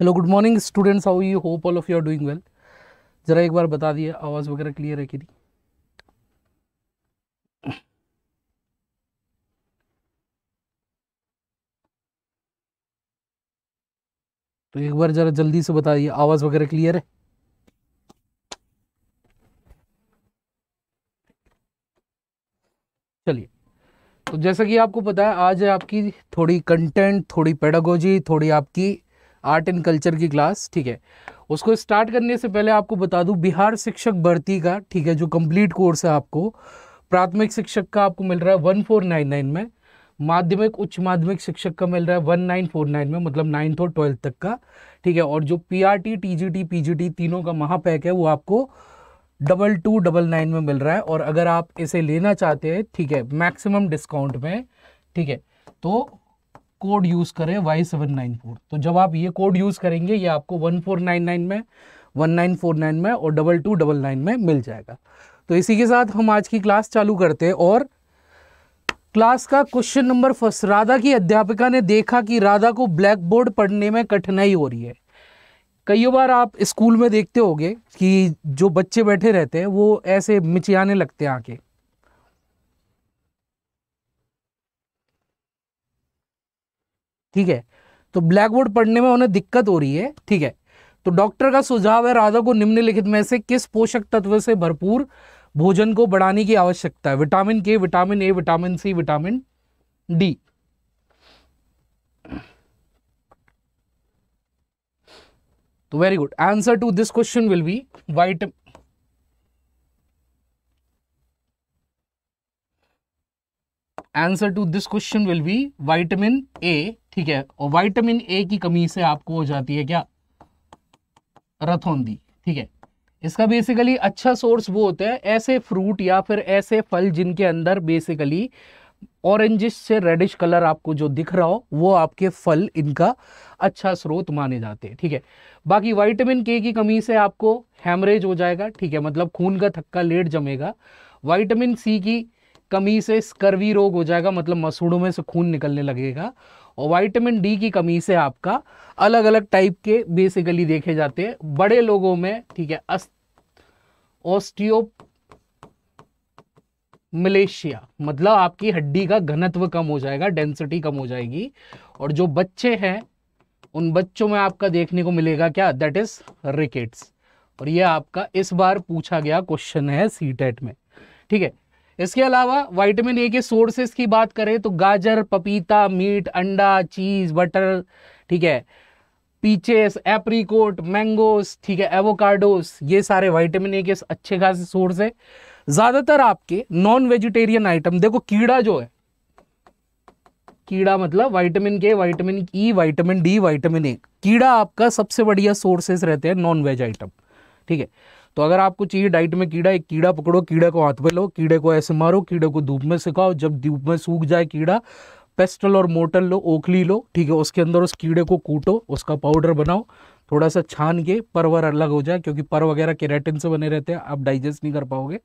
Hello good morning students how you hope all of you are doing well ज़रा एक बार बता दिए आवाज़ वगैरह क्लियर है कि नहीं तो एक बार ज़रा जल्दी से बता दिए आवाज़ वगैरह क्लियर है चलिए तो जैसा कि आपको पता है आज है आपकी थोड़ी कंटेंट थोड़ी पेडागोजी थोड़ी आपकी आर्ट एंड कल्चर की क्लास ठीक है उसको स्टार्ट करने से पहले आपको बता दूं बिहार शिक्षक भर्ती का ठीक है जो कंप्लीट कोर्स है आपको प्राथमिक शिक्षक का आपको मिल रहा है वन फोर नाइन नाइन में माध्यमिक उच्च माध्यमिक शिक्षक का मिल रहा है वन नाइन फोर नाइन में मतलब नाइन्थ और ट्वेल्थ तक का ठीक है और जो P R T T G T P G T तीनों का महापैक है वो आपको डबल टू डबल नाइन में मिल रहा है और अगर आप इसे लेना चाहते हैं ठीक है मैक्सिमम डिस्काउंट में ठीक है तो कोड यूज़ करें वाई सेवन नाइन फोर तो जब आप ये कोड यूज़ करेंगे ये आपको वन फोर नाइन नाइन में वन नाइन फोर नाइन में और डबल टू डबल नाइन में मिल जाएगा तो इसी के साथ हम आज की क्लास चालू करते हैं और क्लास का क्वेश्चन नंबर फर्स्ट राधा की अध्यापिका ने देखा कि राधा को ब्लैक बोर्ड पढ़ने में कठिनाई हो रही है कई बार आप स्कूल में देखते होंगे कि जो बच्चे बैठे रहते हैं वो ऐसे मिचियाने लगते हैं आके ठीक है तो ब्लैक बोर्ड पढ़ने में उन्हें दिक्कत हो रही है ठीक है तो डॉक्टर का सुझाव है राजा को निम्नलिखित में से किस पोषक तत्व से भरपूर भोजन को बढ़ाने की आवश्यकता है vitamin K vitamin A vitamin C vitamin D तो very good answer to this question will be vitamin answer to this question will be vitamin A ठीक है और वाइटामिन ए की कमी से आपको हो जाती है क्या रथोंदी ठीक है इसका बेसिकली अच्छा सोर्स वो होता है ऐसे फ्रूट या फिर ऐसे फल जिनके अंदर बेसिकली ऑरेंजिश से रेडिश कलर आपको जो दिख रहा हो वो आपके फल इनका अच्छा स्रोत माने जाते हैं ठीक है बाकी वाइटामिन के की कमी से आपको हैमरेज हो जाएगा ठीक है मतलब खून का थक्का लेट जमेगा वाइटामिन सी की कमी से स्कर्वी रोग हो जाएगा मतलब मसूड़ों में से खून निकलने लगेगा और वाइटामिन डी की कमी से आपका अलग अलग टाइप के बेसिकली देखे जाते हैं बड़े लोगों में ठीक है ऑस्टियो मलेशिया मतलब आपकी हड्डी का घनत्व कम हो जाएगा डेंसिटी कम हो जाएगी और जो बच्चे हैं उन बच्चों में आपका देखने को मिलेगा क्या दैट इज रिकेट्स और ये आपका इस बार पूछा गया क्वेश्चन है सी में ठीक है इसके अलावा वाइटामिन ए के सोर्सेस की बात करें तो गाजर पपीता मीट अंडा चीज़ बटर ठीक है पीचेस एप्रीकोट मैंगोस ठीक है एवोकाडोस ये सारे वाइटामिन ए के अच्छे खासे सोर्स है ज़्यादातर आपके नॉन वेजिटेरियन आइटम देखो कीड़ा जो है कीड़ा मतलब vitamin K vitamin E vitamin D vitamin A कीड़ा आपका सबसे बढ़िया सोर्सेस रहते हैं नॉन वेज आइटम ठीक है तो अगर आपको चाहिए डाइट में कीड़ा एक कीड़ा पकड़ो कीड़े को हाथ में लो कीड़े को ऐसे मारो कीड़े को धूप में सिखाओ जब धूप में सूख जाए कीड़ा पेस्टल और मोटल लो ओखली लो ठीक है उसके अंदर उस कीड़े को कूटो उसका पाउडर बनाओ थोड़ा सा छान के परवर अलग हो जाए क्योंकि पर वगैरह केराटिन से बने रहते हैं आप डाइजेस्ट नहीं कर पाओगे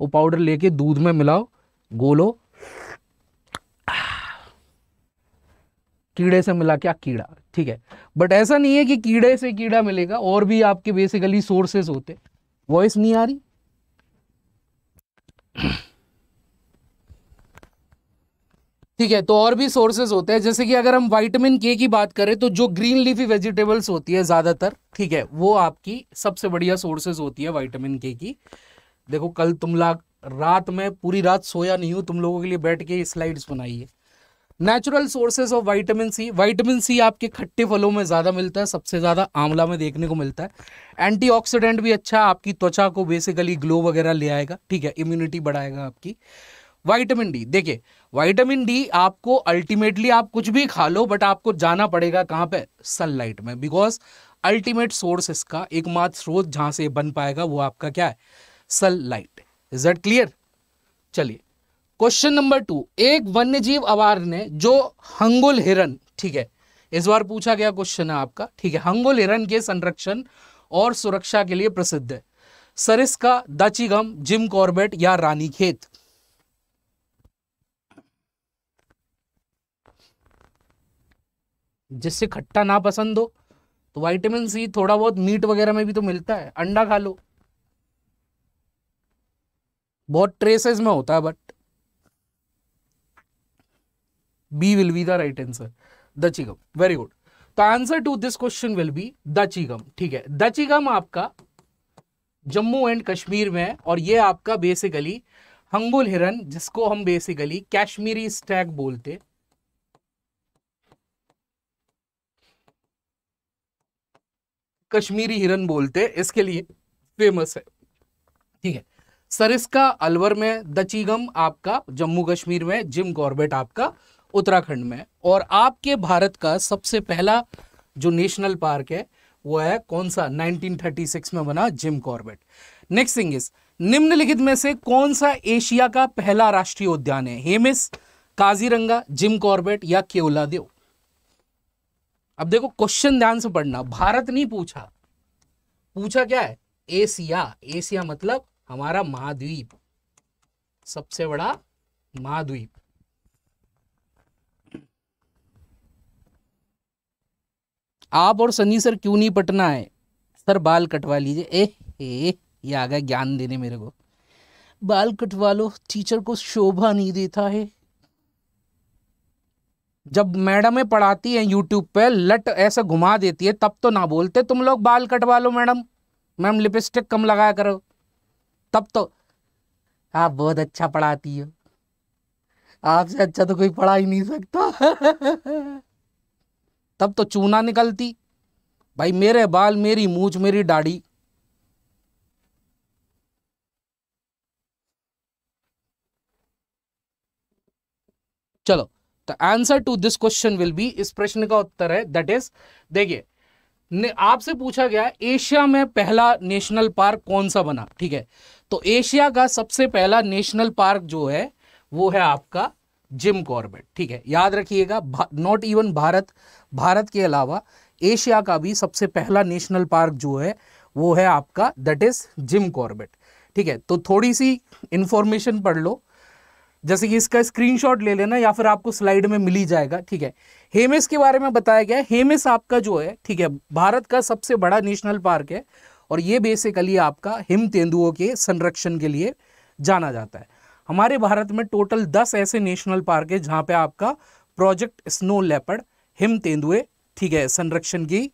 वो पाउडर लेके दूध में मिलाओ गोलो कीड़े से मिला क्या कीड़ा ठीक है बट ऐसा नहीं है कि कीड़े से कीड़ा मिलेगा और भी आपके बेसिकली सोर्सेस होते वॉइस नहीं आ रही ठीक है तो और भी सोर्सेज होते हैं जैसे कि अगर हम विटामिन के की बात करें तो जो ग्रीन लीफी वेजिटेबल्स होती है ज़्यादातर ठीक है वो आपकी सबसे बढ़िया सोर्सेज होती है वाइटामिन के की देखो कल तुम लाग रात में पूरी रात सोया नहीं हूं तुम लोगों के लिए बैठ के स्लाइड्स बनाई है natural sources of vitamin C vitamin C आपके खट्टे फलों में ज़्यादा मिलता है सबसे ज़्यादा आंवला में देखने को मिलता है एंटीऑक्सीडेंट भी अच्छा आपकी त्वचा को बेसिकली ग्लो वगैरह ले आएगा ठीक है इम्यूनिटी बढ़ाएगा आपकी वाइटामिन डी देखिए वाइटामिन डी आपको अल्टीमेटली आप कुछ भी खा लो बट आपको जाना पड़ेगा कहाँ पे सनलाइट में बिकॉज अल्टीमेट सोर्स इसका एकमात्र स्रोत जहाँ से बन पाएगा वो आपका क्या है सनलाइट इज दट क्लियर चलिए क्वेश्चन नंबर टू एक वन्य जीव ने जो हंगुल हिरन ठीक है इस बार पूछा गया क्वेश्चन है आपका ठीक है हंगुल हिरन के संरक्षण और सुरक्षा के लिए प्रसिद्ध है सरिस्का दाचीगम जिम कॉर्बेट या रानी खेत जिससे खट्टा ना पसंद हो तो वाइटामिन सी थोड़ा बहुत मीट वगैरह में भी तो मिलता है अंडा खा लो बहुत ट्रेसेस में होता है but B will be the right answer. Dachigam chigam. Very good. तो answer to this question will be Dachigam ठीक है दचिगम आपका जम्मू एंड कश्मीर में है और ये आपका बेसिकली हंगुल हिरन जिसको हम बेसिकली कश्मीरी स्टैग बोलते कश्मीरी हिरन बोलते इसके लिए फेमस है ठीक है सरिस्का अलवर में दचीगम आपका जम्मू कश्मीर में जिम कॉर्बेट आपका उत्तराखंड में और आपके भारत का सबसे पहला जो नेशनल पार्क है वो है कौन सा 1936 में बना Jim Corbett next thing is निम्नलिखित में से कौन सा एशिया का पहला राष्ट्रीय उद्यान है हेमिस काजीरंगा जिम कॉर्बेट या केवला देव अब देखो क्वेश्चन ध्यान से पढ़ना भारत नहीं पूछा पूछा क्या है एशिया एशिया मतलब हमारा महाद्वीप सबसे बड़ा महाद्वीप आप और सनी सर क्यों नहीं पटना है सर बाल कटवा लीजिए ए ए ये आ गया ज्ञान देने मेरे को बाल कटवा लो टीचर को शोभा नहीं देता है जब मैडमें पढ़ाती हैं यूट्यूब पे लट ऐसा घुमा देती है तब तो ना बोलते तुम लोग बाल कटवा लो मैडम मैम लिपस्टिक कम लगाया करो तब तो आप बहुत अच्छा पढ़ाती हो आपसे अच्छा तो कोई पढ़ा ही नहीं सकता तब तो चूना निकलती भाई मेरे बाल मेरी मूछ मेरी दाढ़ी चलो तो answer to this question will be इस प्रश्न का उत्तर है दैट इज देखिए आपसे पूछा गया एशिया में पहला नेशनल पार्क कौन सा बना ठीक है तो एशिया का सबसे पहला नेशनल पार्क जो है वो है आपका जिम कॉर्बेट ठीक है याद रखिएगा नॉट इवन भारत भारत के अलावा एशिया का भी सबसे पहला नेशनल पार्क जो है वो है आपका दैट इज जिम कॉर्बेट ठीक है तो थोड़ी सी इंफॉर्मेशन पढ़ लो जैसे कि इसका स्क्रीनशॉट ले लेना या फिर आपको स्लाइड में मिली जाएगा ठीक है हेमिस के बारे में बताया गया हेमिस आपका जो है ठीक है भारत का सबसे बड़ा नेशनल पार्क है और ये बेसिकली आपका हिम तेंदुओं के संरक्षण के लिए जाना जाता है हमारे भारत में टोटल दस ऐसे नेशनल पार्क है जहाँ पे आपका प्रोजेक्ट स्नो लेपर्ड हिम तेंदुए ठीक है संरक्षण की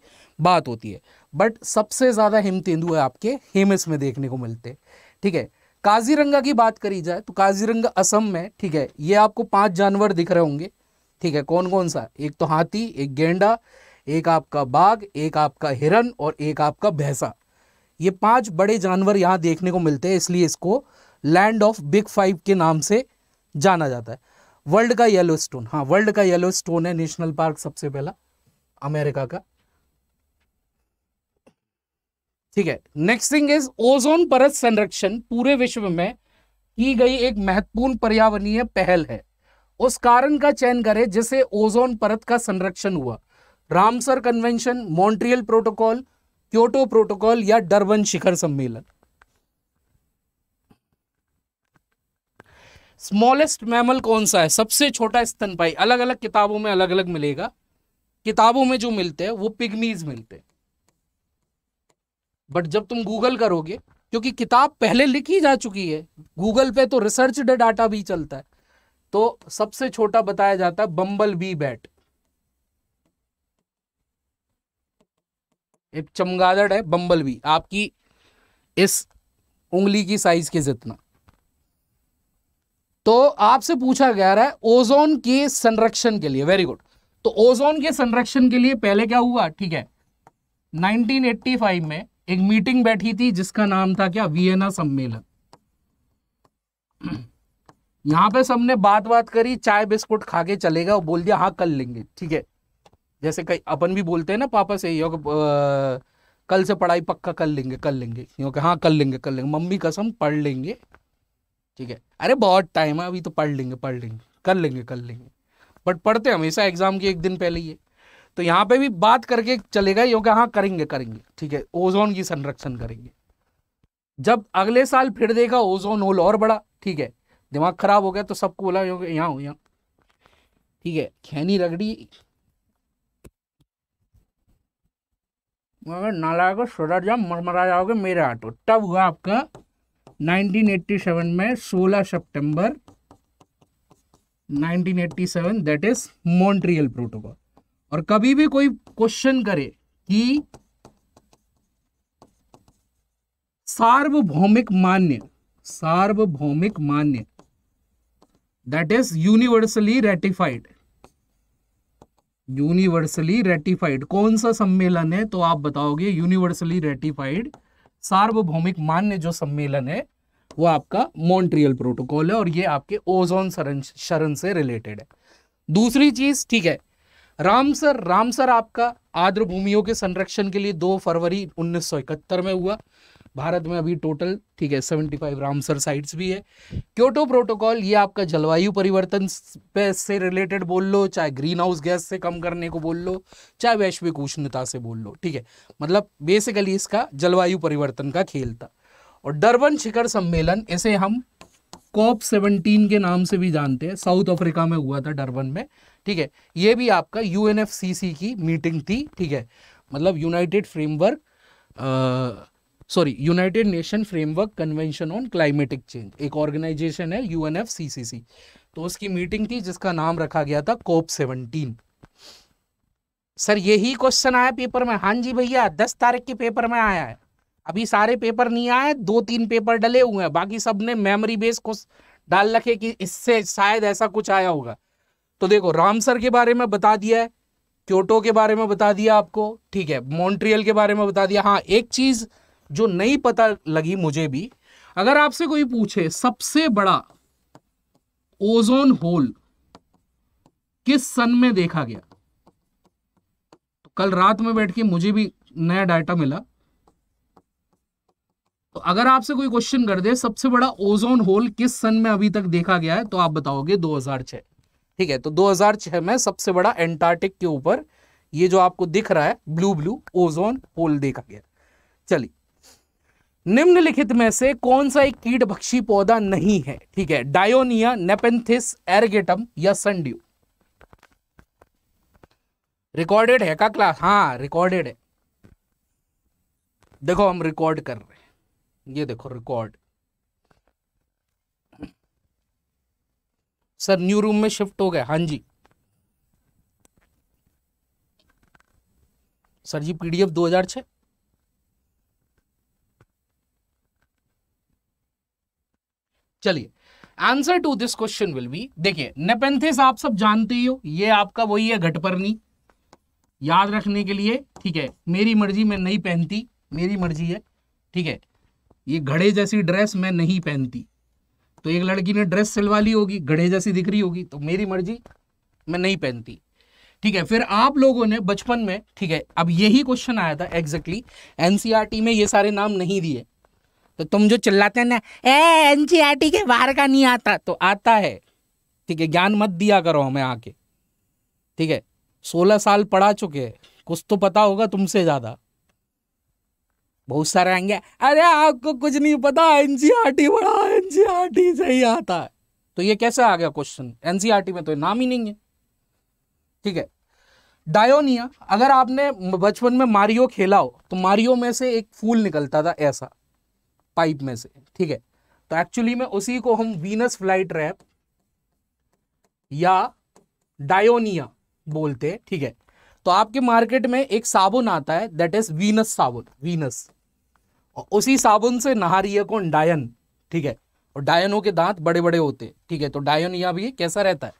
बात होती है बट सबसे ज़्यादा हिम तेंदुए आपके हेमस में देखने को मिलते हैं ठीक है काजीरंगा की बात करी जाए तो काजीरंगा असम में ठीक है ये आपको पांच जानवर दिख रहे होंगे ठीक है कौन कौन सा एक तो हाथी एक गेंडा एक आपका बाघ एक आपका हिरन और एक आपका भैंसा ये पांच बड़े जानवर यहाँ देखने को मिलते हैं इसलिए इसको लैंड ऑफ बिग फाइव के नाम से जाना जाता है वर्ल्ड का येलो स्टोन हाँ वर्ल्ड का येलो स्टोन है नेशनल पार्क सबसे पहला अमेरिका का ठीक है नेक्स्ट थिंग इज ओजोन परत संरक्षण पूरे विश्व में की गई एक महत्वपूर्ण पर्यावरणीय पहल है उस कारण का चयन करें जिसे ओजोन परत का संरक्षण हुआ Ramsar convention Montreal protocol Kyoto protocol या डरबन शिखर सम्मेलन स्मॉलेस्ट मैमल कौन सा है सबसे छोटा स्तनपाई अलग अलग किताबों में अलग अलग मिलेगा किताबों में जो मिलते हैं वो पिगमीज मिलते हैं बट जब तुम गूगल करोगे क्योंकि किताब पहले लिखी जा चुकी है गूगल पे तो रिसर्च डाटा भी चलता है तो सबसे छोटा बताया जाता है बम्बल बी बैट एक चमगादड़ है बम्बल बी आपकी इस उंगली की साइज के जितना तो आपसे पूछा गया रहा है ओजोन के संरक्षण के लिए वेरी गुड तो ओजोन के संरक्षण के लिए पहले क्या हुआ ठीक है 1985 में एक मीटिंग बैठी थी जिसका नाम था क्या वियना सम्मेलन यहां पे सबने बात बात करी चाय बिस्कुट खा के चलेगा और बोल दिया हाँ कल लेंगे ठीक है जैसे कई अपन भी बोलते हैं ना पापा से यो कल से पढ़ाई पक्का कर लेंगे कर लेंगे क्योंकि हाँ कर लेंगे कर लेंगे मम्मी कसम पढ़ लेंगे ठीक है अरे बहुत टाइम है अभी तो पढ़ लेंगे पढ़ लेंगे कर लेंगे कर लेंगे बट पढ़ते हमेशा एग्जाम के एक दिन पहले ही है तो यहाँ पे भी बात करके चलेगा योग हाँ करेंगे करेंगे ठीक है ओजोन की संरक्षण करेंगे जब अगले साल फिर देखा ओजोन होल और बड़ा ठीक है दिमाग खराब हो गया तो सबको बोला यहाँ हो यहाँ ठीक है खैनी रगड़ी मगर नाला को जाओ मरमरा जाओगे मेरे हाथों तब हुआ आपका 1987 में 16 सितंबर 1987 दैट इज मॉन्ट्रियल प्रोटोकॉल और कभी भी कोई क्वेश्चन करे कि सार्वभौमिक मान्य सार्वभौमिक मान्य that is universally ratified universally ratified कौन सा सम्मेलन है तो आप बताओगे यूनिवर्सली रेटिफाइड सार्वभौमिक मान्य जो सम्मेलन है वो आपका मॉन्ट्रियल प्रोटोकॉल है और ये आपके ओजोन शरण से रिलेटेड है दूसरी चीज ठीक है रामसर रामसर आपका आर्द्र भूमियों के संरक्षण के लिए 2 फरवरी 1971 में हुआ भारत में अभी टोटल ठीक है 75 रामसर साइट्स भी है क्योटो प्रोटोकॉल ये आपका जलवायु परिवर्तन पे से रिलेटेड बोल लो चाहे ग्रीन हाउस गैस से कम करने को बोल लो चाहे वैश्विक उष्णता से बोल लो ठीक है मतलब बेसिकली इसका जलवायु परिवर्तन का खेल था और डरबन शिखर सम्मेलन इसे हम कॉप सेवनटीन के नाम से भी जानते हैं साउथ अफ्रीका में हुआ था डरबन में ठीक है ये भी आपका यू की मीटिंग थी ठीक है मतलब United framework sorry United Nation framework convention on climatic change एक ऑर्गेनाइजेशन है यू तो उसकी मीटिंग थी जिसका नाम रखा गया था कोप सेवनटीन सर यही क्वेश्चन आया पेपर में हाँ जी भैया दस तारीख के पेपर में आया है अभी सारे पेपर नहीं आए दो तीन पेपर डले हुए हैं बाकी सब ने मेमोरी बेस को डाल रखे कि इससे शायद ऐसा कुछ आया होगा तो देखो रामसर के बारे में बता दिया है क्योटो के बारे में बता दिया आपको ठीक है मॉन्ट्रियल के बारे में बता दिया हाँ एक चीज़ जो नहीं पता लगी मुझे भी अगर आपसे कोई पूछे सबसे बड़ा ओजोन होल किस सन में देखा गया तो कल रात में बैठ के मुझे भी नया डाटा मिला तो अगर आपसे कोई क्वेश्चन कर दे सबसे बड़ा ओजोन होल किस सन में अभी तक देखा गया है तो आप बताओगे 2006 ठीक है तो 2006 में सबसे बड़ा एंटार्टिक के ऊपर ये जो आपको दिख रहा है ब्लू ब्लू ओजोन होल देखा गया चलिए निम्नलिखित में से कौन सा एक कीट भक्षी पौधा नहीं है ठीक है डायोनिया नेपेंथिस एरगेटम या संड्यू रिकॉर्डेड है का क्लास हाँ रिकॉर्डेड है देखो हम रिकॉर्ड कर रहे हैं ये देखो रिकॉर्ड सर न्यू रूम में शिफ्ट हो गए हाँ जी सर जी पीडीएफ 2006 चलिए answer to this question will be देखिए नेपेंथिस आप सब जानते ही हो ये आपका वही है घटपर्णी याद रखने के लिए ठीक है मेरी मर्जी मैं नहीं पहनती मेरी मर्जी है ठीक है ये घड़े जैसी ड्रेस मैं नहीं पहनती तो एक लड़की ने ड्रेस सिलवा ली होगी घड़े जैसी दिख रही होगी तो मेरी मर्जी मैं नहीं पहनती ठीक है फिर आप लोगों ने बचपन में ठीक है अब यही क्वेश्चन आया था एग्जैक्टली exactly, एनसीईआरटी e में ये सारे नाम नहीं दिए तो तुम जो चिल्लाते हैं ना ए एनसीईआरटी के बाहर का नहीं आता तो आता है ठीक है ज्ञान मत दिया करो हमें आके ठीक है सोलह साल पढ़ा चुके हैं कुछ तो पता होगा तुमसे ज़्यादा बहुत सारे आएंगे अरे आपको कुछ नहीं पता एनसीआरटी बड़ा एनसीआरटी से ही आता है तो ये कैसे आ गया क्वेश्चन एनसीआरटी में तो नाम ही नहीं है ठीक है डायोनिया अगर आपने बचपन में मारियो खेला हो तो मारियो में से एक फूल निकलता था ऐसा पाइप में से ठीक है तो एक्चुअली में उसी को हम वीनस फ्लाइट रैप या डायोनिया बोलते हैं ठीक है तो आपके मार्केट में एक साबुन आता है दैट इज वीनस साबुन वीनस और उसी साबुन से नहा रही है कौन डायन ठीक है और डायनों के दांत बड़े बड़े होते हैं ठीक है तो डायोनिया भी कैसा रहता है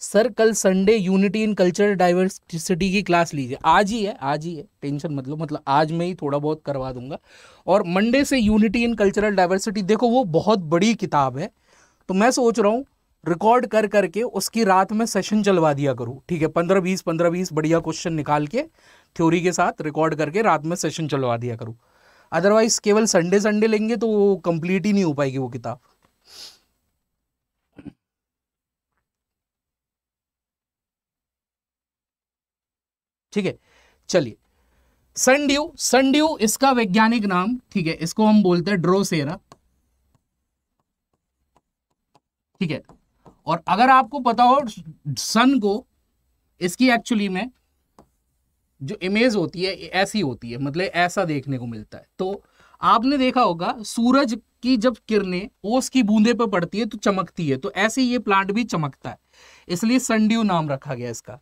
सर कल Sunday unity in culture diversity की क्लास लीजिए आज ही है आज ही है टेंशन मत लो मतलब आज मैं ही थोड़ा बहुत करवा दूंगा और मंडे से यूनिटी इन कल्चरल डाइवर्सिटी देखो वो बहुत बड़ी किताब है तो मैं सोच रहा हूँ रिकॉर्ड कर करके उसकी रात में सेशन चलवा दिया करूँ ठीक है पंद्रह बीस पंद्रह बीस बढ़िया क्वेश्चन निकाल के थ्योरी के साथ रिकॉर्ड करके रात में सेशन चलवा दिया करूँ अदरवाइज़ केवल संडे संडे लेंगे तो वो कंप्लीट ही नहीं हो पाएगी वो किताब ठीक है चलिए संड्यू संड्यू इसका वैज्ञानिक नाम ठीक है इसको हम बोलते हैं ड्रोसेरा ठीक है और अगर आपको पता हो सन को इसकी एक्चुअली में जो इमेज होती है ऐसी होती है मतलब ऐसा देखने को मिलता है तो आपने देखा होगा सूरज की जब किरणें ओस की बूंदे पर पड़ती है तो चमकती है तो ऐसे ये प्लांट भी चमकता है इसलिए संड्यू नाम रखा गया इसका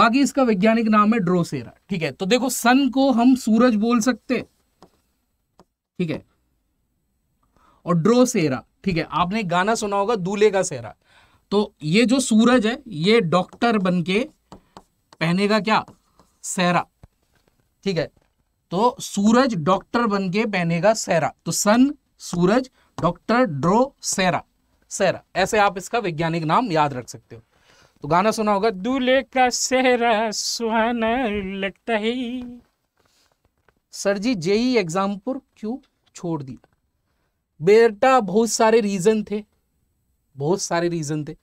बाकी इसका वैज्ञानिक नाम है ड्रोसेरा ठीक है तो देखो सन को हम सूरज बोल सकते ठीक है और ड्रोसेरा ठीक है आपने गाना सुना होगा दूल्हे का सेहरा तो ये जो सूरज है ये डॉक्टर बनके पहनेगा क्या सेहरा ठीक है तो सूरज डॉक्टर बन के पहनेगा सेरा तो सन सूरज डॉक्टर ड्रो सेरा सेरा ऐसे आप इसका वैज्ञानिक नाम याद रख सकते हो तो गाना सुना होगा दूल्हे का सेहरा सुहाना लगता है सर जी जेई एग्जामपुर क्यों छोड़ दिया बेटा बहुत सारे रीजन थे बहुत सारे रीजन थे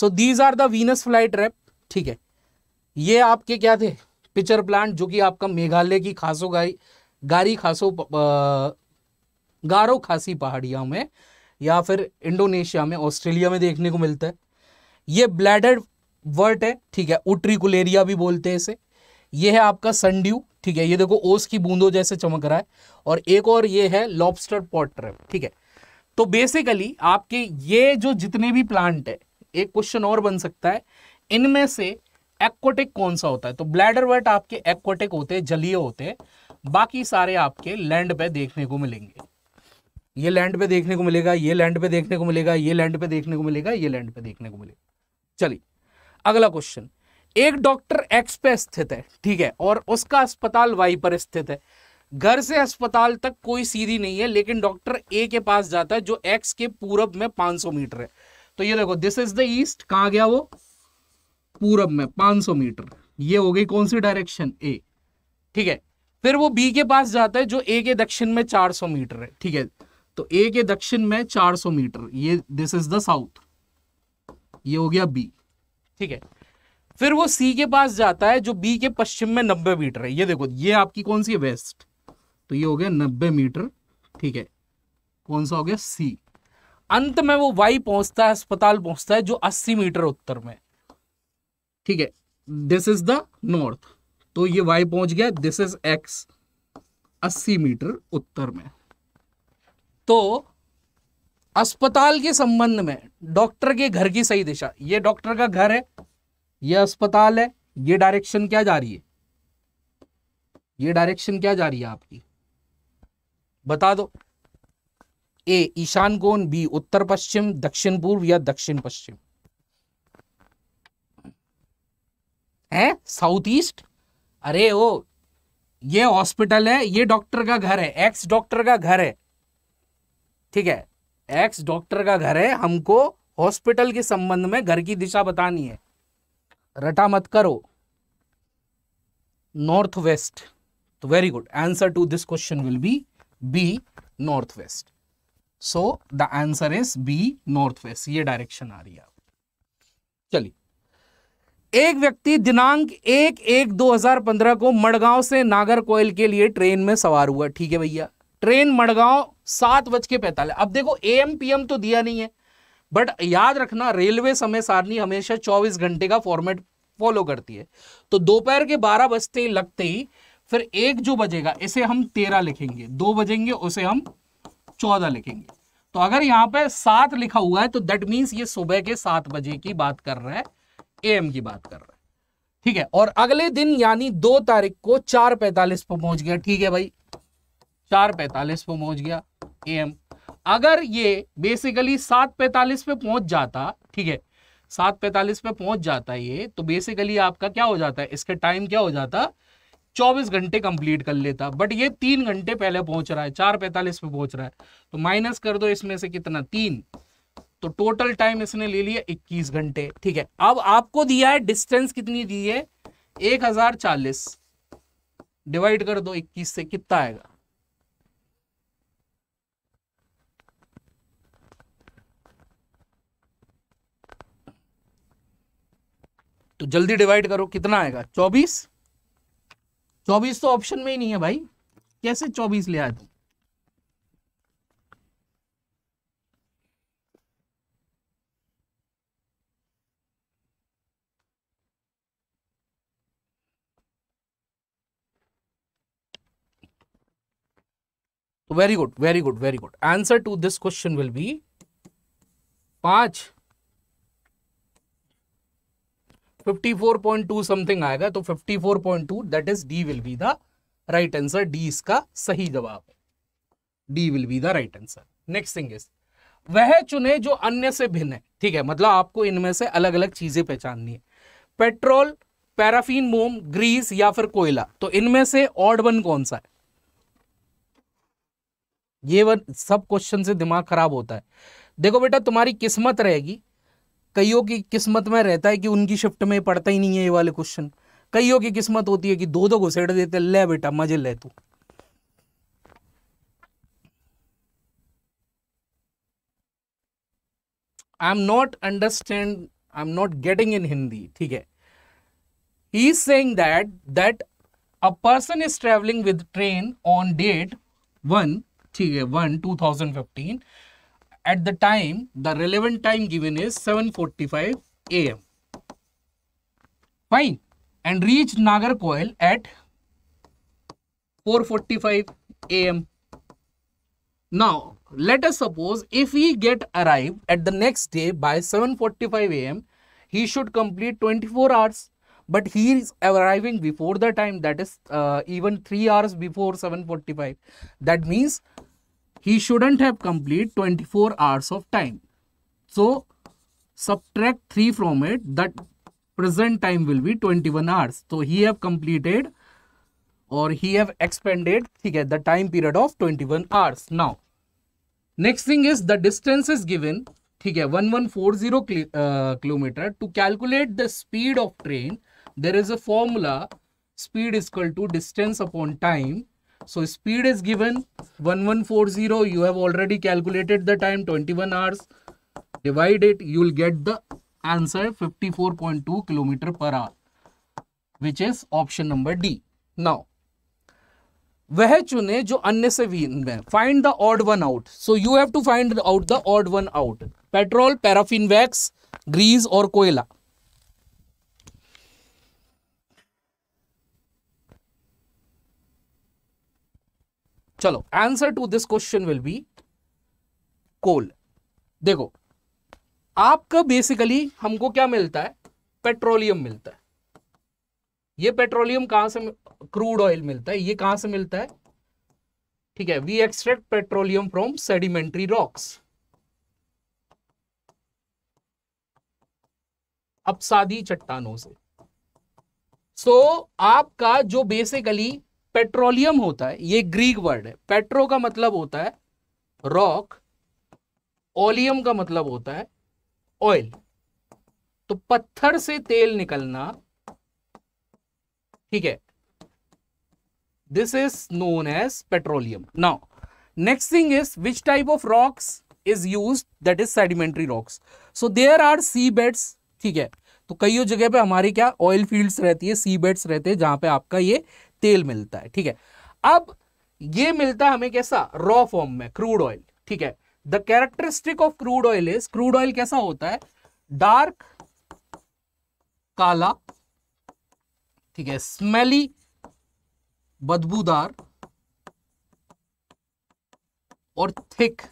so these are the Venus flytrap ठीक है ये आपके क्या थे पिक्चर प्लांट जो कि आपका मेघालय की खासो गारी गारी खासो गारो खासी पहाड़ियों में या फिर इंडोनेशिया में ऑस्ट्रेलिया में देखने को मिलता है ये ब्लैडेड वर्ट है ठीक है उट्रिकुलेरिया भी बोलते हैं इसे ये है आपका संड्यू ठीक है ये देखो ओस की बूंदों जैसे चमक रहा है और एक और ये है लॉबस्टर पॉटर ठीक है तो बेसिकली आपके ये जो जितने भी प्लांट है एक क्वेश्चन और बन सकता है इनमें से एक्वाटिक कौन सा होता है तो ब्लैडर वर्ट आपके एक्वाटिक होते हैं जलीय होते हैं बाकी सारे आपके लैंड पे देखने को मिलेंगे ये लैंड पे देखने को मिलेगा ये लैंड पे देखने को मिलेगा ये लैंड पे देखने को मिलेगा ये लैंड पे देखने को मिलेगा चलिए अगला क्वेश्चन एक डॉक्टर एक्स पे स्थित है ठीक है और उसका अस्पताल वाई पर स्थित है घर से अस्पताल तक कोई सीधी नहीं है लेकिन डॉक्टर ए के पास जाता है जो एक्स के पूरब में 500 मीटर है तो ये देखो दिस इज द ईस्ट कहा गया वो पूरब में 500 मीटर ये हो गई कौन सी डायरेक्शन ए ठीक है फिर वो बी के पास जाता है जो ए के दक्षिण में 400 मीटर है ठीक है तो ए के दक्षिण में 400 मीटर ये दिस इज द साउथ ये हो गया बी ठीक है फिर वो सी के पास जाता है जो बी के पश्चिम में नब्बे मीटर है ये देखो ये आपकी कौन सी है वेस्ट तो ये हो गया नब्बे मीटर ठीक है कौन सा हो गया सी अंत में वो वाई पहुंचता है अस्पताल पहुंचता है जो अस्सी मीटर उत्तर में ठीक है दिस इज द नॉर्थ तो ये वाई पहुंच गया दिस इज एक्स अस्सी मीटर उत्तर में तो अस्पताल के संबंध में डॉक्टर के घर की सही दिशा ये डॉक्टर का घर है ये अस्पताल है ये डायरेक्शन क्या जा रही है ये डायरेक्शन क्या जा रही है आपकी बता दो ए ईशान कोण बी उत्तर पश्चिम दक्षिण पूर्व या दक्षिण पश्चिम है साउथ ईस्ट अरे ओ ये हॉस्पिटल है ये डॉक्टर का घर है एक्स डॉक्टर का घर है ठीक है एक्स डॉक्टर का घर है हमको हॉस्पिटल के संबंध में घर की दिशा बतानी है रटा मत करो नॉर्थ वेस्ट तो very good answer to this question will be B north west so the answer is B north west ये डायरेक्शन आ रही है चलिए एक व्यक्ति दिनांक एक एक 2015 को मड़गांव से नागर कोयल के लिए ट्रेन में सवार हुआ ठीक है भैया ट्रेन मड़गांव सात बज के पैंतालीस अब देखो एम पीएम तो दिया नहीं है बट याद रखना रेलवे समय सारणी हमेशा 24 घंटे का फॉर्मेट फॉलो करती है तो दोपहर के 12 बजते ही लगते ही फिर एक जो बजेगा इसे हम 13 लिखेंगे दो बजेंगे उसे हम 14 लिखेंगे तो अगर यहां पे सात लिखा हुआ है तो दैट मीन्स ये सुबह के सात बजे की बात कर रहा है एम की बात कर रहा है ठीक है और अगले दिन यानी दो तारीख को चार पैंतालीस पहुंच गया ठीक है भाई चार पैंतालीस पे पहुंच गया एम अगर ये बेसिकली सात पैंतालीस पे पहुंच जाता ठीक है सात पैंतालीस पे पहुंच जाता ये तो बेसिकली आपका क्या हो जाता है इसका टाइम क्या हो जाता चौबीस घंटे कंप्लीट कर लेता बट ये तीन घंटे पहले पहुंच रहा है चार पैंतालीस पे पहुंच रहा है तो माइनस कर दो इसमें से कितना तीन तो टोटल टाइम इसने ले लिया इक्कीस घंटे ठीक है अब आपको दिया है डिस्टेंस कितनी दी है एक हजार चालीस डिवाइड कर दो इक्कीस से कितना आएगा तो जल्दी डिवाइड करो कितना आएगा चौबीस चौबीस तो ऑप्शन में ही नहीं है भाई कैसे चौबीस ले आए तुम very good very good very good answer to this question will be पांच 54.2 समथिंग आएगा तो 54.2 that is D will be the right answer D इसका सही जवाब है D will be the right answer next thing is वह चुने जो अन्य से भिन्न है ठीक है मतलब आपको इनमें से अलग अलग चीजें पहचाननी है पेट्रोल पैराफीन मोम ग्रीस या फिर कोयला तो इनमें से ऑड वन कौन सा है ये वन सब क्वेश्चन से दिमाग खराब होता है देखो बेटा तुम्हारी किस्मत रहेगी कईयों की किस्मत में रहता है कि उनकी शिफ्ट में पड़ता ही नहीं है ये वाले क्वेश्चन कईयों की किस्मत होती है कि दो दो घुसेड़ देते ले बेटा मजे ले तू I am not understand I am not getting in Hindi ठीक है he is saying that that a person is travelling with train on date one ठीक है one two thousand fifteen at the time, the relevant time given is 7.45 am. Fine. And reach Nagarkoil at 4.45 am. Now, let us suppose if he get arrive at the next day by 7.45 am, he should complete 24 hours. But he is arriving before the time that is uh, even 3 hours before 7.45. That means he shouldn't have complete 24 hours of time. So subtract 3 from it that present time will be 21 hours. So he have completed or he have expended okay, the time period of 21 hours. Now next thing is the distance is given okay, है 1140 kilometre to to calculate the speed of train there is a formula speed is equal to distance upon time so speed is given 1140. You have already calculated the time 21 hours. Divide it. You will get the answer 54.2 kilometer per hour, which is option number D. Now, वह चुने जो अन्य से भिन्न है find the odd one out so you have to find out the odd one out petrol paraffin wax grease और कोयला चलो answer to this question will बी कोल देखो आपका बेसिकली हमको क्या मिलता है पेट्रोलियम मिलता है ये पेट्रोलियम कहां से क्रूड ऑयल मिलता है ये कहां से मिलता है ठीक है we extract petroleum from sedimentary rocks अपसादी चट्टानों से सो so, आपका जो बेसिकली पेट्रोलियम होता है ये ग्रीक वर्ड है पेट्रो का मतलब होता है रॉक ओलियम का मतलब होता है ऑयल तो पत्थर से तेल निकलना ठीक है this is known as petroleum now next thing is which type of rocks is use that is sedimentary rocks so there are sea beds ठीक है तो कईयों जगह पे हमारे क्या ऑयल फील्ड्स रहती है सी बेड्स रहते हैं जहां पे आपका ये तेल मिलता है ठीक है अब ये मिलता है हमें कैसा रॉ फॉर्म में क्रूड ऑयल ठीक है the characteristic of crude oil is crude oil कैसा होता है डार्क काला ठीक है स्मेली बदबूदार और थिक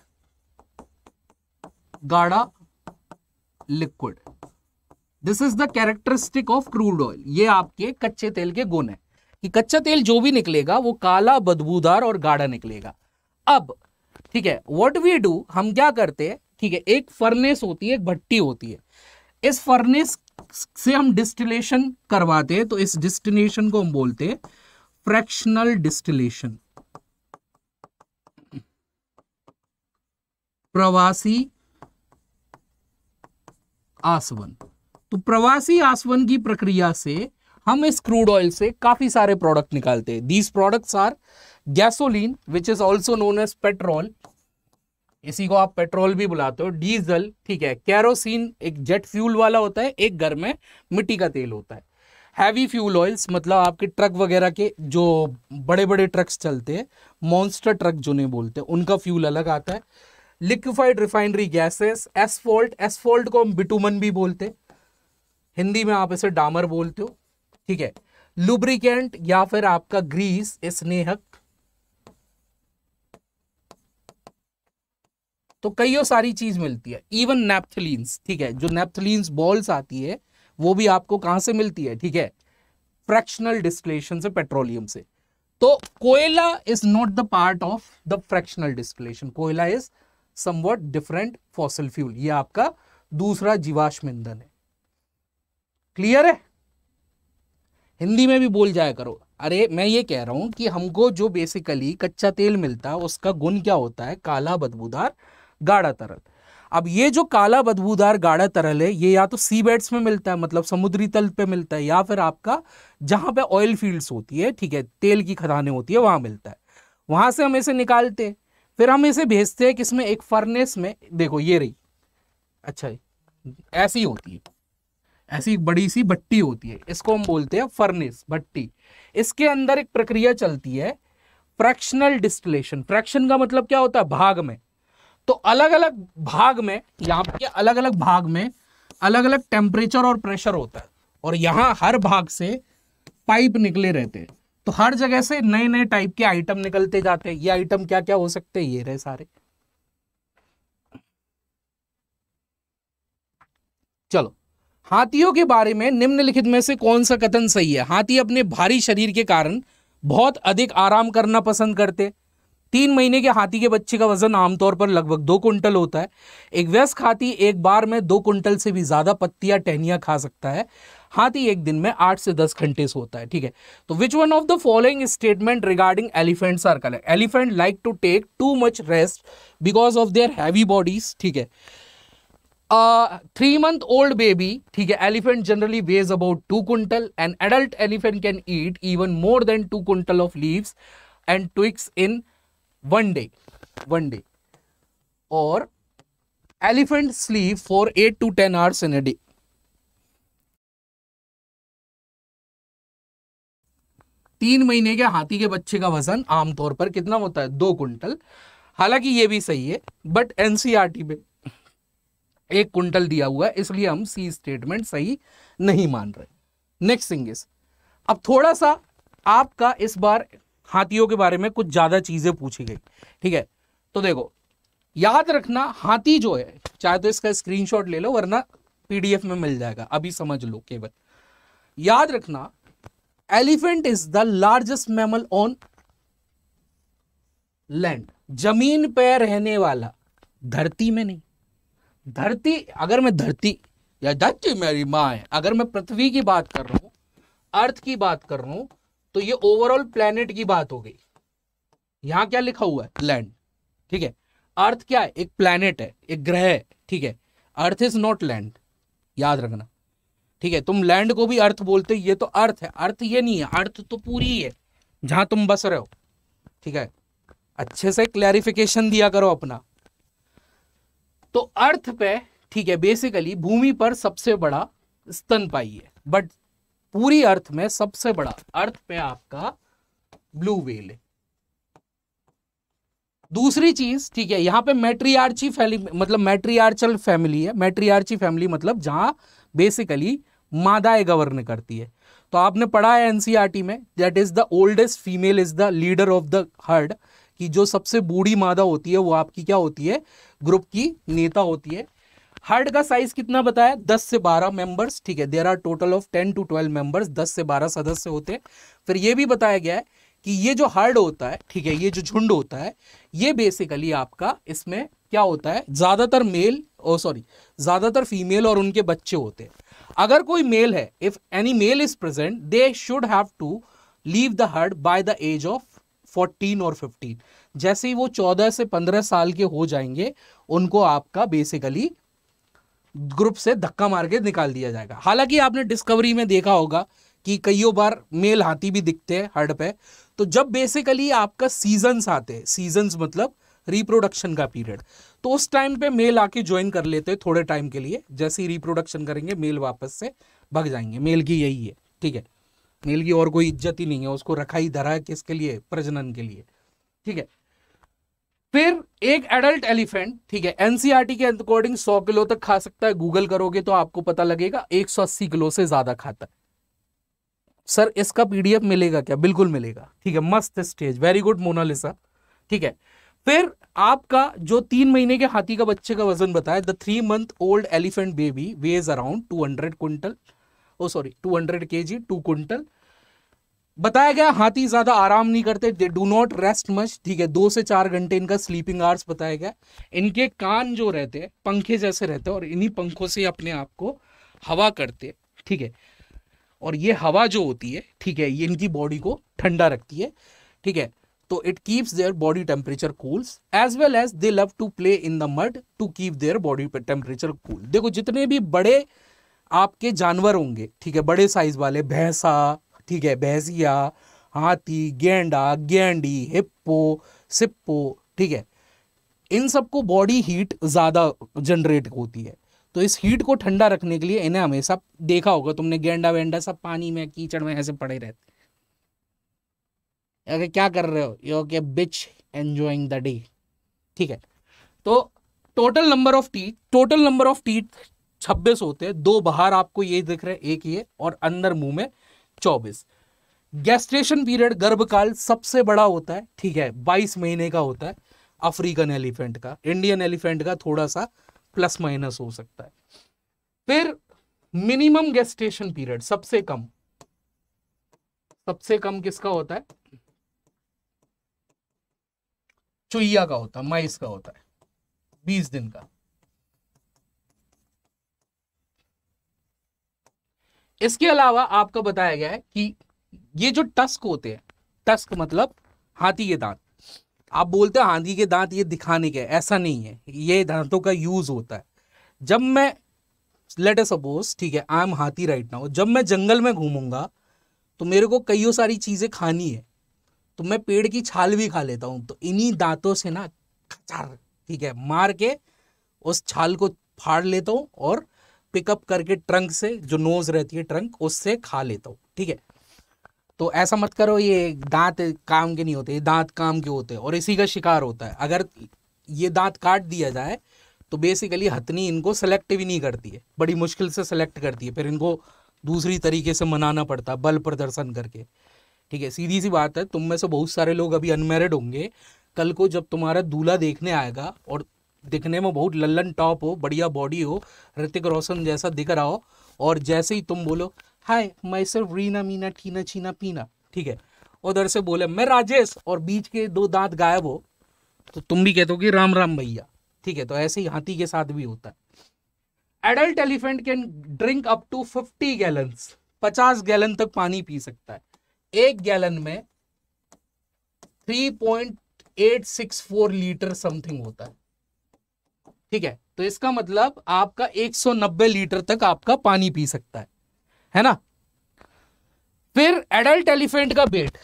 गाढ़ा liquid this is the characteristic of crude oil ये आपके कच्चे तेल के गुण है कि कच्चा तेल जो भी निकलेगा वो काला बदबूदार और गाढ़ा निकलेगा अब ठीक है व्हाट वी डू हम क्या करते हैं ठीक है एक फर्नेस होती है एक भट्टी होती है इस फर्नेस से हम डिस्टिलेशन करवाते हैं तो इस डिस्टिलेशन को हम बोलते हैं फ्रैक्शनल डिस्टिलेशन प्रवासी आसवन तो प्रवासी आसवन की प्रक्रिया से हम इस क्रूड ऑयल से काफी सारे प्रोडक्ट निकालते हैं these products are gasoline which is also known as petrol इसी को आप पेट्रोल भी बुलाते हो डीजल ठीक है कैरोसिन एक जेट फ्यूल वाला होता है एक घर में मिट्टी का तेल होता है हैवी फ्यूल ऑयल्स मतलब आपके ट्रक वगैरह के जो बड़े बड़े ट्रक्स चलते हैं मॉन्स्टर ट्रक जो नहीं बोलते उनका फ्यूल अलग आता है liquefied refinery gases asphalt asphalt को हम बिटूमन भी बोलते हैं हिंदी में आप इसे डामर बोलते हो ठीक है लुब्रिकेंट या फिर आपका ग्रीस स्नेहक तो और सारी चीज मिलती है इवन नेप्थलीन्स ठीक है जो नेप्थलीन्स बॉल्स आती है वो भी आपको कहां से मिलती है ठीक है फ्रैक्शनल डिस्टिलेशन से पेट्रोलियम से तो कोयला is not the part of the fractional distillation कोयला is somewhat different fossil fuel ये आपका दूसरा जीवाश्म ईंधन है क्लियर है हिंदी में भी बोल जाया करो अरे मैं ये कह रहा हूँ कि हमको जो बेसिकली कच्चा तेल मिलता है उसका गुण क्या होता है काला बदबूदार गाढ़ा तरल अब ये जो काला बदबूदार गाढ़ा तरल है ये या तो सी बेड्स में मिलता है मतलब समुद्री तल पे मिलता है या फिर आपका जहाँ पे ऑयल फील्ड्स होती है ठीक है तेल की खदानें होती है वहाँ मिलता है वहाँ से हम इसे निकालते हैं फिर हम इसे भेजते हैं किसमें एक फर्नेस में देखो ये रही अच्छा ऐसी होती है ऐसी बड़ी सी भट्टी होती है इसको हम बोलते हैं फर्नेस भट्टी इसके अंदर एक प्रक्रिया चलती है फ्रैक्शनल डिस्टिलेशन फ्रैक्शन का मतलब क्या होता है भाग में तो अलग अलग भाग में यहाँ पे अलग अलग भाग में अलग अलग टेम्परेचर और प्रेशर होता है और यहाँ हर भाग से पाइप निकले रहते हैं तो हर जगह से नए नए टाइप के आइटम निकलते जाते हैं ये आइटम क्या क्या हो सकते हैं ये रहे सारे चलो हाथियों के बारे में निम्नलिखित में से कौन सा कथन सही है हाथी अपने भारी शरीर के कारण बहुत अधिक आराम करना पसंद करते तीन महीने के हाथी के बच्चे का वजन आमतौर पर लगभग दो कुंटल होता है एक व्यस्क हाथी एक बार में दो कुंटल से भी ज्यादा पत्तियां टहनियां खा सकता है हाथी एक दिन में आठ से दस घंटे सोता है ठीक है तो which one of the following statement regarding elephant are correct elephant like to take too much rest because of their heavy bodies ठीक है थ्री मंथ ओल्ड बेबी ठीक है elephant generally weighs about two quintal and adult elephant can eat even more than two quintal of leaves and twigs in one day one day और elephant sleep for eight to ten hours in a day तीन महीने के हाथी के बच्चे का वजन आमतौर पर कितना होता है दो क्विंटल हालांकि ये भी सही है बट एनसीआरटी e में एक कुंटल दिया हुआ है इसलिए हम सी स्टेटमेंट सही नहीं मान रहे नेक्स्ट थिंग इज अब थोड़ा सा आपका इस बार हाथियों के बारे में कुछ ज़्यादा चीज़ें पूछी गई ठीक है तो देखो याद रखना हाथी जो है चाहे तो इसका स्क्रीनशॉट ले लो वरना पीडीएफ में मिल जाएगा अभी समझ लो केवल याद रखना elephant is the largest mammal on land जमीन पे रहने वाला धरती में नहीं धरती अगर मैं धरती या धरती मेरी माँ है अगर मैं पृथ्वी की बात कर रहा हूं अर्थ की बात कर रहा हूं तो ये ओवरऑल प्लेनेट की बात हो गई यहाँ क्या लिखा हुआ है लैंड ठीक है अर्थ क्या है एक प्लेनेट है एक ग्रह है ठीक है अर्थ इज नॉट लैंड याद रखना ठीक है तुम लैंड को भी अर्थ बोलते ये तो अर्थ है अर्थ ये नहीं है अर्थ तो पूरी ही है जहां तुम बस रहे हो ठीक है अच्छे से क्लैरिफिकेशन दिया करो अपना तो अर्थ पे ठीक है बेसिकली भूमि पर सबसे बड़ा स्तनपाई है बट पूरी अर्थ में सबसे बड़ा अर्थ पे आपका ब्लू वेल है दूसरी चीज ठीक है यहां पे मैट्रियार्ची फैमिली मतलब मैट्रियार्चल फैमिली है मैट्रियार्ची फैमिली मतलब जहां बेसिकली मादाएं गवर्न करती है तो आपने पढ़ा है एनसीआरटी e में that is the oldest female is the leader of the herd कि जो सबसे बूढ़ी मादा होती है वो आपकी क्या होती है ग्रुप की नेता होती है हर्ड का साइज कितना बताया दस से बारह मेंबर्स ठीक है there are total of ten to twelve members दस से बारह सदस्य होते हैं फिर ये भी बताया गया है कि ये जो हर्ड होता है ठीक है ये जो झुंड होता है ये बेसिकली आपका इसमें क्या होता है ज़्यादातर मेल ओ सॉरी ज़्यादातर फीमेल और उनके बच्चे होते हैं अगर कोई मेल है if any male is present they should have to leave the herd by the age of fourteen और फिफ्टीन जैसे ही वो चौदह से पंद्रह साल के हो जाएंगे उनको आपका बेसिकली ग्रुप से धक्का मार के निकाल दिया जाएगा हालांकि आपने डिस्कवरी में देखा होगा कि कईयों बार मेल हाथी भी दिखते हैं हड पे तो जब बेसिकली आपका सीजन्स आते हैं सीजन्स मतलब रिप्रोडक्शन का पीरियड तो उस टाइम पे मेल आके ज्वाइन कर लेते हैं थोड़े टाइम के लिए जैसे ही रिप्रोडक्शन करेंगे मेल वापस से भग जाएंगे मेल की यही है ठीक है मेल की और कोई इज्जत ही नहीं है उसको रखा ही धरा है किसके लिए प्रजनन के लिए ठीक है फिर एक एडल्ट एलिफेंट ठीक है एनसीआरटी e के अकॉर्डिंग 100 किलो तक खा सकता है गूगल करोगे तो आपको पता लगेगा 180 किलो से ज्यादा खाता है सर इसका पीडीएफ मिलेगा क्या बिल्कुल मिलेगा ठीक है मस्त स्टेज वेरी गुड मोनालिसा ठीक है फिर आपका जो तीन महीने के हाथी का बच्चे का वजन बताया the three month old elephant baby weighs around two hundred oh sorry 200 hundred K G to quintal बताया गया हाथी ज्यादा आराम नहीं करते they do not rest much ठीक है दो से चार घंटे इनका स्लीपिंग आवर्स बताया गया इनके कान जो रहते हैं पंखे जैसे रहते हैं और इन्हीं पंखों से अपने आप को हवा करते हैं ठीक है और ये हवा जो होती है ठीक है ये इनकी बॉडी को ठंडा रखती है ठीक है तो it keeps their body temperature cools as well as they love to play in the mud to keep their body temperature cool देखो जितने भी बड़े आपके जानवर होंगे ठीक है बड़े साइज वाले भैंसा ठीक है भैंसिया हाथी गेंडा गेंडी हिप्पो सिप्पो ठीक है इन सबको बॉडी हीट ज़्यादा जनरेट होती है तो इस हीट को ठंडा रखने के लिए इन्हें हमेशा देखा होगा तुमने गेंडा वेंडा सब पानी में कीचड़ में ऐसे पड़े रहते अगर क्या कर रहे हो यो के बिच एंजॉइंग द डे ठीक है तो total number of teeth total number of teeth छब्बीस होते हैं दो बाहर आपको ये दिख रहे हैं एक ये और अंदर मुंह में चौबीस गैस्ट्रेशन पीरियड गर्भकाल सबसे बड़ा होता है ठीक है बाईस महीने का होता है अफ्रीकन एलिफेंट का इंडियन एलिफेंट का थोड़ा सा प्लस माइनस हो सकता है फिर मिनिमम गैस्ट्रेशन पीरियड सबसे कम सबसे कम किसका होता है चुहिया का होता है माइस का होता है बीस दिन का इसके अलावा आपको बताया गया है कि ये जो टस्क होते हैं टस्क मतलब हाथी के दांत आप बोलते हैं हाथी के दांत ये दिखाने के ऐसा नहीं है ये दांतों का यूज होता है जब मैं लेट ए सपोज ठीक है आई एम हाथी राइट नाउ जब मैं जंगल में घूमूंगा तो मेरे को कईयों सारी चीज़ें खानी है तो मैं पेड़ की छाल भी खा लेता हूँ तो इन्हीं दांतों से ना ठीक है मार के उस छाल को फाड़ लेता हूँ और पिकअप करके ट्रंक से जो नोज रहती है ट्रंक उससे खा लेता हूँ ठीक है तो ऐसा मत करो ये दांत काम के नहीं होते ये दांत काम के होते हैं और इसी का शिकार होता है अगर ये दांत काट दिया जाए तो बेसिकली हथनी इनको सेलेक्ट भी नहीं करती है बड़ी मुश्किल से सेलेक्ट करती है फिर इनको दूसरी तरीके से मनाना पड़ता है बल प्रदर्शन करके ठीक है सीधी सी बात है तुम में से बहुत सारे लोग अभी अनमेरिड होंगे कल को जब तुम्हारा दूल्हा देखने आएगा और दिखने में बहुत लल्लन टॉप हो बढ़िया बॉडी हो ऋतिक रोशन जैसा दिख रहा हो और जैसे ही तुम बोलो हाय मैं सिर्फ रीना मीना ठीना छीना पीना ठीक है उधर से बोले मैं राजेश और बीच के दो दांत गायब हो तो तुम भी कहते हो कि राम राम भैया ठीक है तो ऐसे ही हाथी के साथ भी होता है adult elephant can drink up to fifty gallon पचास गैलन तक पानी पी सकता है एक गैलन में 3.864 लीटर समथिंग होता है ठीक है तो इसका मतलब आपका 190 लीटर तक आपका पानी पी सकता है है ना फिर एडल्ट एलिफेंट का वेट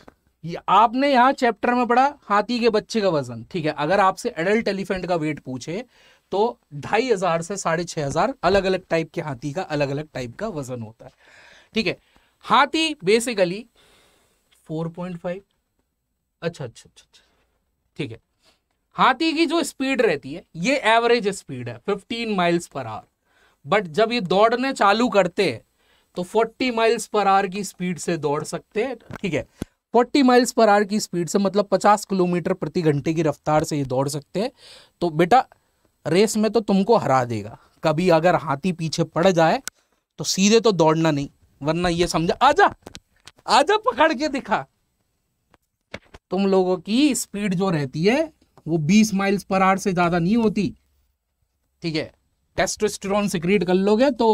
आपने यहां चैप्टर में पढ़ा हाथी के बच्चे का वजन ठीक है अगर आपसे एडल्ट एलिफेंट का वेट पूछे तो ढाई हजार से साढ़े छह हजार अलग अलग टाइप के हाथी का अलग अलग टाइप का वजन होता है ठीक है हाथी बेसिकली 4.5 अच्छा, अच्छा अच्छा अच्छा ठीक है हाथी की जो स्पीड रहती है ये एवरेज स्पीड है 15 माइल्स पर आवर बट जब ये दौड़ने चालू करते हैं तो 40 माइल्स पर आवर की स्पीड से दौड़ सकते हैं ठीक है 40 माइल्स पर आवर की स्पीड से मतलब 50 किलोमीटर प्रति घंटे की रफ्तार से ये दौड़ सकते हैं तो बेटा रेस में तो तुमको हरा देगा कभी अगर हाथी पीछे पड़ जाए तो सीधे तो दौड़ना नहीं वरना ये समझा आजा आजा पकड़ के दिखा तुम लोगों की स्पीड जो रहती है वो 20 माइल्स पर आर से ज़्यादा नहीं होती ठीक है टेस्टोस्टेरोन सिक्रीट कर लोगे तो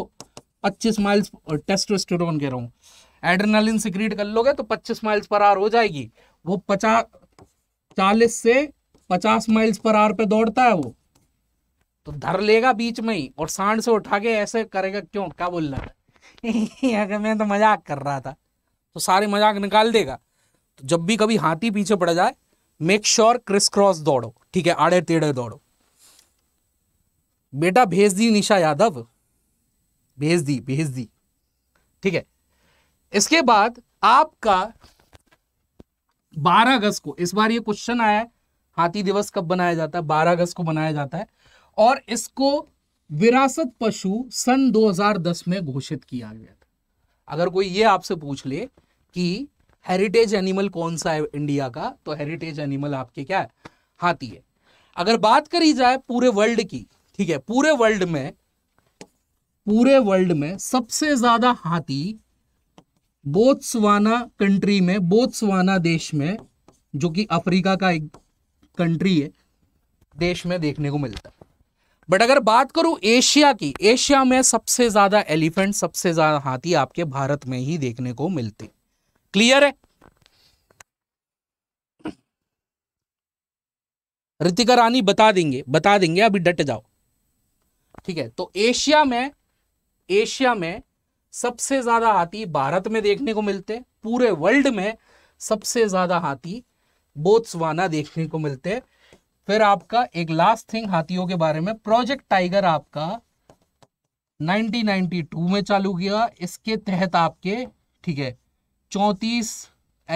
25 माइल्स टेस्टोस्टेरोन कह रहा हूं एड्रेनालिन सिक्रीट कर लोगे तो 25 माइल्स पर आर हो जाएगी वो 50 चालीस से 50 माइल्स पर आर पे दौड़ता है वो तो धर लेगा बीच में ही और सांड से उठा के ऐसे करेगा क्यों क्या बोल रहा है अगर मैं तो मजाक कर रहा था तो सारे मजाक निकाल देगा तो जब भी कभी हाथी पीछे पड़ जाए मेक श्योर क्रिस क्रॉस दौड़ो ठीक है आड़े टेढ़े दौड़ो बेटा भेज दी निशा यादव भेज दी भेज दी ठीक है इसके बाद आपका 12 अगस्त को इस बार ये क्वेश्चन आया है हाथी दिवस कब बनाया जाता है 12 अगस्त को बनाया जाता है और इसको विरासत पशु सन 2010 में घोषित किया गया था अगर कोई ये आपसे पूछ ले कि हेरिटेज एनिमल कौन सा है इंडिया का तो हेरिटेज एनिमल आपके क्या है हाथी है अगर बात करी जाए पूरे वर्ल्ड की ठीक है पूरे वर्ल्ड में पूरे वर्ल्ड में सबसे ज्यादा हाथी बोत्सवाना कंट्री में बोत्सवाना देश में जो कि अफ्रीका का एक कंट्री है देश में देखने को मिलता है बट अगर बात करूं एशिया की एशिया में सबसे ज्यादा एलिफेंट सबसे ज्यादा हाथी आपके भारत में ही देखने को मिलते क्लियर है ऋतिका रानी बता देंगे बता देंगे अभी डट जाओ ठीक है तो एशिया में एशिया में सबसे ज्यादा हाथी भारत में देखने को मिलते हैं पूरे वर्ल्ड में सबसे ज्यादा हाथी बोत्सवाना देखने को मिलते हैं फिर आपका एक लास्ट थिंग हाथियों के बारे में प्रोजेक्ट टाइगर आपका 1992 में चालू किया इसके तहत आपके ठीक है चौतीस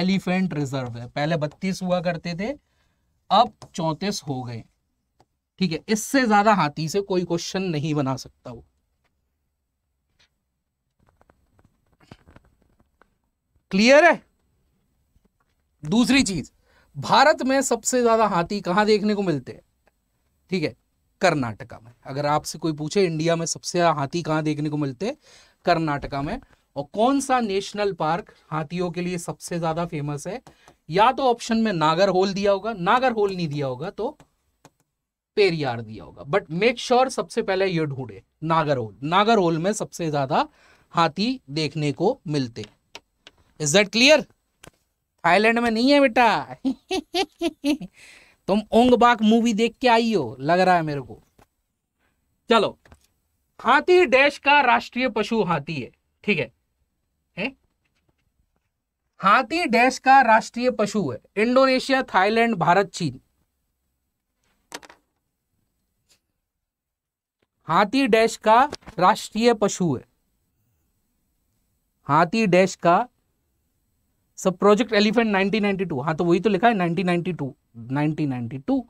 एलिफेंट रिजर्व है पहले बत्तीस हुआ करते थे अब चौतीस हो गए ठीक है इससे ज्यादा हाथी से कोई क्वेश्चन नहीं बना सकता वो क्लियर है दूसरी चीज भारत में सबसे ज्यादा हाथी कहां देखने को मिलते हैं ठीक है कर्नाटका में अगर आपसे कोई पूछे इंडिया में सबसे ज्यादा हाथी कहां देखने को मिलते हैं कर्नाटका में और कौन सा नेशनल पार्क हाथियों के लिए सबसे ज्यादा फेमस है या तो ऑप्शन में नागर होल दिया होगा नागर होल नहीं दिया होगा तो पेरियार दिया होगा बट मेक श्योर सबसे पहले ये ढूंढे नागर होल नागर होल में सबसे ज्यादा हाथी देखने को मिलते इज दट क्लियर थाईलैंड में नहीं है बेटा तुम ओंग बाग मूवी देख के आई हो लग रहा है मेरे को चलो हाथी देश का राष्ट्रीय पशु हाथी है ठीक है हाथी डैश का राष्ट्रीय पशु है इंडोनेशिया थाईलैंड भारत चीन हाथी डैश का राष्ट्रीय पशु है हाथी डैश का सब प्रोजेक्ट एलिफेंट 1992 हाँ तो वही तो लिखा है 1992 1992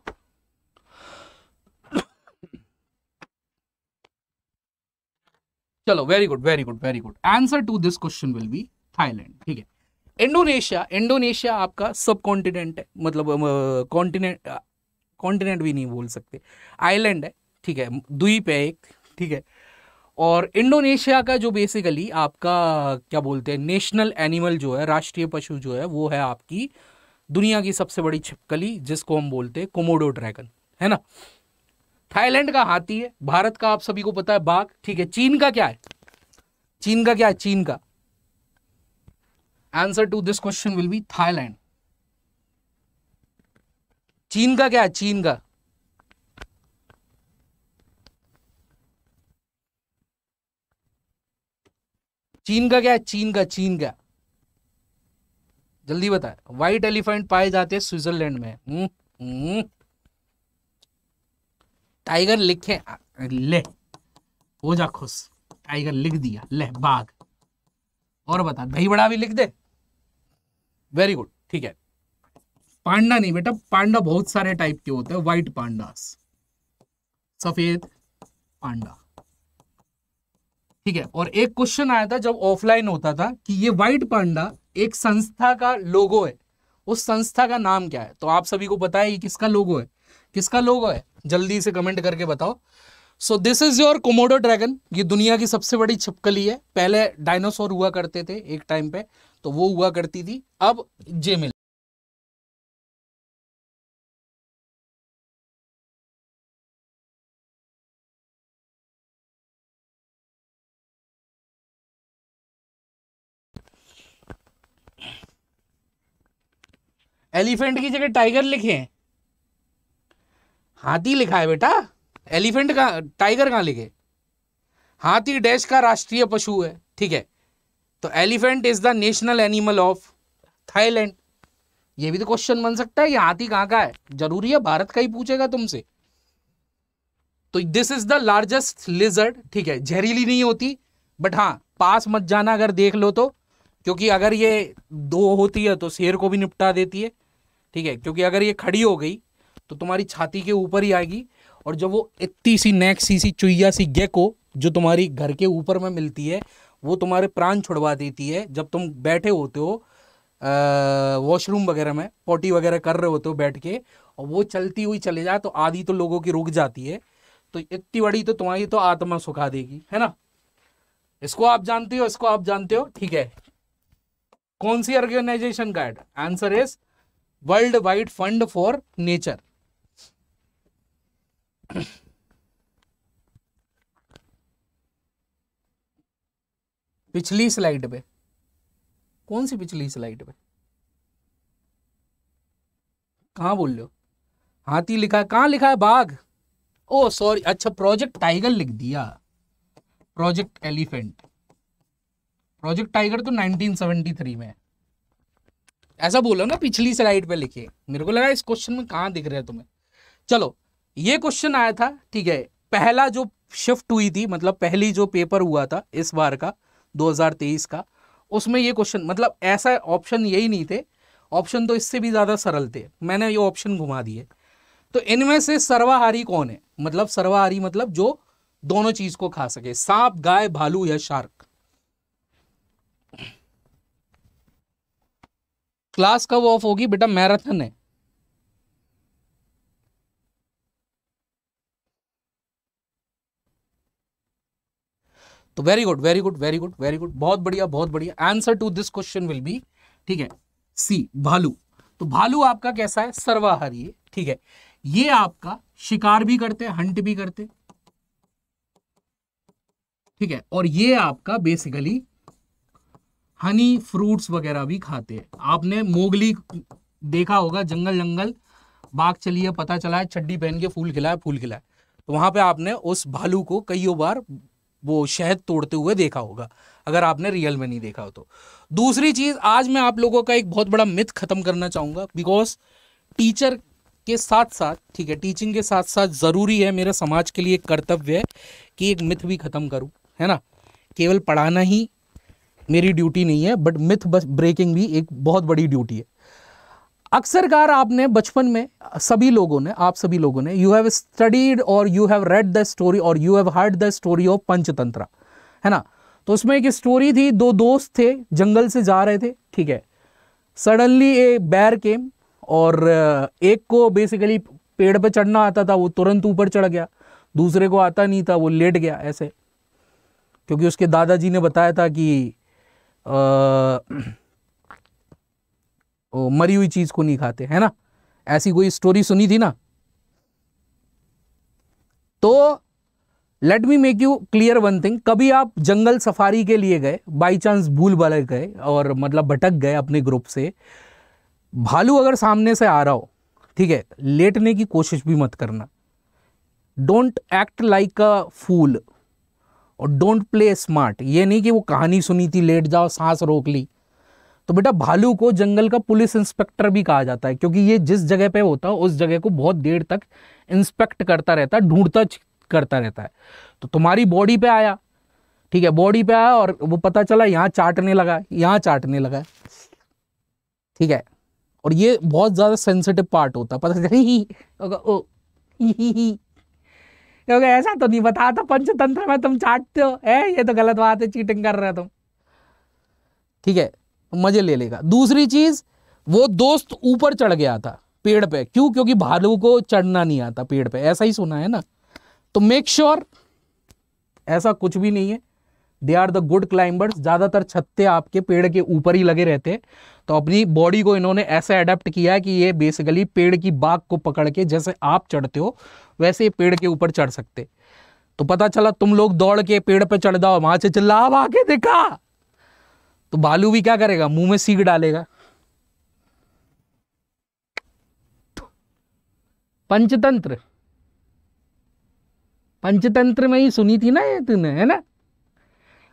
चलो very good very good very good answer to this question will be Thailand ठीक है इंडोनेशिया इंडोनेशिया आपका सब कॉन्टिनेंट है मतलब कॉन्टिनेंट कॉन्टिनेंट भी नहीं बोल सकते आइलैंड है ठीक है द्वीप है एक ठीक है और इंडोनेशिया का जो बेसिकली आपका क्या बोलते हैं नेशनल एनिमल जो है राष्ट्रीय पशु जो है वो है आपकी दुनिया की सबसे बड़ी छिपकली जिसको हम बोलते हैं कोमोडो ड्रैगन है ना थाईलैंड का हाथी है भारत का आप सभी को पता है बाघ ठीक है चीन का क्या है चीन का क्या है चीन का answer to this question will be Thailand चीन का क्या है चीन का चीन का क्या है चीन का चीन का जल्दी बताए व्हाइट एलिफेंट पाए जाते हैं स्विट्जरलैंड में टाइगर हम्म, हम्म। लिखे ले हो जा खुश टाइगर लिख दिया ले बाघ और बता दही बड़ा भी लिख दे वेरी गुड ठीक है पांडा नहीं बेटा पांडा बहुत सारे टाइप के होते हैं व्हाइट पांडा सफेद पांडा ठीक है और एक क्वेश्चन आया था जब ऑफलाइन होता था कि ये व्हाइट पांडा एक संस्था का लोगो है उस संस्था का नाम क्या है तो आप सभी को पता है ये किसका लोगो है किसका लोगो है जल्दी से कमेंट करके बताओ so this is your Komodo dragon ये दुनिया की सबसे बड़ी छिपकली है पहले डायनासोर हुआ करते थे एक टाइम पे तो वो हुआ करती थी अब जे मिल एलिफेंट की जगह टाइगर लिखे हैं हाथी लिखा है बेटा एलिफेंट का टाइगर कहां लिखे हाथी डैश का राष्ट्रीय पशु है ठीक है तो elephant is the national animal of Thailand ये भी तो क्वेश्चन बन सकता है ये हाथी कहां का है जरूरी है भारत का ही पूछेगा तुमसे तो this is the largest lizard ठीक है जहरीली नहीं होती बट हाँ पास मत जाना अगर देख लो तो क्योंकि अगर ये दो होती है तो शेर को भी निपटा देती है ठीक है क्योंकि अगर ये खड़ी हो गई तो तुम्हारी छाती के ऊपर ही आएगी और जब वो इतनी सी नेक सी सी चुईया सी गेको जो तुम्हारी घर के ऊपर में मिलती है वो तुम्हारे प्राण छुड़वा देती है जब तुम बैठे होते हो वॉशरूम वगैरह में पोटी वगैरह कर रहे होते हो बैठ के और वो चलती हुई चले जाए तो आधी तो लोगों की रुक जाती है तो इतनी बड़ी तो तुम्हारी तो आत्मा सुखा देगी है ना इसको आप जानते हो इसको आप जानते हो ठीक है कौन सी ऑर्गेनाइजेशन का ad answer is world wide fund for nature पिछली स्लाइड पे कौन सी पिछली स्लाइड पे कहा बोल रहे हो हाथी लिखा है कहाँ लिखा है बाघ ओ सॉरी अच्छा प्रोजेक्ट टाइगर लिख दिया प्रोजेक्ट एलिफेंट प्रोजेक्ट टाइगर तो 1973 में ऐसा बोलो ना पिछली स्लाइड पे लिखिए मेरे को लगा इस क्वेश्चन में कहा दिख रहा है तुम्हें चलो ये क्वेश्चन आया था ठीक है पहला जो शिफ्ट हुई थी मतलब पहली जो पेपर हुआ था इस बार का 2023 का उसमें ये क्वेश्चन मतलब ऐसा ऑप्शन यही नहीं थे ऑप्शन तो इससे भी ज़्यादा सरल थे मैंने ये ऑप्शन घुमा दिए तो इनमें से सर्वाहारी कौन है मतलब सर्वाहारी मतलब जो दोनों चीज को खा सके सांप गाय भालू या शार्क क्लास कब ऑफ होगी बेटा मैराथन है तो very good very good very good very good बहुत बढ़िया बहुत बढ़िया answer to this question will be ठीक है सी भालू तो भालू आपका कैसा है सर्वाहारी ठीक है ये आपका शिकार भी करते हैं हंट भी करते ठीक है और ये आपका बेसिकली हनी फ्रूट्स वगैरह भी खाते हैं आपने मोगली देखा होगा जंगल जंगल बाग चलिए पता चला है चड्डी पहन के फूल खिलाए फूल खिलाए तो वहां पे आपने उस भालू को कईयों बार वो शहद तोड़ते हुए देखा होगा अगर आपने रियल में नहीं देखा हो तो दूसरी चीज़ आज मैं आप लोगों का एक बहुत बड़ा मिथ ख़त्म करना चाहूंगा बिकॉज टीचर के साथ साथ ठीक है टीचिंग के साथ साथ ज़रूरी है मेरे समाज के लिए एक कर्तव्य है कि एक मिथ भी ख़त्म करूं है ना केवल पढ़ाना ही मेरी ड्यूटी नहीं है बट मिथ बस ब्रेकिंग भी एक बहुत बड़ी ड्यूटी है अक्सरकार आपने बचपन में सभी लोगों ने आप सभी लोगों ने यू हैव स्टडीड और you have read the story और you have heard the story of Panchatantra है ना तो उसमें एक स्टोरी थी दो दोस्त थे जंगल से जा रहे थे ठीक है सडनली ए बैर केम और uh, एक को बेसिकली पेड़ पे चढ़ना आता था वो तुरंत ऊपर चढ़ गया दूसरे को आता नहीं था वो लेट गया ऐसे क्योंकि उसके दादाजी ने बताया था कि आ, uh, वो मरी हुई चीज़ को नहीं खाते है ना ऐसी कोई स्टोरी सुनी थी ना तो let me make you clear one thing कभी आप जंगल सफारी के लिए गए बाई चांस भूल भल गए और मतलब भटक गए अपने ग्रुप से भालू अगर सामने से आ रहा हो ठीक है लेटने की कोशिश भी मत करना don't act like a fool और डोंट प्ले स्मार्ट ये नहीं कि वो कहानी सुनी थी लेट जाओ सांस रोक ली तो बेटा भालू को जंगल का पुलिस इंस्पेक्टर भी कहा जाता है क्योंकि ये जिस जगह पे होता है उस जगह को बहुत देर तक इंस्पेक्ट करता रहता है ढूंढता करता रहता है तो तुम्हारी बॉडी पे आया ठीक है बॉडी पे आया और वो पता चला यहाँ चाटने लगा यहाँ चाटने लगा ठीक है और ये बहुत ज़्यादा सेंसिटिव पार्ट होता है पता चला ओ क्योंकि ऐसा तो नहीं बता था पंचतंत्र में तुम चाटते हो ए ये तो गलत बात है चीटिंग कर रहे हो तुम ठीक है तो मज़े ले लेगा दूसरी चीज़ वो दोस्त ऊपर चढ़ गया था पेड़ पे क्यों क्योंकि भालू को चढ़ना नहीं आता पेड़ पे ऐसा ही सुना है ना तो मेक श्योर sure, ऐसा कुछ भी नहीं है they are the good climbers ज़्यादातर छत्ते आपके पेड़ के ऊपर ही लगे रहते हैं तो अपनी बॉडी को इन्होंने ऐसा अडेप्ट किया है कि ये बेसिकली पेड़ की बाग को पकड़ के जैसे आप चढ़ते हो वैसे ये पेड़ के ऊपर चढ़ सकते तो पता चला तुम लोग दौड़ के पेड़ पे चढ़ जाओ वहां से चिल्ला आके दिखा तो बालू भी क्या करेगा मुंह में सीख डालेगा पंचतंत्र पंचतंत्र में ही सुनी थी ना ये तूने है ना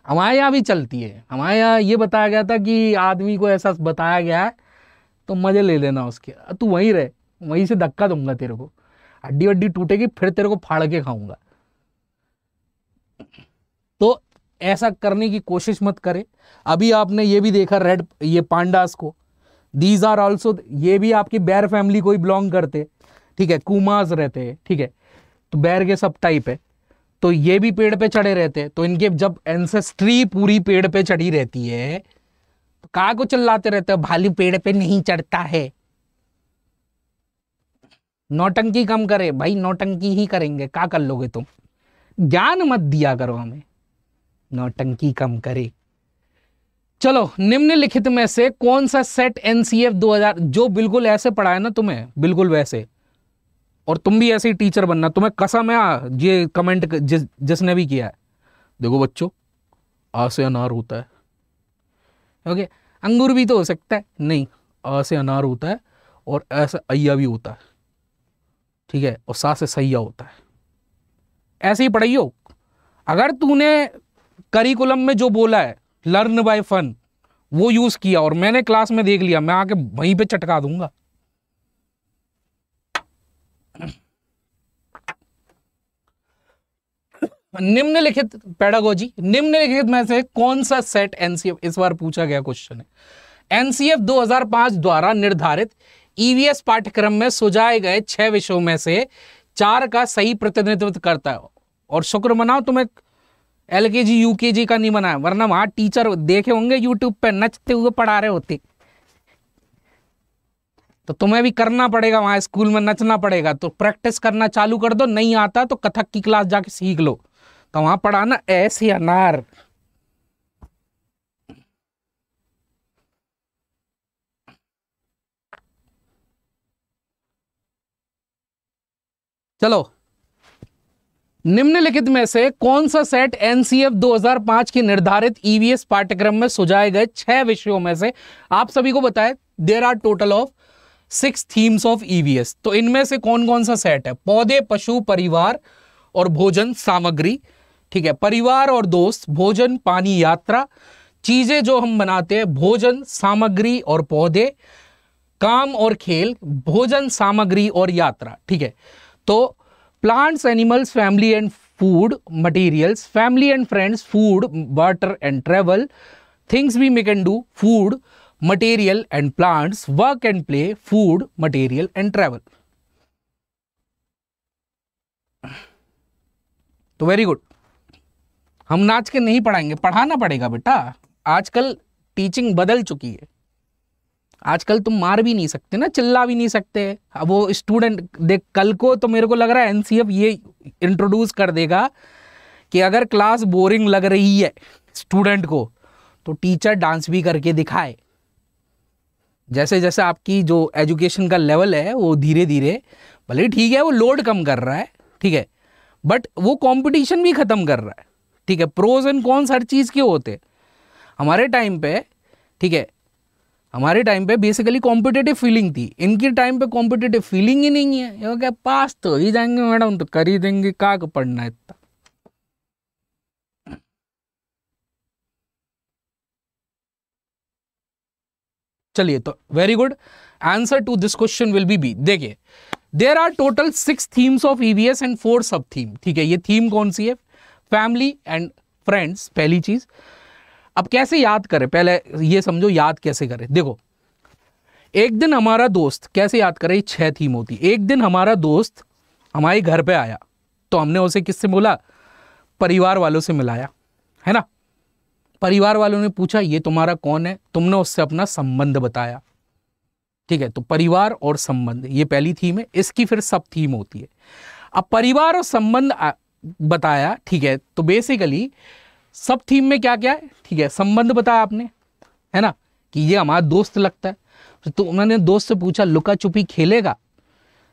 हमारे यहां भी चलती है हमारे यहाँ ये बताया गया था कि आदमी को ऐसा बताया गया है तो मज़े ले लेना उसके तू वहीं रहे वहीं से धक्का दूंगा तेरे को हड्डी वड्डी टूटेगी फिर तेरे को फाड़ के खाऊंगा तो ऐसा करने की कोशिश मत करें अभी आपने ये भी देखा रेड ये पांडास को दीज आर ऑल्सो ये भी आपकी बैर फैमिली को ही बिलोंग करते ठीक है कुमाज रहते हैं ठीक है तो बैर के सब टाइप है तो ये भी पेड़ पे चढ़े रहते हैं तो इनके जब एंसेस्ट्री पूरी पेड़ पे चढ़ी रहती है तो का को चिल्लाते रहते हो भालू पेड़ पे नहीं चढ़ता है नौटंकी कम करे भाई नौटंकी ही करेंगे का कर लोगे तुम ज्ञान मत दिया करो हमें नौटंकी कम करे चलो निम्नलिखित में से कौन सा सेट एनसीएफ 2000 जो बिल्कुल ऐसे पढ़ा है ना तुम्हें बिल्कुल वैसे और तुम भी ऐसे ही टीचर बनना तुम्हें कसम है ये कमेंट जिस जिसने भी किया है देखो बच्चों आ से अनार होता है ओके अंगूर भी तो हो सकता है नहीं आ से अनार होता है और ऐसे अय्या भी होता है ठीक है और सा से सैया होता है ऐसे ही पढ़ाई हो अगर तूने करिकुलम में जो बोला है लर्न बाय फन वो यूज किया और मैंने क्लास में देख लिया मैं आके वहीं पे चटका दूंगा निम्नलिखित पेडागोजी निम्नलिखित में से कौन सा सेट एनसीएफ इस बार पूछा गया क्वेश्चन है एनसीएफ 2005 द्वारा निर्धारित ईवीएस e पाठ्यक्रम में सुझाए गए छह विषयों में से चार का सही प्रतिनिधित्व करता है और शुक्र मनाओ तुम्हें एल के जी यू के जी का नहीं बना वरना वहां टीचर देखे होंगे यूट्यूब पे नचते हुए पढ़ा रहे होते तो तुम्हें भी करना पड़ेगा वहां स्कूल में नचना पड़ेगा तो प्रैक्टिस करना चालू कर दो नहीं आता तो कथक की क्लास जाके सीख लो तो वहां पढ़ाना ऐसे अनार चलो निम्नलिखित में से कौन सा सेट एनसीएफ 2005 की निर्धारित ईवीएस e पाठ्यक्रम में सुझाए गए छह विषयों में से आप सभी को बताए there are total of six themes of EVS तो इनमें से कौन कौन सा सेट है पौधे पशु परिवार और भोजन सामग्री ठीक है परिवार और दोस्त भोजन पानी यात्रा चीजें जो हम बनाते हैं भोजन सामग्री और पौधे काम और खेल भोजन सामग्री और यात्रा ठीक है तो plants animals family and food materials family and friends food water and travel things we may can do food material and plants work and play food material and travel तो वेरी गुड हम नाच के नहीं पढ़ाएंगे पढ़ाना पड़ेगा बेटा आजकल टीचिंग बदल चुकी है आजकल तुम मार भी नहीं सकते ना चिल्ला भी नहीं सकते अब वो स्टूडेंट देख कल को तो मेरे को लग रहा है एनसीएफ ये इंट्रोड्यूस कर देगा कि अगर क्लास बोरिंग लग रही है स्टूडेंट को तो टीचर डांस भी करके दिखाए जैसे जैसे आपकी जो एजुकेशन का लेवल है वो धीरे धीरे भले ठीक है वो लोड कम कर रहा है ठीक है बट वो कंपटीशन भी ख़त्म कर रहा है ठीक है प्रोज एंड कॉन्स हर चीज़ के होते हमारे टाइम पे ठीक है हमारे टाइम पे बेसिकली कॉम्पिटेटिव फीलिंग थी इनके टाइम पे कॉम्पिटेटिव फीलिंग ही नहीं है ये क्या पास तो ही जाएंगे मैडम तो कर ही देंगे का पढ़ना इतना चलिए तो very good answer to this question will be B देखिए there are total six themes of EVS and four सब थीम ठीक है ये थीम कौन सी है फैमिली एंड फ्रेंड्स पहली चीज़ अब कैसे याद करें पहले ये समझो याद कैसे करें देखो एक दिन हमारा दोस्त कैसे याद करे छह थीम होती एक दिन हमारा दोस्त हमारे घर पे आया तो हमने उसे किससे बोला परिवार वालों से मिलाया है ना परिवार वालों ने पूछा ये तुम्हारा कौन है तुमने उससे अपना संबंध बताया ठीक है तो परिवार और संबंध ये पहली थीम है इसकी फिर सब थीम होती है अब परिवार और संबंध बताया ठीक है तो बेसिकली सब थीम में क्या क्या है ठीक है संबंध बताया आपने है ना कि ये हमारा दोस्त लगता है तो उन्होंने दोस्त से पूछा लुका छुपी खेलेगा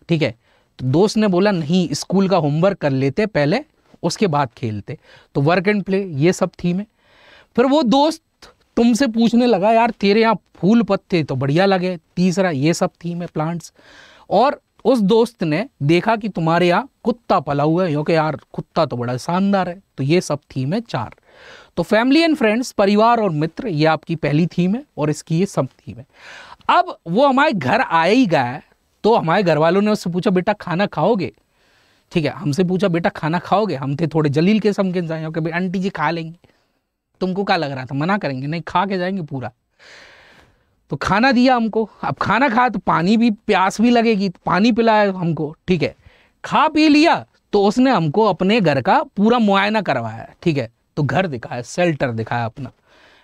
ठीक है तो दोस्त ने बोला नहीं स्कूल का होमवर्क कर लेते पहले उसके बाद खेलते तो वर्क एंड प्ले ये सब थीम है फिर वो दोस्त तुमसे पूछने लगा यार तेरे यहाँ फूल पत्ते तो बढ़िया लगे तीसरा ये सब थीम है प्लांट्स और उस दोस्त ने देखा कि तुम्हारे यहाँ कुत्ता पला हुआ है क्योंकि यार कुत्ता तो बड़ा शानदार है तो ये सब थीम है चार तो फैमिली एंड फ्रेंड्स परिवार और मित्र ये आपकी पहली थीम है और इसकी ये सब थीम है अब वो हमारे घर आए ही गया तो हमारे घर वालों ने उससे पूछा बेटा खाना खाओगे ठीक है हमसे पूछा बेटा खाना खाओगे हम थे थोड़े जलील के सम जाएंगे इंसान आंटी जी खा लेंगे तुमको क्या लग रहा था मना करेंगे नहीं खा के जाएंगे पूरा तो खाना दिया हमको अब खाना खा तो पानी भी प्यास भी लगेगी तो पानी पिलाया हमको ठीक है खा पी लिया तो उसने हमको अपने घर का पूरा मुआयना करवाया ठीक है तो घर दिखाया सेल्टर दिखाया अपना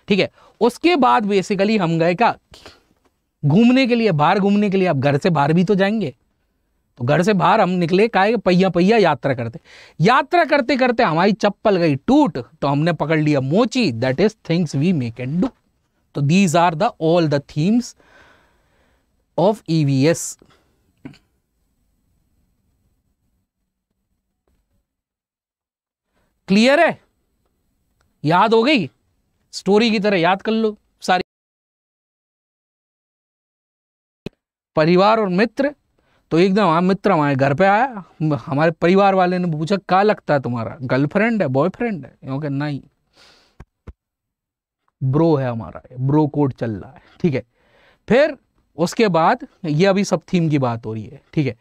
ठीक है उसके बाद बेसिकली हम गए क्या घूमने के लिए बाहर घूमने के लिए आप घर से बाहर भी तो जाएंगे तो घर से बाहर हम निकले का पहिया पहिया यात्रा करते यात्रा करते करते हमारी चप्पल गई टूट तो हमने पकड़ लिया मोची that is things we make can do तो these are the all the themes of EVS clear है याद हो गई स्टोरी की तरह याद कर लो सारी परिवार और मित्र तो एकदम हाँ मित्र हमारे घर पे आया हमारे परिवार वाले ने पूछा क्या लगता है तुम्हारा गर्लफ्रेंड है बॉयफ्रेंड है यूँ नहीं ब्रो है हमारा ब्रो कोड चल रहा है ठीक है फिर उसके बाद ये अभी सब थीम की बात हो रही है ठीक है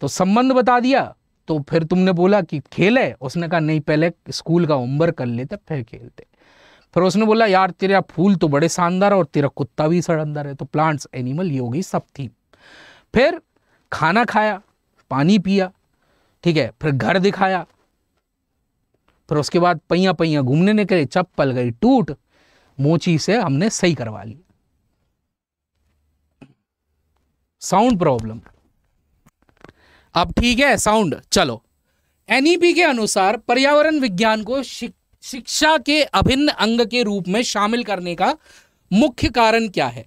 तो संबंध बता दिया तो फिर तुमने बोला कि खेले उसने कहा नहीं पहले स्कूल का उम्र कर लेते फिर खेलते फिर उसने बोला यार तेरा फूल तो बड़े शानदार है और तेरा कुत्ता भी सड़ंदर है तो प्लांट्स एनिमल ये हो गई सब थी फिर खाना खाया पानी पिया ठीक है फिर घर दिखाया फिर उसके बाद पहिया पहिया घूमने निकले चप्पल गई टूट मोची से हमने सही करवा ली साउंड प्रॉब्लम अब ठीक है साउंड चलो एनईपी e के अनुसार पर्यावरण विज्ञान को शिक्षा के अभिन्न अंग के रूप में शामिल करने का मुख्य कारण क्या है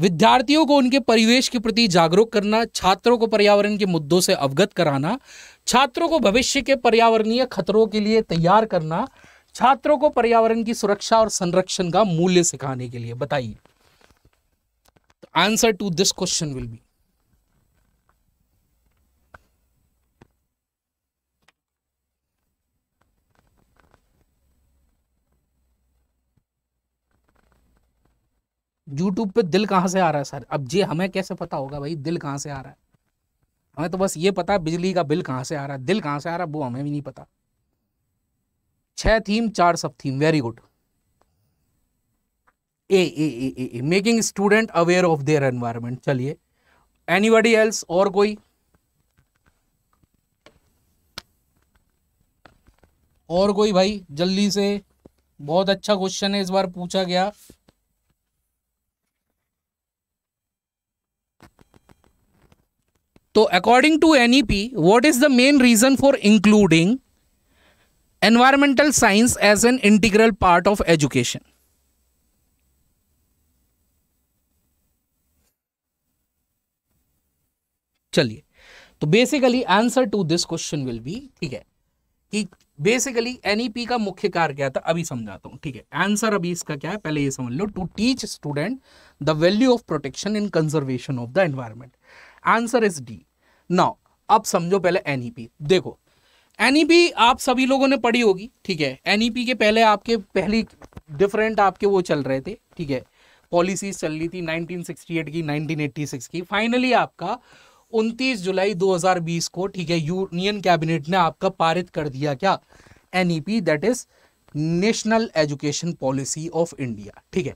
विद्यार्थियों को उनके परिवेश के प्रति जागरूक करना छात्रों को पर्यावरण के मुद्दों से अवगत कराना छात्रों को भविष्य के पर्यावरणीय खतरों के लिए तैयार करना छात्रों को पर्यावरण की सुरक्षा और संरक्षण का मूल्य सिखाने के लिए बताइए answer to this question will be YouTube पे दिल कहाँ से आ रहा है सर अब जी हमें कैसे पता होगा भाई दिल कहाँ से आ रहा है हमें तो बस ये पता बिजली का बिल कहाँ से आ रहा है दिल कहाँ से आ रहा है वो हमें भी नहीं पता छह थीम चार सब theme very good A A A A making student aware of their environment चलिए एनीबडी एल्स और कोई और कोई भाई जल्दी से बहुत अच्छा क्वेश्चन है इस बार पूछा गया तो according to NEP what is the main reason for including environmental science as an integral part of education चलिए तो basically answer to this question will be ठीक है कि बेसिकली एनईपी e का मुख्य कार्य क्या था अभी समझाता हूं ठीक है आंसर अभी इसका क्या है पहले ये समझ लो to teach student the value of protection in conservation of the environment answer is D now अब समझो पहले एनईपी e देखो एनईपी e आप सभी लोगों ने पढ़ी होगी ठीक है एनईपी e के पहले आपके पहली डिफरेंट आपके वो चल रहे थे ठीक है पॉलिसीज चल रही थी 1968 की 1986 की फाइनली आपका 29 जुलाई 2020 को ठीक है यूनियन कैबिनेट ने आपका पारित कर दिया क्या NEP that is national education policy of India ठीक है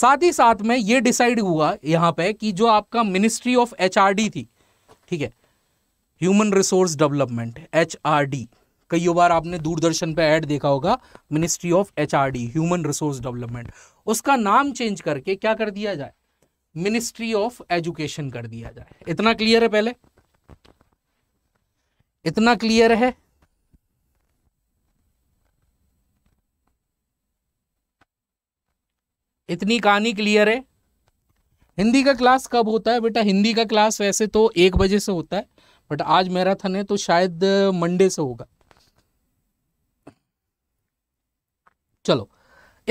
साथ ही साथ में ये डिसाइड हुआ यहां पे कि जो आपका मिनिस्ट्री ऑफ एच थी ठीक है ह्यूमन रिसोर्स डेवलपमेंट एच कई बार आपने दूरदर्शन पे ऐड देखा होगा ministry of H human resource development उसका नाम चेंज करके क्या कर दिया जाए मिनिस्ट्री ऑफ एजुकेशन कर दिया जाए इतना क्लियर है पहले इतना क्लियर है इतनी कहानी क्लियर है हिंदी का क्लास कब होता है बेटा हिंदी का क्लास वैसे तो एक बजे से होता है बट आज मैराथन है तो शायद मंडे से होगा चलो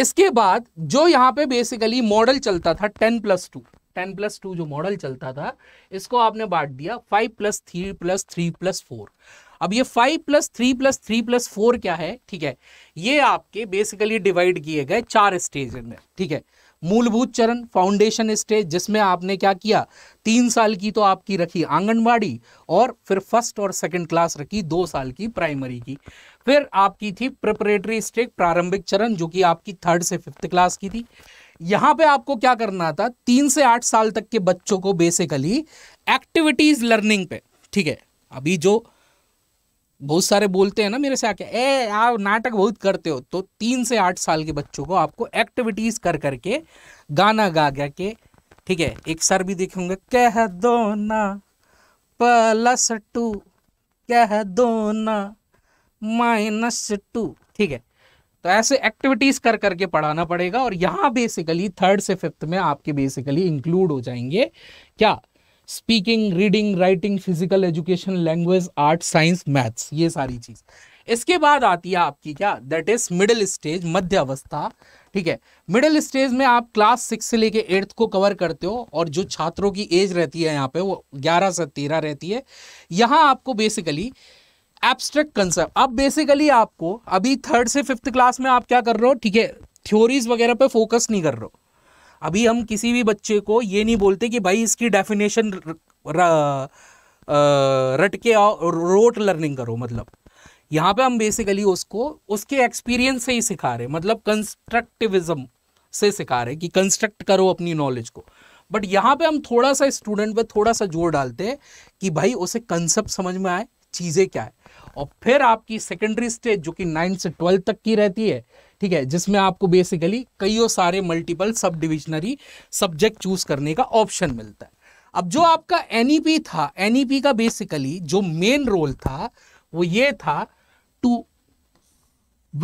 इसके बाद जो यहां पे बेसिकली मॉडल चलता था ten plus two ten plus two जो मॉडल चलता था इसको आपने बांट दिया five plus three plus three plus four अब ये five plus three plus three plus four क्या है ठीक है ये आपके बेसिकली डिवाइड किए गए चार स्टेज में ठीक है मूलभूत चरण फाउंडेशन स्टेज जिसमें आपने क्या किया तीन साल की तो आपकी रखी आंगनबाड़ी और फिर फर्स्ट और सेकंड क्लास रखी दो साल की प्राइमरी की फिर आपकी थी प्रिपरेटरी स्टेज प्रारंभिक चरण जो कि आपकी थर्ड से फिफ्थ क्लास की थी यहाँ पे आपको क्या करना था तीन से आठ साल तक के बच्चों को बेसिकली एक्टिविटीज लर्निंग पे ठीक है अभी जो बहुत सारे बोलते हैं ना मेरे से आके ए आप नाटक बहुत करते हो तो तीन से आठ साल के बच्चों को आपको एक्टिविटीज़ कर करके गाना गा गा के ठीक है एक सर भी देखे होंगे कह दो ना प्लस टू कह दो ना माइनस टू ठीक है तो ऐसे एक्टिविटीज़ कर करके पढ़ाना पड़ेगा और यहाँ बेसिकली थर्ड से फिफ्थ में आपके बेसिकली इंक्लूड हो जाएंगे क्या speaking reading writing physical education language art science maths ये सारी चीज इसके बाद आती है आपकी क्या दैट इज मिडिल स्टेज मध्य अवस्था ठीक है मिडिल स्टेज में आप क्लास सिक्स से लेके एट्थ को कवर करते हो और जो छात्रों की एज रहती है यहाँ पे वो ग्यारह से तेरह रहती है यहाँ आपको बेसिकली एब्स्ट्रैक्ट कंसेप्ट अब बेसिकली आपको अभी थर्ड से फिफ्थ क्लास में आप क्या कर रहे हो ठीक है थ्योरीज वगैरह पे फोकस नहीं कर रहे हो अभी हम किसी भी बच्चे को ये नहीं बोलते कि भाई इसकी डेफिनेशन रट के रोट लर्निंग करो मतलब यहाँ पे हम बेसिकली उसको उसके एक्सपीरियंस से ही सिखा रहे मतलब कंस्ट्रक्टिविज्म से सिखा रहे कि कंस्ट्रक्ट करो अपनी नॉलेज को बट यहाँ पे हम थोड़ा सा स्टूडेंट पे थोड़ा सा जोर डालते हैं कि भाई उसे कंसेप्ट समझ में आए चीज़ें क्या है और फिर आपकी सेकेंडरी स्टेज जो कि नाइन्थ से ट्वेल्थ तक की रहती है ठीक है जिसमें आपको बेसिकली कईयों सारे मल्टीपल सब डिविजनरी सब्जेक्ट चूज करने का ऑप्शन मिलता है अब जो आपका एनईपी था एनईपी का बेसिकली जो मेन रोल था वो ये था to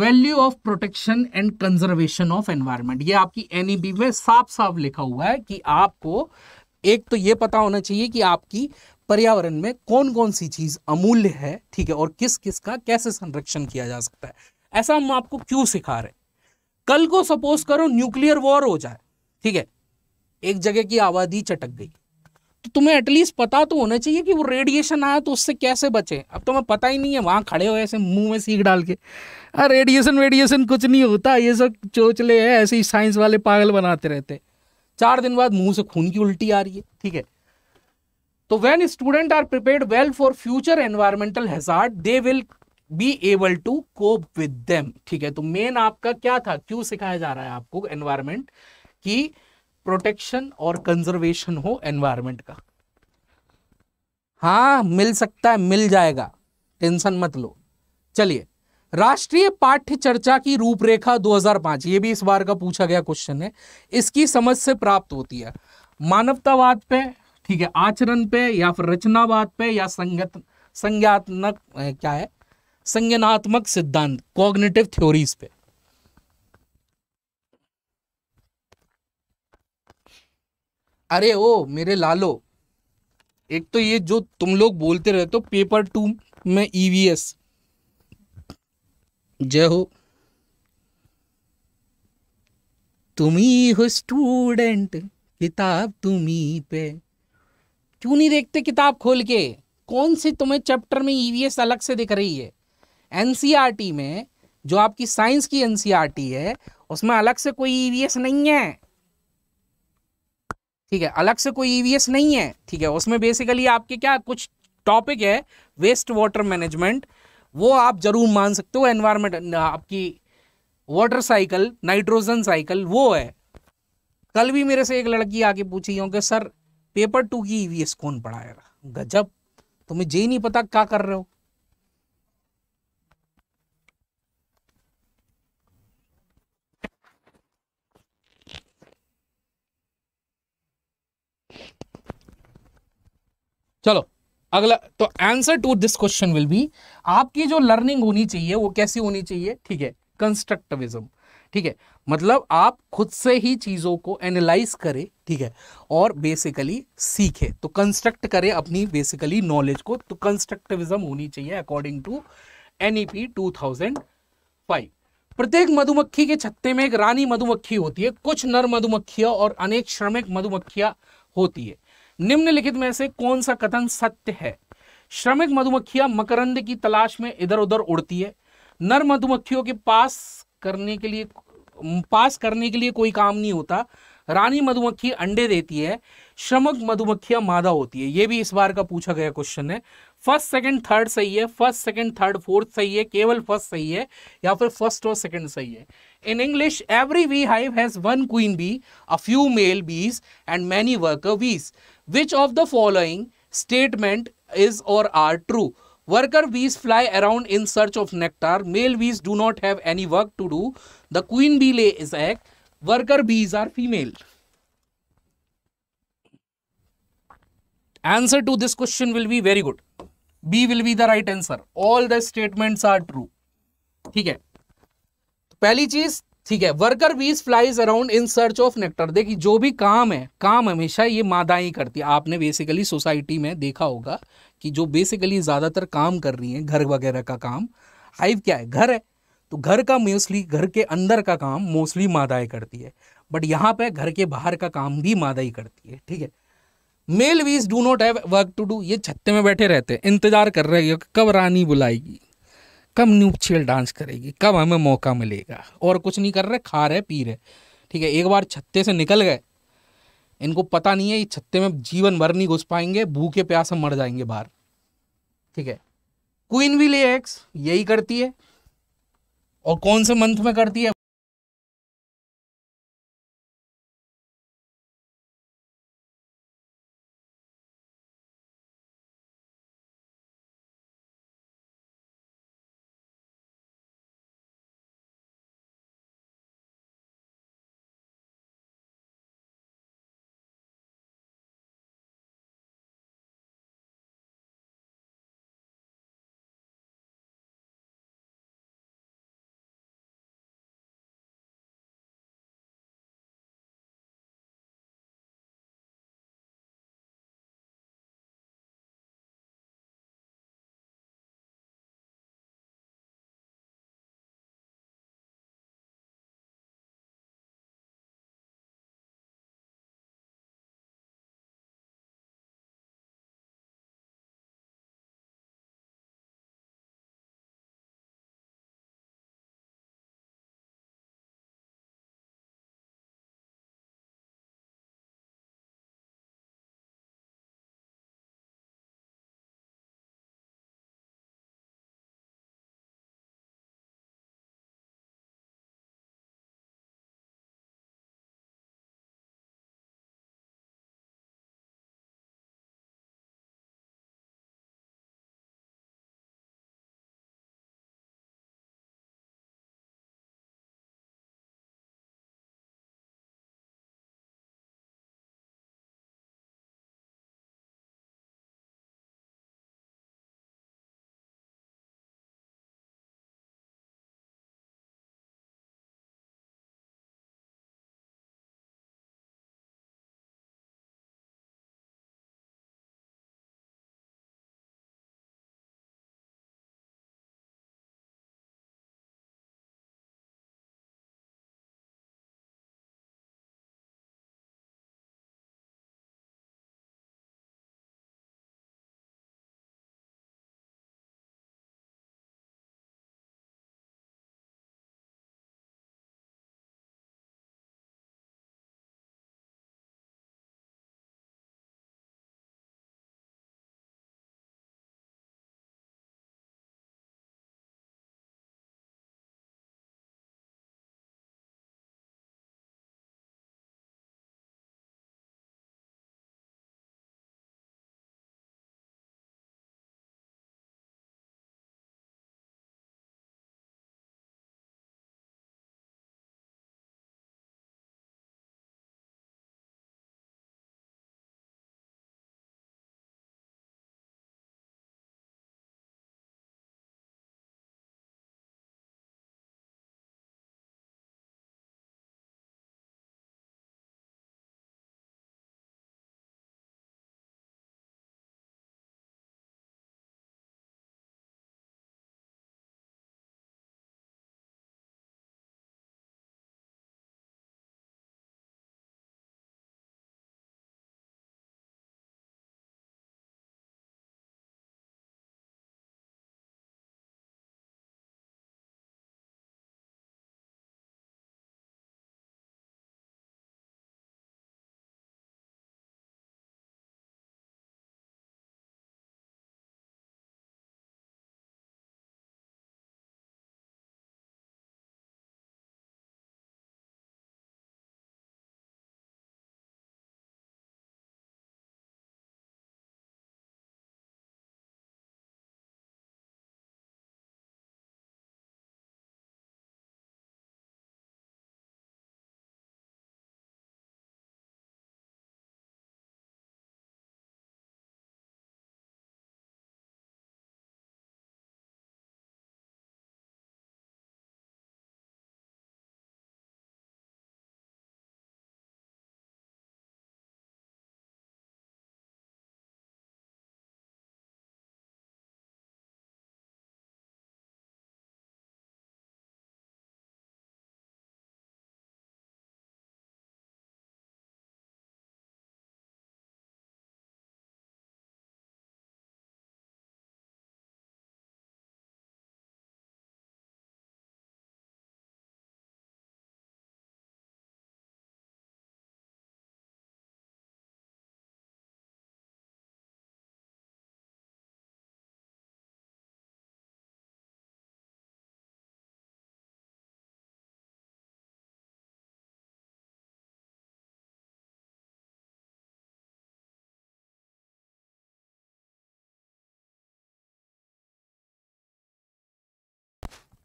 value of protection and conservation of environment ये आपकी एनईपी में साफ साफ लिखा हुआ है कि आपको एक तो ये पता होना चाहिए कि आपकी पर्यावरण में कौन कौन सी चीज अमूल्य है ठीक है और किस किस का कैसे संरक्षण किया जा सकता है ऐसा हम आपको क्यों सिखा रहे कल को सपोज करो न्यूक्लियर वॉर हो जाए ठीक है एक जगह की आबादी चटक गई तो तुम्हें एटलीस्ट पता तो होना चाहिए कि वो रेडिएशन आया तो उससे कैसे बचे अब तो मैं पता ही नहीं है वहां खड़े हो ऐसे मुंह में सीख डाल के अरे रेडिएशन वेडिएशन कुछ नहीं होता ये सब चोचले हैं ऐसे ही साइंस वाले पागल बनाते रहते चार दिन बाद मुंह से खून की उल्टी आ रही है ठीक है तो when student are prepare well for future environmental hazard they will be able to cope with them ठीक है तो मेन आपका क्या था क्यों सिखाया जा रहा है आपको एनवायरमेंट की प्रोटेक्शन और कंजर्वेशन हो एनवायरमेंट का हाँ मिल सकता है मिल जाएगा टेंशन मत लो चलिए राष्ट्रीय पाठ्य चर्चा की रूपरेखा 2005 ये भी इस बार का पूछा गया क्वेश्चन है इसकी समझ से प्राप्त होती है मानवतावाद पे ठीक है आचरण पे या फिर रचनावाद पे या संगत संज्ञात्मक क्या है संज्ञानात्मक सिद्धांत कॉग्निटिव थ्योरीज पे अरे ओ मेरे लालो एक तो ये जो तुम लोग बोलते रहते हो पेपर टू में ईवीएस e जय हो तुम ही हो स्टूडेंट किताब तुम ही पे क्यों नहीं देखते किताब खोल के कौन सी तुम्हें चैप्टर में ईवीएस e अलग से दिख रही है एनसीईआरटी में जो आपकी साइंस की एनसीईआरटी है उसमें अलग से कोई ईवीएस e नहीं है ठीक है अलग से कोई ईवीएस e नहीं है ठीक है उसमें बेसिकली आपके क्या कुछ टॉपिक है वेस्ट वाटर मैनेजमेंट वो आप जरूर मान सकते हो एनवायरमेंट आपकी वाटर साइकिल नाइट्रोजन साइकिल वो है कल भी मेरे से एक लड़की आके पूछी क्योंकि सर पेपर टू की ईवीएस e कौन पढ़ाएगा गजब तुम्हें जे नहीं पता क्या कर रहे हो चलो अगला तो answer to this question will be आपकी जो लर्निंग होनी चाहिए वो कैसी होनी चाहिए ठीक है कंस्ट्रक्टिविज्म ठीक है मतलब आप खुद से ही चीज़ों को एनालाइज करें ठीक है और बेसिकली सीखे तो कंस्ट्रक्ट करें अपनी बेसिकली नॉलेज को तो कंस्ट्रक्टिविज्म होनी चाहिए according to N E P two thousand five प्रत्येक मधुमक्खी के छत्ते में एक रानी मधुमक्खी होती है कुछ नर मधुमक्खियां और अनेक श्रमिक मधुमक्खियां होती है निम्नलिखित में से कौन सा कथन सत्य है श्रमिक मधुमक्खियां मकरंद की तलाश में इधर उधर उड़ती है नर मधुमक्खियों के पास करने के लिए पास करने के लिए कोई काम नहीं होता रानी मधुमक्खी अंडे देती है श्रमिक मधुमक्खियां मादा होती है यह भी इस बार का पूछा गया क्वेश्चन है फर्स्ट सेकंड थर्ड सही है फर्स्ट सेकंड थर्ड फोर्थ सही है केवल फर्स्ट सही है या फिर फर्स्ट और सेकंड सही है in English every bee hive has one queen bee a few male bees and many work bees Which of the following statement is or are true? Worker bees fly around in search of nectar. Male bees do not have any work to do. The queen bee lays egg. Worker bees are female. Answer to this question will be very good. B will be the right answer. All the statements are true. ठीक है पहली चीज ठीक है worker bees flies around in search of nectar देखिए जो भी काम है काम हमेशा ये मादाएं करती है आपने बेसिकली सोसाइटी में देखा होगा कि जो बेसिकली ज़्यादातर काम कर रही हैं घर वगैरह का काम हाइव क्या है घर है तो घर का मोस्टली घर के अंदर का काम मोस्टली मादाएं करती है बट यहाँ पे घर के बाहर का काम भी मादा ही करती है ठीक है male bees do not have work to do ये छत्ते में बैठे रहते हैं इंतजार कर रहे हैं कब रानी बुलाएगी कब न्यूपछेल डांस करेगी कब हमें मौका मिलेगा और कुछ नहीं कर रहे खा रहे पी रहे ठीक है एक बार छत्ते से निकल गए इनको पता नहीं है ये छत्ते में जीवन भर नहीं घुस पाएंगे भूखे प्यास से मर जाएंगे बाहर ठीक है क्वीन भी ले एक्स यही करती है और कौन से मंथ में करती है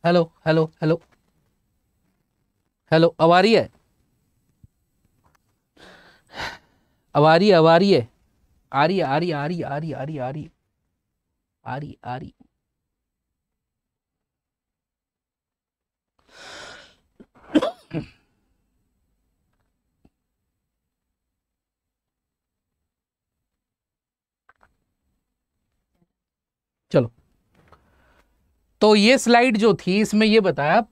हेलो हेलो हेलो हेलो अब आ रही है अब आ रही है अब आ रही है आ रही आ रही आ रही आ रही आ रही आ रही आ रही आ रही चलो तो ये स्लाइड जो थी इसमें ये बताया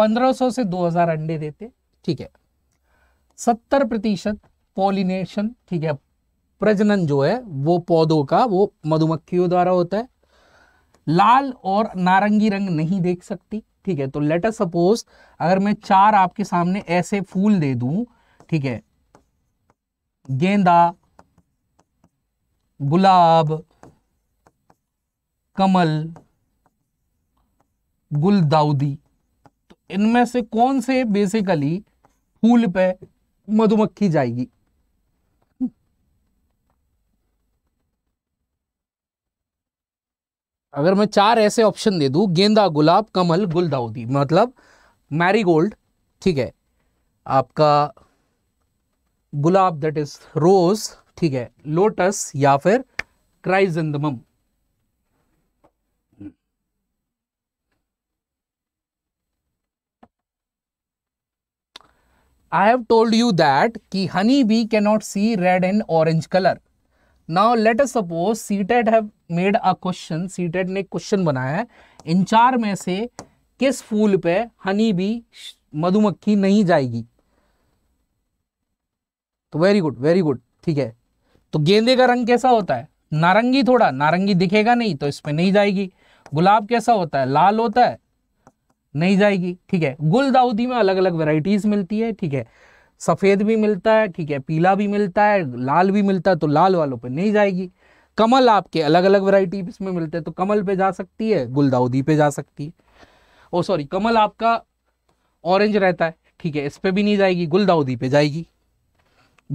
1500 से 2000 अंडे देते ठीक है 70 प्रतिशत पॉलिनेशन ठीक है प्रजनन जो है वो पौधों का वो मधुमक्खियों द्वारा होता है लाल और नारंगी रंग नहीं देख सकती ठीक है तो लेटर सपोज अगर मैं चार आपके सामने ऐसे फूल दे दूं ठीक है गेंदा गुलाब कमल गुलदाउदी तो इनमें से कौन से बेसिकली फूल पे मधुमक्खी जाएगी अगर मैं चार ऐसे ऑप्शन दे दूं गेंदा गुलाब कमल गुलदाउदी मतलब मैरीगोल्ड ठीक है आपका गुलाब दैट इज रोज ठीक है लोटस या फिर क्राइजेंदमम I have told you that ki honey bee cannot see red and orange color. Now let us suppose CTET have made a question. CTET ने question बनाया है इन चार में से किस फूल पे हनी बी मधुमक्खी नहीं जाएगी तो वेरी गुड वेरी गुड ठीक है तो गेंदे का रंग कैसा होता है नारंगी थोड़ा नारंगी दिखेगा नहीं तो इस पर नहीं जाएगी गुलाब कैसा होता है लाल होता है नहीं जाएगी ठीक है गुल में अलग अलग वेराइटीज़ मिलती है ठीक है सफ़ेद भी मिलता है ठीक है पीला भी मिलता है लाल भी मिलता है तो लाल वालों पर नहीं जाएगी कमल आपके अलग अलग वेराइटी इसमें मिलते हैं तो कमल पे जा सकती है गुलदाउदी पे जा सकती है ओ सॉरी कमल आपका ऑरेंज रहता है ठीक है इस पर भी नहीं जाएगी गुलदाउदी पे जाएगी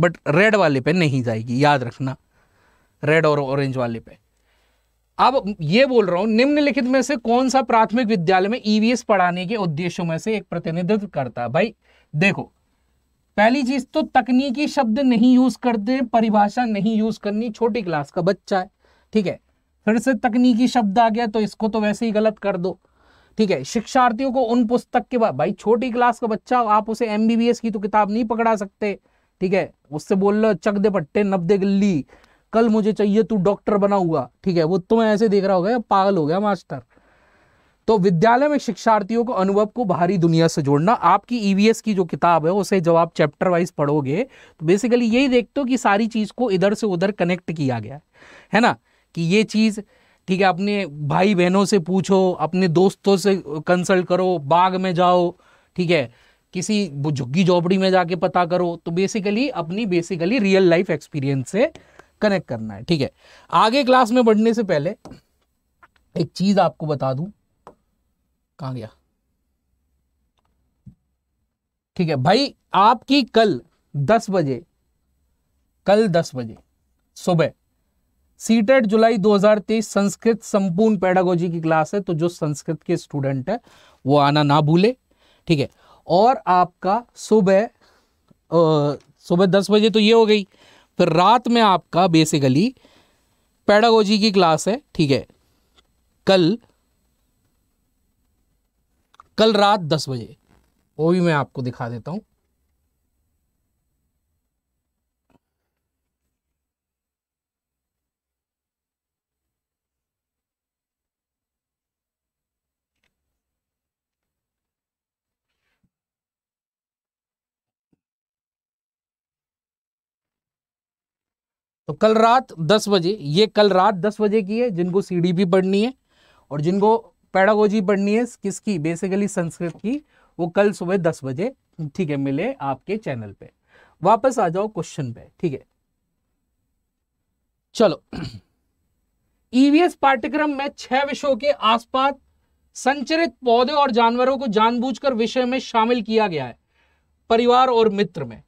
बट रेड वाले पे नहीं जाएगी याद रखना रेड और ऑरेंज वाले पे अब ये बोल रहा हूं निम्नलिखित में से कौन सा प्राथमिक विद्यालय में ईवीएस e पढ़ाने के उद्देश्यों में से एक प्रतिनिधित्व करता है भाई देखो पहली चीज तो तकनीकी शब्द नहीं यूज करते परिभाषा नहीं यूज करनी छोटी क्लास का बच्चा है ठीक है फिर से तकनीकी शब्द आ गया तो इसको तो वैसे ही गलत कर दो ठीक है शिक्षार्थियों को उन पुस्तक के बाद भाई छोटी क्लास का बच्चा आप उसे एमबीबीएस की तो किताब नहीं पकड़ा सकते ठीक है उससे बोल लो चक दे पट्टे नब्दे गिल्ली कल मुझे चाहिए तू डॉक्टर बना हुआ ठीक है वो तुम्हें तो ऐसे देख रहा होगा पागल हो गया मास्टर तो विद्यालय में शिक्षार्थियों को अनुभव को बाहरी दुनिया से जोड़ना आपकी ईवीएस e की जो किताब है उसे जब आप चैप्टर वाइज पढ़ोगे तो बेसिकली यही देखते हो कि सारी चीज़ को इधर से उधर कनेक्ट किया गया है ना कि ये चीज़ ठीक है अपने भाई बहनों से पूछो अपने दोस्तों से कंसल्ट करो बाग में जाओ ठीक है किसी झुग्गी झोपड़ी में जाके पता करो तो बेसिकली अपनी बेसिकली रियल लाइफ एक्सपीरियंस से कनेक्ट करना है ठीक है आगे क्लास में बढ़ने से पहले एक चीज आपको बता दूं कहा गया ठीक है भाई आपकी कल दस बजे कल दस बजे सुबह सीटेट e जुलाई 2023 संस्कृत संपूर्ण पेडागोजी की क्लास है तो जो संस्कृत के स्टूडेंट है वो आना ना भूले ठीक है और आपका सुबह सुबह दस बजे तो ये हो गई फिर रात में आपका बेसिकली पैडागोजी की क्लास है ठीक है कल कल रात दस बजे वो भी मैं आपको दिखा देता हूं तो कल रात दस बजे ये कल रात दस बजे की है जिनको सी पढ़नी है और जिनको पैडागोजी पढ़नी है किसकी बेसिकली संस्कृत की वो कल सुबह दस बजे ठीक है मिले आपके चैनल पे वापस आ जाओ क्वेश्चन पे ठीक है चलो ईवीएस e पाठ्यक्रम में छह विषयों के आसपास संचरित पौधे और जानवरों को जानबूझकर विषय में शामिल किया गया है परिवार और मित्र में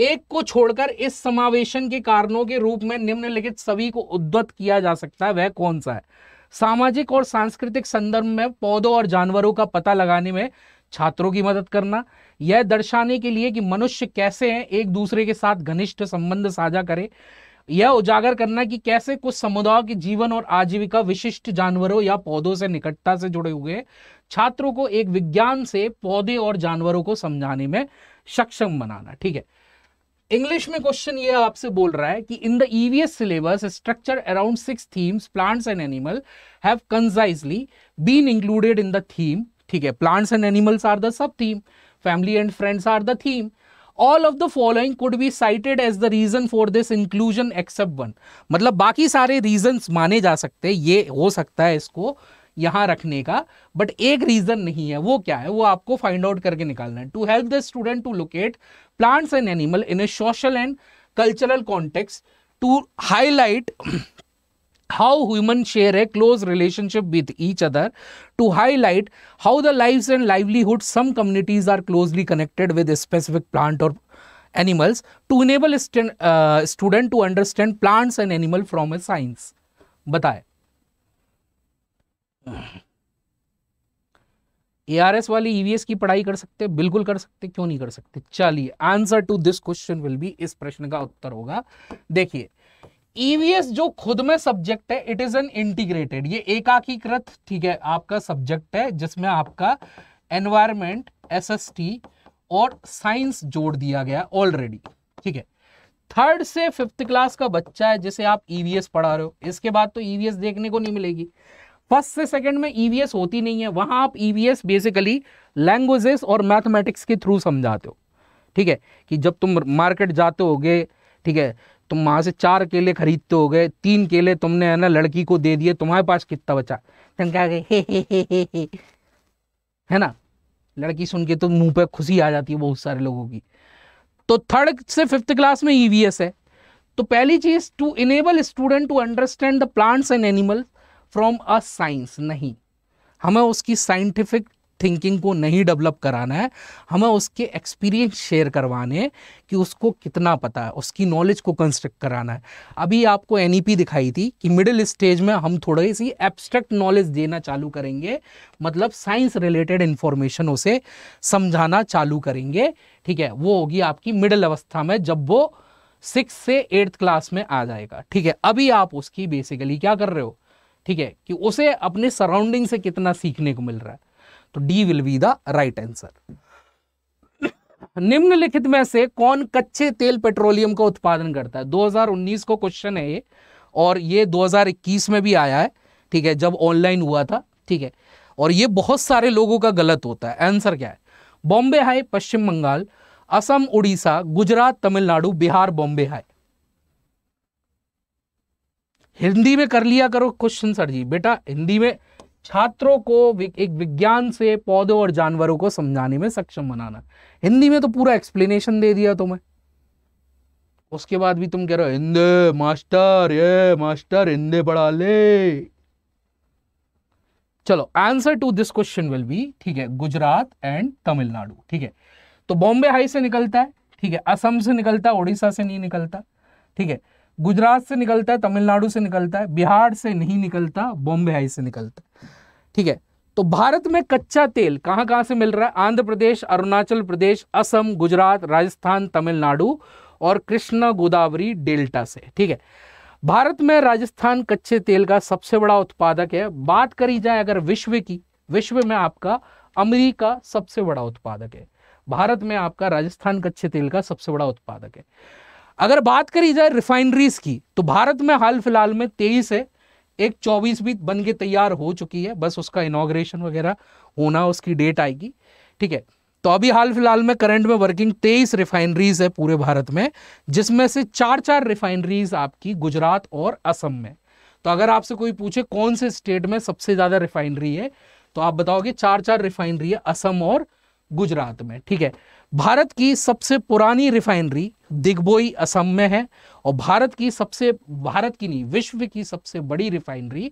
एक को छोड़कर इस समावेशन के कारणों के रूप में निम्नलिखित सभी को उद्वत किया जा सकता है वह कौन सा है सामाजिक और सांस्कृतिक संदर्भ में पौधों और जानवरों का पता लगाने में छात्रों की मदद करना यह दर्शाने के लिए कि मनुष्य कैसे हैं एक दूसरे के साथ घनिष्ठ संबंध साझा करें यह उजागर करना कि कैसे कुछ समुदायों के जीवन और आजीविका विशिष्ट जानवरों या पौधों से निकटता से जुड़े हुए छात्रों को एक विज्ञान से पौधे और जानवरों को समझाने में सक्षम बनाना ठीक है इंग्लिश में क्वेश्चन ये आपसे बोल रहा है कि in the EVS syllabus structure around six themes plants and animal have concisely been included in the theme ठीक है plants and animals are the sub theme family and friends are the theme all of the following could be cited as the reason for this inclusion except one मतलब बाकी सारे reason माने जा सकते ये हो सकता है इसको यहां रखने का बट एक रीजन नहीं है वो क्या है वो आपको फाइंड आउट करके निकालना है to help the student to locate plants and animal in a social and cultural context to highlight how human share a close relationship with each other to highlight how the life and livelihood some communities are closely connected with specific plant और animals to enable student to understand plants and animal from a science बताए एआरएस वाली EVS e की पढ़ाई कर सकते हैं बिल्कुल कर सकते क्यों नहीं कर सकते चलिए answer to this question will be इस प्रश्न का उत्तर होगा देखिए ईवीएस e जो खुद में सब्जेक्ट है इट इज एन इंटीग्रेटेड ये एकाकीकृत ठीक है आपका सब्जेक्ट है जिसमें आपका एनवायरमेंट एसएसटी और साइंस जोड़ दिया गया ऑलरेडी ठीक है थर्ड से फिफ्थ क्लास का बच्चा है जिसे आप ईवीएस e पढ़ा रहे हो इसके बाद तो ईवीएस देखने को नहीं मिलेगी फर्स्ट से सेकंड में ईवीएस e होती नहीं है वहां आप ईवीएस बेसिकली लैंग्वेजेस और मैथमेटिक्स के थ्रू समझाते हो ठीक है कि जब तुम मार्केट जाते हो ठीक है तुम वहाँ से चार केले खरीदते हो गए तीन केले तुमने है ना लड़की को दे दिए तुम्हारे पास कितना बचा तुम क्या गए हे हे हे हे हे है ना लड़की सुन के तो मुंह पे खुशी आ जाती है बहुत सारे लोगों की तो थर्ड से फिफ्थ क्लास में ईवीएस e है तो पहली चीज to enable student to understand the plants and animals from a science नहीं हमें उसकी साइंटिफिक थिंकिंग को नहीं डेवलप कराना है हमें उसके एक्सपीरियंस शेयर करवाने हैं कि उसको कितना पता है उसकी नॉलेज को कंस्ट्रक्ट कराना है अभी आपको एन दिखाई थी कि मिडिल स्टेज में हम थोड़ी सी एब्स्ट्रैक्ट नॉलेज देना चालू करेंगे मतलब साइंस रिलेटेड इन्फॉर्मेशन उसे समझाना चालू करेंगे ठीक है वो होगी आपकी मिडिल अवस्था में जब वो सिक्स से एट्थ क्लास में आ जाएगा ठीक है अभी आप उसकी बेसिकली क्या कर रहे हो ठीक है कि उसे अपने सराउंडिंग से कितना सीखने को मिल रहा है तो D will be the right answer निम्नलिखित में से कौन कच्चे तेल पेट्रोलियम का उत्पादन करता है 2019 को क्वेश्चन है ये और ये 2021 में भी आया है ठीक है जब ऑनलाइन हुआ था ठीक है और ये बहुत सारे लोगों का गलत होता है आंसर क्या है बॉम्बे हाई पश्चिम बंगाल असम उड़ीसा गुजरात तमिलनाडु बिहार बॉम्बे हाई हिंदी में कर लिया करो क्वेश्चन सर जी बेटा हिंदी में छात्रों को एक विज्ञान से पौधों और जानवरों को समझाने में सक्षम बनाना हिंदी में तो पूरा एक्सप्लेनेशन दे दिया तुम्हें उसके बाद भी तुम कह रहे हो हिंदे मास्टर ये मास्टर हिंदे पढ़ा ले चलो answer to this question will be ठीक है गुजरात एंड तमिलनाडु ठीक है तो बॉम्बे हाई से निकलता है ठीक है असम से निकलता है उड़ीसा से नहीं निकलता ठीक है गुजरात से निकलता है तमिलनाडु से निकलता है बिहार से नहीं निकलता बॉम्बे हाई से निकलता ठीक है तो भारत में कच्चा तेल कहां कहां से मिल रहा है आंध्र प्रदेश अरुणाचल प्रदेश असम गुजरात राजस्थान तमिलनाडु और कृष्णा गोदावरी डेल्टा से ठीक है भारत में राजस्थान कच्चे तेल का सबसे बड़ा उत्पादक है बात करी जाए अगर विश्व की विश्व में आपका अमरीका सबसे बड़ा उत्पादक है भारत में आपका राजस्थान कच्चे तेल का सबसे बड़ा उत्पादक है अगर बात करी जाए रिफाइनरीज की तो भारत में हाल फिलहाल में तेईस है एक चौबीस भी बन के तैयार हो चुकी है बस उसका इनाग्रेशन वगैरह होना उसकी डेट आएगी ठीक है तो अभी हाल फिलहाल में करंट में वर्किंग तेईस रिफाइनरीज है पूरे भारत में जिसमें से चार चार रिफाइनरीज आपकी गुजरात और असम में तो अगर आपसे कोई पूछे कौन से स्टेट में सबसे ज़्यादा रिफाइनरी है तो आप बताओगे चार चार रिफाइनरी है असम और गुजरात में ठीक है भारत की सबसे पुरानी रिफाइनरी दिग्बोई असम में है और भारत की सबसे भारत की नहीं विश्व की सबसे बड़ी रिफाइनरी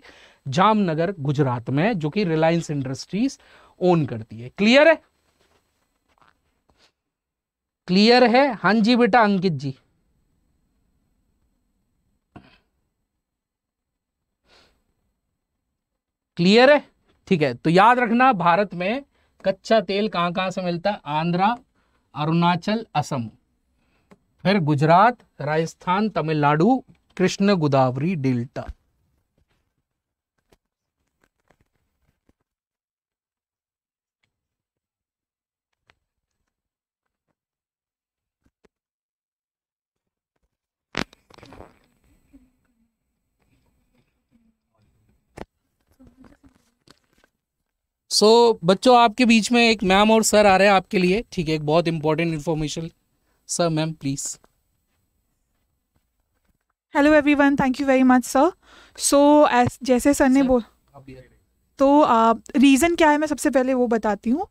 जामनगर गुजरात में जो कि रिलायंस इंडस्ट्रीज ओन करती है क्लियर है क्लियर है हां जी बेटा अंकित जी क्लियर है ठीक है तो याद रखना भारत में कच्चा तेल कहाँ कहाँ से मिलता है आंध्रा अरुणाचल असम फिर Gujarat Rajasthan Tamil Nadu Krishna Godavari delta so so, बच्चों आपके बीच में एक मैम और सर आ रहे हैं आपके लिए ठीक है एक बहुत important information sir ma'am please hello everyone thank you very much sir so जैसे सर ने बोल तो रीज़न uh, क्या है मैं सबसे पहले वो बताती हूँ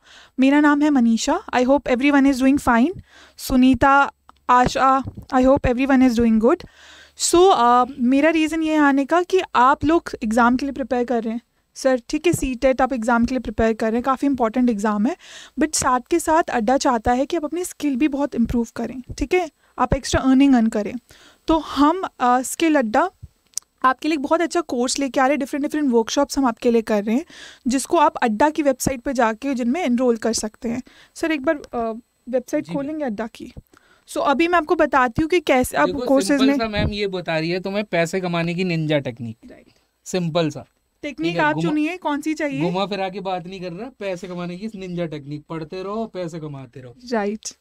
मेरा नाम है Manisha I hope everyone is doing fine Sunita Asha I hope everyone is doing good so मेरा रीज़न ये आने का कि आप लोग एग्ज़ाम के लिए प्रिपेयर कर रहे हैं सर ठीक है सीट है e आप एग्ज़ाम के लिए प्रिपेयर कर रहे हैं काफ़ी इंपॉर्टेंट एग्ज़ाम है बट साथ के साथ अड्डा चाहता है कि आप अपनी स्किल भी बहुत इम्प्रूव करें ठीक है आप एक्स्ट्रा अर्निंग अर्न करें तो हम स्किल अड्डा आपके लिए बहुत अच्छा कोर्स लेके आ रहे हैं डिफरेंट डिफरेंट वर्कशॉप्स हम आपके लिए कर रहे हैं जिसको आप अड्डा की वेबसाइट पर जाके जिनमें इनरोल कर सकते हैं सर एक बार वेबसाइट खोलेंगे अड्डा की सो so, अभी मैं आपको बताती हूँ कि कैसे अब कोर्सेज में मैम ये बता रही है तो मैं पैसे कमाने की निंजा टेक्निक सिंपल सा टेक्निक आप चुनिए कौन सी चाहिए घुमा फिरा के बात नहीं कर रहा पैसे कमाने की निंजा टेक्निक पढ़ते रहो पैसे कमाते रहो राइट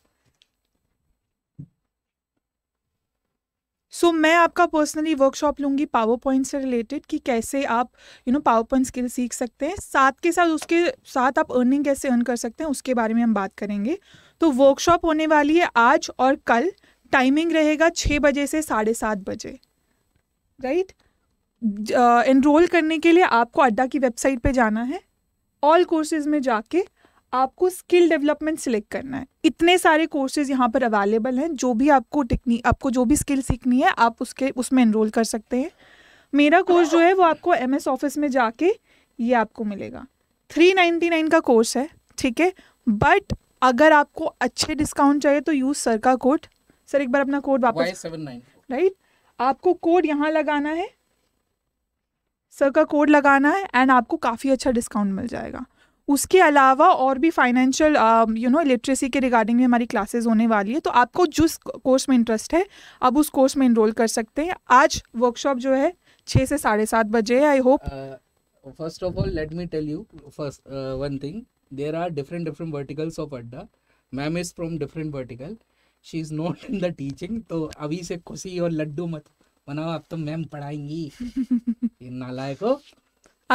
सो so, मैं आपका पर्सनली वर्कशॉप लूंगी पावर पॉइंट से रिलेटेड कि कैसे आप you know PowerPoint skill सीख सकते हैं साथ के साथ उसके साथ आप अर्निंग कैसे अर्न कर सकते हैं उसके बारे में हम बात करेंगे तो वर्कशॉप होने वाली है आज और कल टाइमिंग रहेगा छः बजे से साढ़े सात बजे राइट right? इनरोल करने के लिए आपको अड्डा की वेबसाइट पे जाना है ऑल कोर्सेज में जाके आपको स्किल डेवलपमेंट सिलेक्ट करना है इतने सारे कोर्सेज यहाँ पर अवेलेबल हैं जो भी आपको टेक्निक आपको जो भी स्किल सीखनी है आप उसके उसमें इनरोल कर सकते हैं मेरा कोर्स जो है वो आपको एम एस ऑफिस में जाके ये आपको मिलेगा थ्री नाइन्टी नाइन का कोर्स है ठीक है बट अगर आपको अच्छे डिस्काउंट चाहिए तो यूज़ सर का कोड सर एक बार अपना कोड वापस राइट right? आपको कोड यहाँ लगाना है सर का कोड लगाना है एंड आपको काफ़ी अच्छा डिस्काउंट मिल जाएगा उसके अलावा और भी फाइनेंशियल यू नो लिटरेसी के रिगार्डिंग भी हमारी क्लासेस होने वाली है तो आपको जिस कोर्स में इंटरेस्ट है आप उस कोर्स में इनरोल कर सकते हैं आज वर्कशॉप जो है छः से साढ़े सात बजे I hope first of all let me tell you first one thing there are different different verticals of Adda ma'am is from different vertical she is not in the teaching तो अभी से खुशी और लड्डू मत बनाओ अब तो मैम पढ़ाएंगी नालायक हो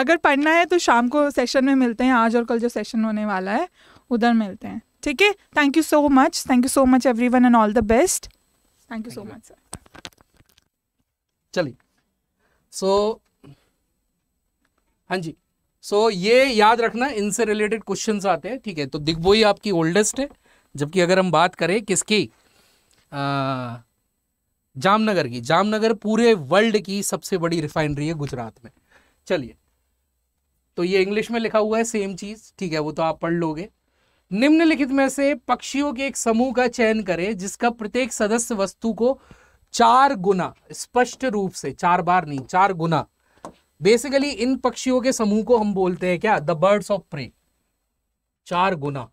अगर पढ़ना है तो शाम को सेशन में मिलते हैं आज और कल जो सेशन होने वाला है उधर मिलते हैं ठीक है thank you so much thank you so much everyone and all the best thank you so much sir चलिए सो हाँ जी सो so, ये याद रखना इनसे रिलेटेड क्वेश्चन आते हैं ठीक है तो दिग्बोई आपकी ओल्डेस्ट है जबकि अगर हम बात करें किसकी आ, जामनगर की जामनगर पूरे वर्ल्ड की सबसे बड़ी रिफाइनरी है गुजरात में चलिए तो ये इंग्लिश में लिखा हुआ है सेम चीज ठीक है वो तो आप पढ़ लोगे निम्नलिखित में से पक्षियों के एक समूह का चयन करें जिसका प्रत्येक सदस्य वस्तु को चार गुना स्पष्ट रूप से चार बार नहीं चार गुना बेसिकली इन पक्षियों के समूह को हम बोलते हैं क्या द बर्ड्स ऑफ प्रे चार गुना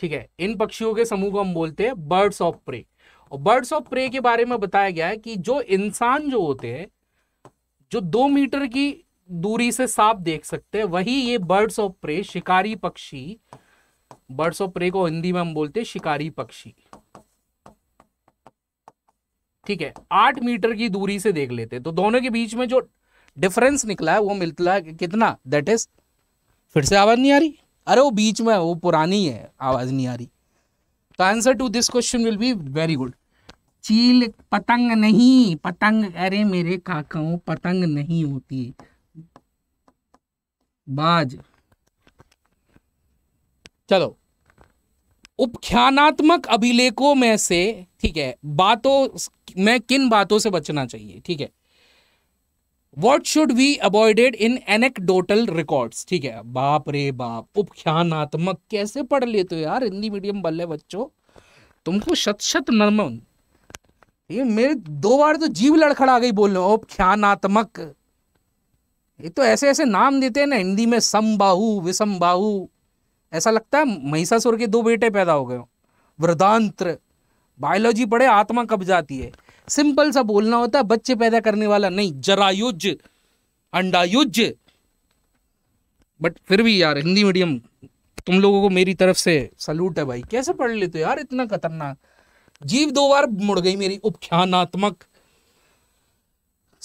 ठीक है इन पक्षियों के समूह को हम बोलते हैं बर्ड्स ऑफ प्रे और बर्ड्स ऑफ प्रे के बारे में बताया गया है कि जो इंसान जो होते हैं जो दो मीटर की दूरी से सांप देख सकते हैं वही ये बर्ड्स ऑफ प्रे शिकारी पक्षी बर्ड्स ऑफ प्रे को हिंदी में हम बोलते हैं शिकारी पक्षी ठीक है आठ मीटर की दूरी से देख लेते तो दोनों के बीच में जो डिफरेंस निकला है वो मिलता है कितना दैट इज फिर से आवाज नहीं आ रही अरे वो बीच में वो पुरानी है आवाज नहीं आ रही तो answer to this question will be very good चील पतंग नहीं पतंग अरे मेरे काकाओं पतंग नहीं होती बाज चलो उपख्यानात्मक अभिलेखों में से ठीक है बातों में किन बातों से बचना चाहिए ठीक है what should be avoided in anecdotal records ठीक है बाप रे बाप उपख्यानात्मक कैसे पढ़ लेते हो यार हिंदी मीडियम बल्ले बच्चों तुमको शत शत नर्मन ये मेरे दो बार तो जीव लड़खड़ा गई बोलने उपख्यानात्मक ये तो ऐसे ऐसे नाम देते हैं ना हिंदी में समबाहु विषमबाहु ऐसा लगता है महिषासुर के दो बेटे पैदा हो गए हो वृदांत्र बायोलॉजी पढ़े आत्मा कब जाती है सिंपल सा बोलना होता है बच्चे पैदा करने वाला नहीं जरायुज अंडायुज बट फिर भी यार हिंदी मीडियम तुम लोगों को मेरी तरफ से सल्यूट है भाई कैसे पढ़ लेते हो यार इतना खतरनाक जीव दो बार मुड़ गई मेरी उपख्यानात्मक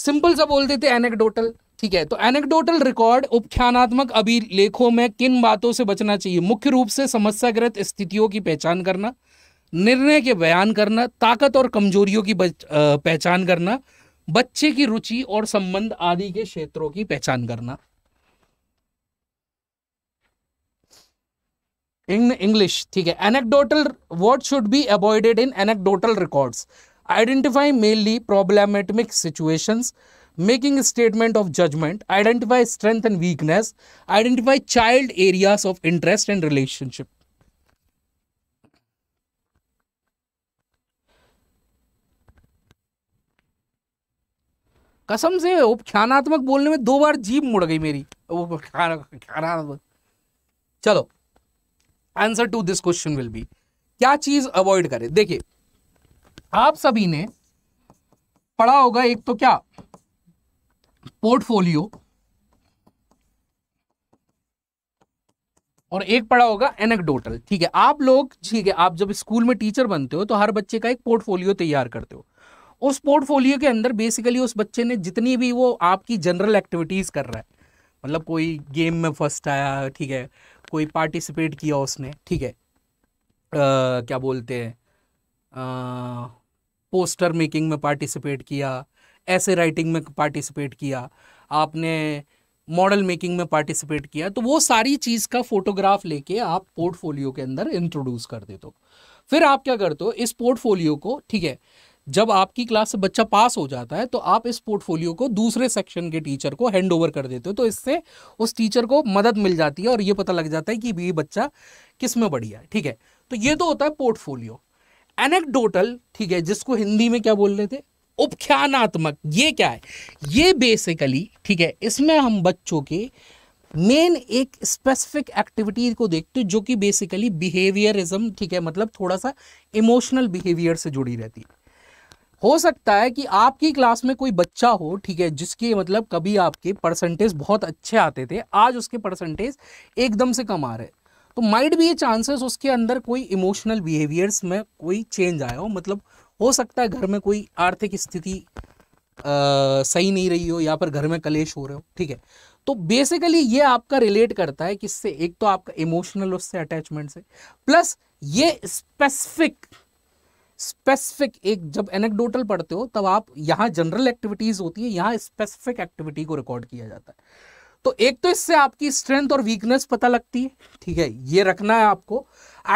सिंपल सा बोलते थे एनेकडोटल ठीक है तो एनेकडोटल रिकॉर्ड उपख्यानात्मक अभिलेखों में किन बातों से बचना चाहिए मुख्य रूप से समस्याग्रत स्थितियों की पहचान करना निर्णय के बयान करना ताकत और कमजोरियों की बच, आ, पहचान करना बच्चे की रुचि और संबंध आदि के क्षेत्रों की पहचान करना इन इंग्लिश ठीक है anecdotal word should be avoided in anecdotal records identify mainly problematic situations making statement of judgement identify strength and weakness identify child areas of interest and relationship कसम से उपख्यानात्मक बोलने में दो बार जीप मुड़ गई मेरी उपख्यानात्मक चलो answer to this question will be क्या चीज अवॉइड करें देखिए आप सभी ने पढ़ा होगा एक तो क्या पोर्टफोलियो और एक पढ़ा होगा एनेक्डोटल ठीक है आप लोग ठीक है आप जब स्कूल में टीचर बनते हो तो हर बच्चे का एक पोर्टफोलियो तैयार करते हो उस पोर्टफोलियो के अंदर बेसिकली उस बच्चे ने जितनी भी वो आपकी जनरल एक्टिविटीज़ कर रहा है मतलब कोई गेम में फर्स्ट आया ठीक है कोई पार्टिसिपेट किया उसने ठीक है आ, क्या बोलते हैं पोस्टर मेकिंग में पार्टिसिपेट किया ऐसे राइटिंग में पार्टिसिपेट किया आपने मॉडल मेकिंग में पार्टिसिपेट किया तो वो सारी चीज़ का फोटोग्राफ लेके आप पोर्टफोलियो के अंदर इंट्रोड्यूस कर देते हो फिर आप क्या करते हो इस पोर्टफोलियो को ठीक है जब आपकी क्लास से बच्चा पास हो जाता है तो आप इस पोर्टफोलियो को दूसरे सेक्शन के टीचर को हैंड ओवर कर देते हो तो इससे उस टीचर को मदद मिल जाती है और ये पता लग जाता है कि ये बच्चा किस में बढ़िया है ठीक है तो ये तो होता है पोर्टफोलियो एनेक्डोटल ठीक है जिसको हिंदी में क्या बोल रहे थे उपख्यानात्मक ये क्या है ये बेसिकली ठीक है इसमें हम बच्चों के मेन एक स्पेसिफिक एक्टिविटी को देखते जो कि बेसिकली बिहेवियरिज्म ठीक है मतलब थोड़ा सा इमोशनल बिहेवियर से जुड़ी रहती है हो सकता है कि आपकी क्लास में कोई बच्चा हो ठीक है जिसके मतलब कभी आपके परसेंटेज बहुत अच्छे आते थे आज उसके परसेंटेज एकदम से कम आ रहे तो माइड भी ये चांसेस उसके अंदर कोई इमोशनल बिहेवियर्स में कोई चेंज आया हो मतलब हो सकता है घर में कोई आर्थिक स्थिति सही नहीं रही हो या फिर घर में कलेश हो रहे हो ठीक है तो बेसिकली ये आपका रिलेट करता है किससे एक तो आपका इमोशनल उससे अटैचमेंट से प्लस ये स्पेसिफिक स्पेसिफिक एक जब एनेक्डोटल पढ़ते हो तब आप यहाँ जनरल एक्टिविटीज होती है यहाँ स्पेसिफिक एक्टिविटी को रिकॉर्ड किया जाता है तो एक तो इससे आपकी स्ट्रेंथ और वीकनेस पता लगती है ठीक है ये रखना है आपको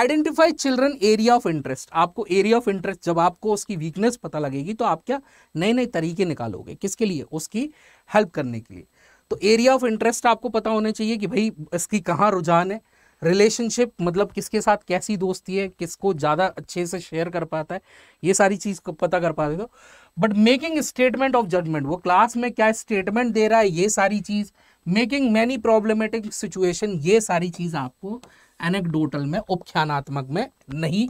identify children area of interest आपको एरिया ऑफ इंटरेस्ट जब आपको उसकी वीकनेस पता लगेगी तो आप क्या नए नए तरीके निकालोगे किसके लिए उसकी हेल्प करने के लिए तो एरिया ऑफ इंटरेस्ट आपको पता होना चाहिए कि भाई इसकी कहाँ रुझान है रिलेशनशिप मतलब किसके साथ कैसी दोस्ती है किसको ज़्यादा अच्छे से शेयर कर पाता है ये सारी चीज़ को पता कर पाते हो but making statement of judgement वो क्लास में क्या स्टेटमेंट दे रहा है ये सारी चीज़ मेकिंग मैनी प्रॉब्लमेटिक सिचुएशन ये सारी चीज़ आपको एनेक्डोटल में उपख्यानात्मक में नहीं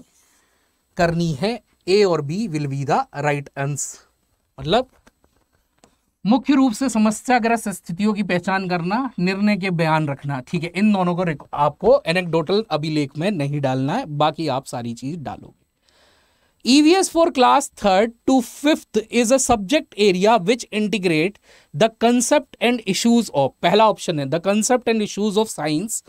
करनी है ए और B will be the right answer मतलब मुख्य रूप से समस्याग्रस्त स्थितियों की पहचान करना निर्णय के बयान रखना ठीक है इन दोनों को आपको एनेक्डोटल अभिलेख में नहीं डालना है बाकी आप सारी चीज डालोगे EVS for class third to fifth is a subject area which integrate the concept and issues of पहला ऑप्शन है the concept and issues of science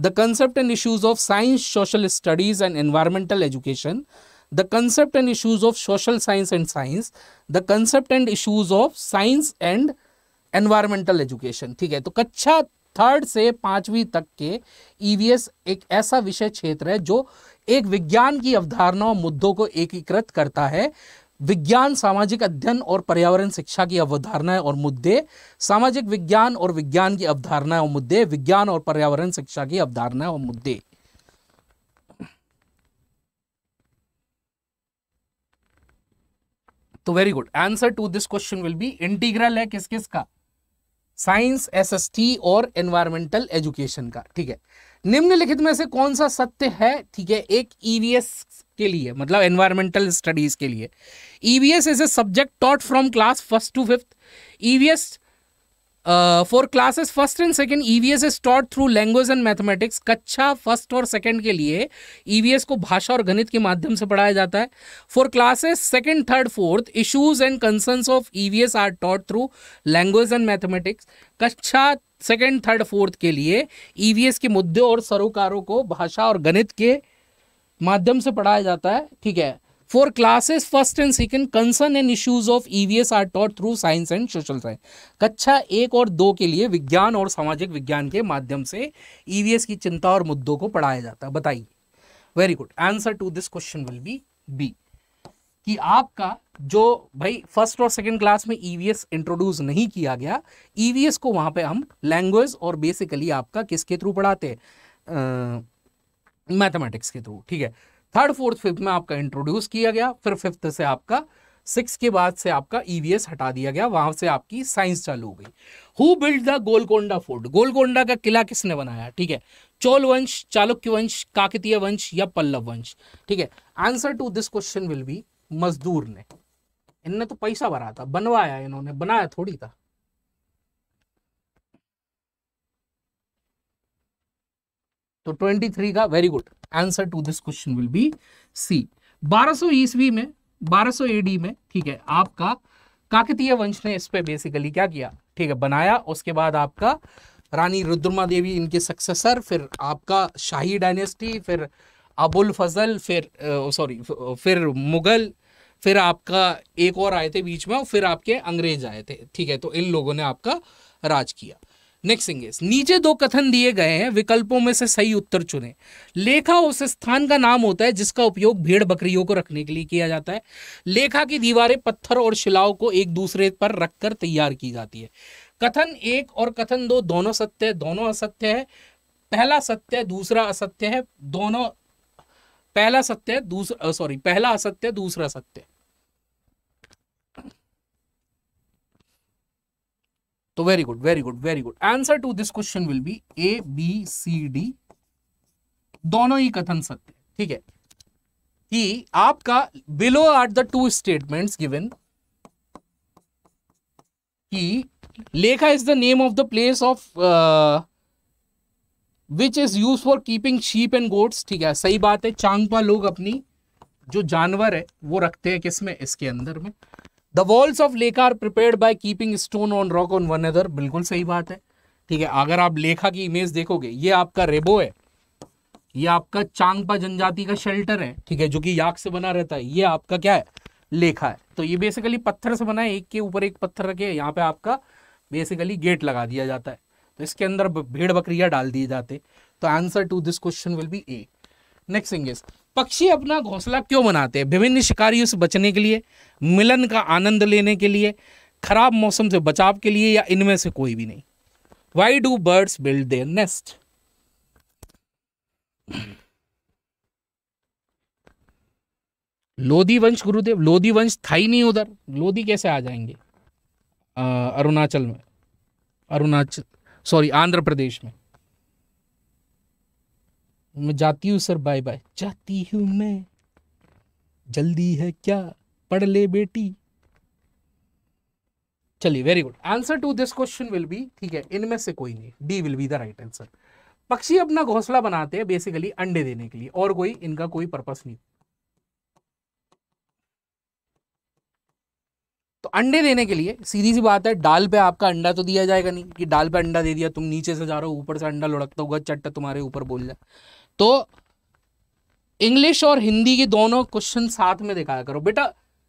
the concept and issues of science social studies and environmental education the concept and issues of social science and science the concept and issues of science and environmental education ठीक है तो कक्षा third से पांचवी तक के EVS e एक ऐसा विषय क्षेत्र है जो एक विज्ञान की अवधारणा और मुद्दों को एकीकृत करता है विज्ञान सामाजिक अध्ययन और पर्यावरण शिक्षा की अवधारणाएं और मुद्दे सामाजिक विज्ञान और विज्ञान की अवधारणाएं और मुद्दे विज्ञान और पर्यावरण शिक्षा की अवधारणाएं और मुद्दे तो very good answer to this question will be integral है किस किस का साइंस एसएसटी और एनवायरमेंटल एजुकेशन का ठीक है निम्नलिखित में से कौन सा सत्य है ठीक है एक ईवीएस e के लिए मतलब एनवायरमेंटल स्टडीज के लिए EVS is a subject taught from class first to fifth EVS for classes first and second EVS is taught through language and mathematics कक्षा फर्स्ट और सेकेंड के लिए ईवीएस e को भाषा और गणित के माध्यम से पढ़ाया जाता है for classes second third fourth issues and concern of EVS are taught through language and mathematics कक्षा सेकेंड थर्ड फोर्थ के लिए ईवीएस e के मुद्दे और सरोकारों को भाषा और गणित के माध्यम से पढ़ाया जाता है ठीक है for classes first and second concern and issues of EVS are taught through science and social science कक्षा एक और दो के लिए विज्ञान और सामाजिक विज्ञान के माध्यम से ईवीएस e की चिंता और मुद्दों को पढ़ाया जाता है बताइए very good answer to this question will be B B आपका जो भाई फर्स्ट और सेकंड क्लास में ईवीएस e इंट्रोड्यूस नहीं किया गया ईवीएस e को वहां पे हम लैंग्वेज और बेसिकली आपका किसके थ्रू पढ़ाते हैं मैथमेटिक्स के थ्रू ठीक है थर्ड फोर्थ फिफ्थ में आपका इंट्रोड्यूस किया गया फिर फिफ्थ से आपका सिक्स के बाद से आपका ईवीएस e हटा दिया गया वहां से आपकी साइंस चालू हो गई who build the Golconda fort Golconda का किला किसने बनाया ठीक है चोल वंश चालुक्य वंश काकतीय वंश या पल्लव वंश ठीक है answer to this question will be मजदूर ने इनने तो पैसा भरा था बनवाया इन्होंने बनाया थोड़ी था तो 23 का very good answer to this question will be C 1200 ईस्वी में 1200 एडी में ठीक है आपका काकतीय वंश ने इस पे बेसिकली क्या किया ठीक है बनाया उसके बाद आपका रानी रुद्रमा देवी इनके सक्सेसर फिर आपका शाही डायनेस्टी फिर अबुल फजल फिर सॉरी फिर मुगल फिर आपका एक और आए थे बीच में और फिर आपके अंग्रेज आए थे ठीक है तो इन लोगों ने आपका राज किया नेक्स्ट थिंग नीचे दो कथन दिए गए हैं विकल्पों में से सही उत्तर चुने लेखा उस स्थान का नाम होता है जिसका उपयोग भेड़ बकरियों को रखने के लिए किया जाता है लेखा की दीवारें पत्थर और शिलाओं को एक दूसरे पर रखकर तैयार की जाती है कथन एक और कथन दो दोनों सत्य है दोनों असत्य है पहला सत्य दूसरा असत्य है दोनों पहला सत्य है दूसरा सॉरी पहला असत्य दूसरा सत्य है तो very good very good very good answer to this question will be A B C D दोनों ही कथन सत्य ठीक है कि आपका below are the two statements given कि Lekha is the name of the place of which is use for keeping sheep and goats ठीक है सही बात है चांगपा लोग अपनी जो जानवर है वो रखते हैं किसमें इसके अंदर में the walls of Lekha are prepare by keeping stone on rock on one other बिल्कुल सही बात है ठीक है अगर आप लेखा की इमेज देखोगे ये आपका रेबो है ये आपका चांगपा जनजाति का शेल्टर है ठीक है जो कि याक से बना रहता है ये आपका क्या है लेखा है तो ये बेसिकली पत्थर से बना है एक के ऊपर एक पत्थर रखे है यहाँ पे आपका बेसिकली गेट लगा दिया जाता है तो इसके अंदर भेड़ बकरिया डाल दिए जाते तो answer to this question will be A next thing is पक्षी अपना घोंसला क्यों बनाते हैं विभिन्न शिकारियों से बचने के लिए मिलन का आनंद लेने के लिए खराब मौसम से बचाव के लिए या इनमें से कोई भी नहीं why do birds build their nest Lodhi वंश गुरुदेव लोधी वंश था ही नहीं उधर लोधी कैसे आ जाएंगे अरुणाचल में अरुणाचल सॉरी आंध्र प्रदेश में मैं जाती हूँ सर बाय बाय जाती हूँ मैं जल्दी है क्या पढ़ ले बेटी चलिए very good answer to this question will be ठीक है इनमें से कोई नहीं D will be the right answer पक्षी अपना घोंसला बनाते हैं बेसिकली अंडे देने के लिए और कोई इनका कोई पर्पस नहीं तो अंडे देने के लिए सीधी सी बात है डाल पे आपका अंडा तो दिया जाएगा नहीं कि डाल पे अंडा दे दिया तुम नीचे से जा रहे हो ऊपर से अंडा लुढ़कता होगा चट्टा तुम्हारे ऊपर बोल जाए तो इंग्लिश और हिंदी के दोनों क्वेश्चन साथ में दिखाया करो बेटा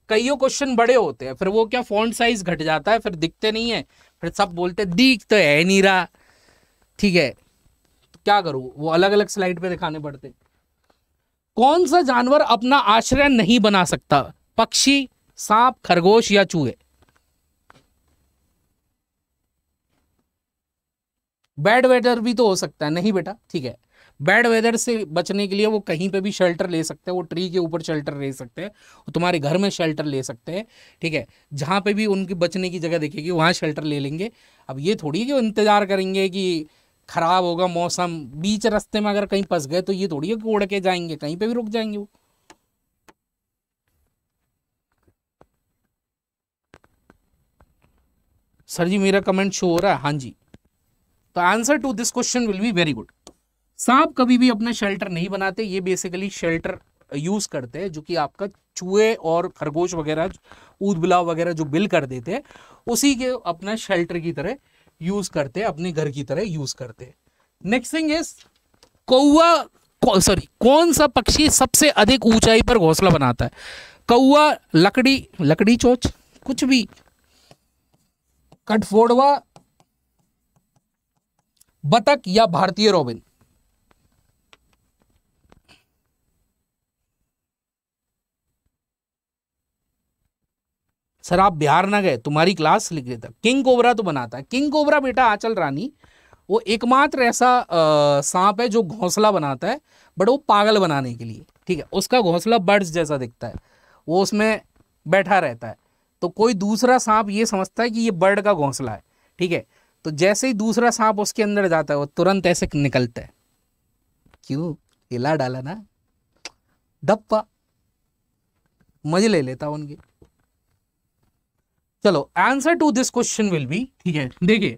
कईयों क्वेश्चन बड़े होते हैं फिर वो क्या फॉन्ट साइज घट जाता है फिर दिखते नहीं है फिर सब बोलते दिख तो है नहीं रहा ठीक है तो क्या करूँ वो अलग अलग स्लाइड पे दिखाने पड़ते कौन सा जानवर अपना आश्रय नहीं बना सकता पक्षी सांप खरगोश या चूहे बैड वेटर भी तो हो सकता है नहीं बेटा ठीक है बैड वेदर से बचने के लिए वो कहीं पे भी शेल्टर ले सकते हैं वो ट्री के ऊपर शेल्टर ले सकते हैं वो तुम्हारे घर में शेल्टर ले सकते हैं ठीक है जहाँ पे भी उनकी बचने की जगह देखेगी वहाँ शेल्टर ले लेंगे अब ये थोड़ी कि इंतज़ार करेंगे कि ख़राब होगा मौसम बीच रास्ते में अगर कहीं फंस गए तो ये थोड़ी है कि उड़ के जाएंगे कहीं पर भी रुक जाएंगे वो सर जी मेरा कमेंट शो हो रहा है हाँ जी तो answer to this question will be very good सांप कभी भी अपना शेल्टर नहीं बनाते ये बेसिकली शेल्टर यूज करते हैं जो कि आपका चूहे और खरगोश वगैरह ऊद बुलाव वगैरह जो बिल कर देते हैं उसी के अपना शेल्टर की तरह यूज करते हैं अपने घर की तरह यूज करते हैं नेक्स्ट थिंग इज कौआ सॉरी कौन सा पक्षी सबसे अधिक ऊंचाई पर घोंसला बनाता है कौआ लकड़ी लकड़ी चोच कुछ भी कटफोड़वा बतक या भारतीय रोबिन सर आप बिहार ना गए तुम्हारी क्लास लिख देता किंग कोबरा तो बनाता है किंग कोबरा बेटा आचल रानी वो एकमात्र ऐसा सांप है जो घोंसला बनाता है बट वो पागल बनाने के लिए ठीक है उसका घोंसला बर्ड्स जैसा दिखता है वो उसमें बैठा रहता है तो कोई दूसरा सांप ये समझता है कि ये बर्ड का घोंसला है ठीक है तो जैसे ही दूसरा सांप उसके अंदर जाता है वो तुरंत ऐसे निकलता है क्यों हिला डाला ना डप्पा मजे ले लेता उनके चलो answer to this question will be ठीक है देखिए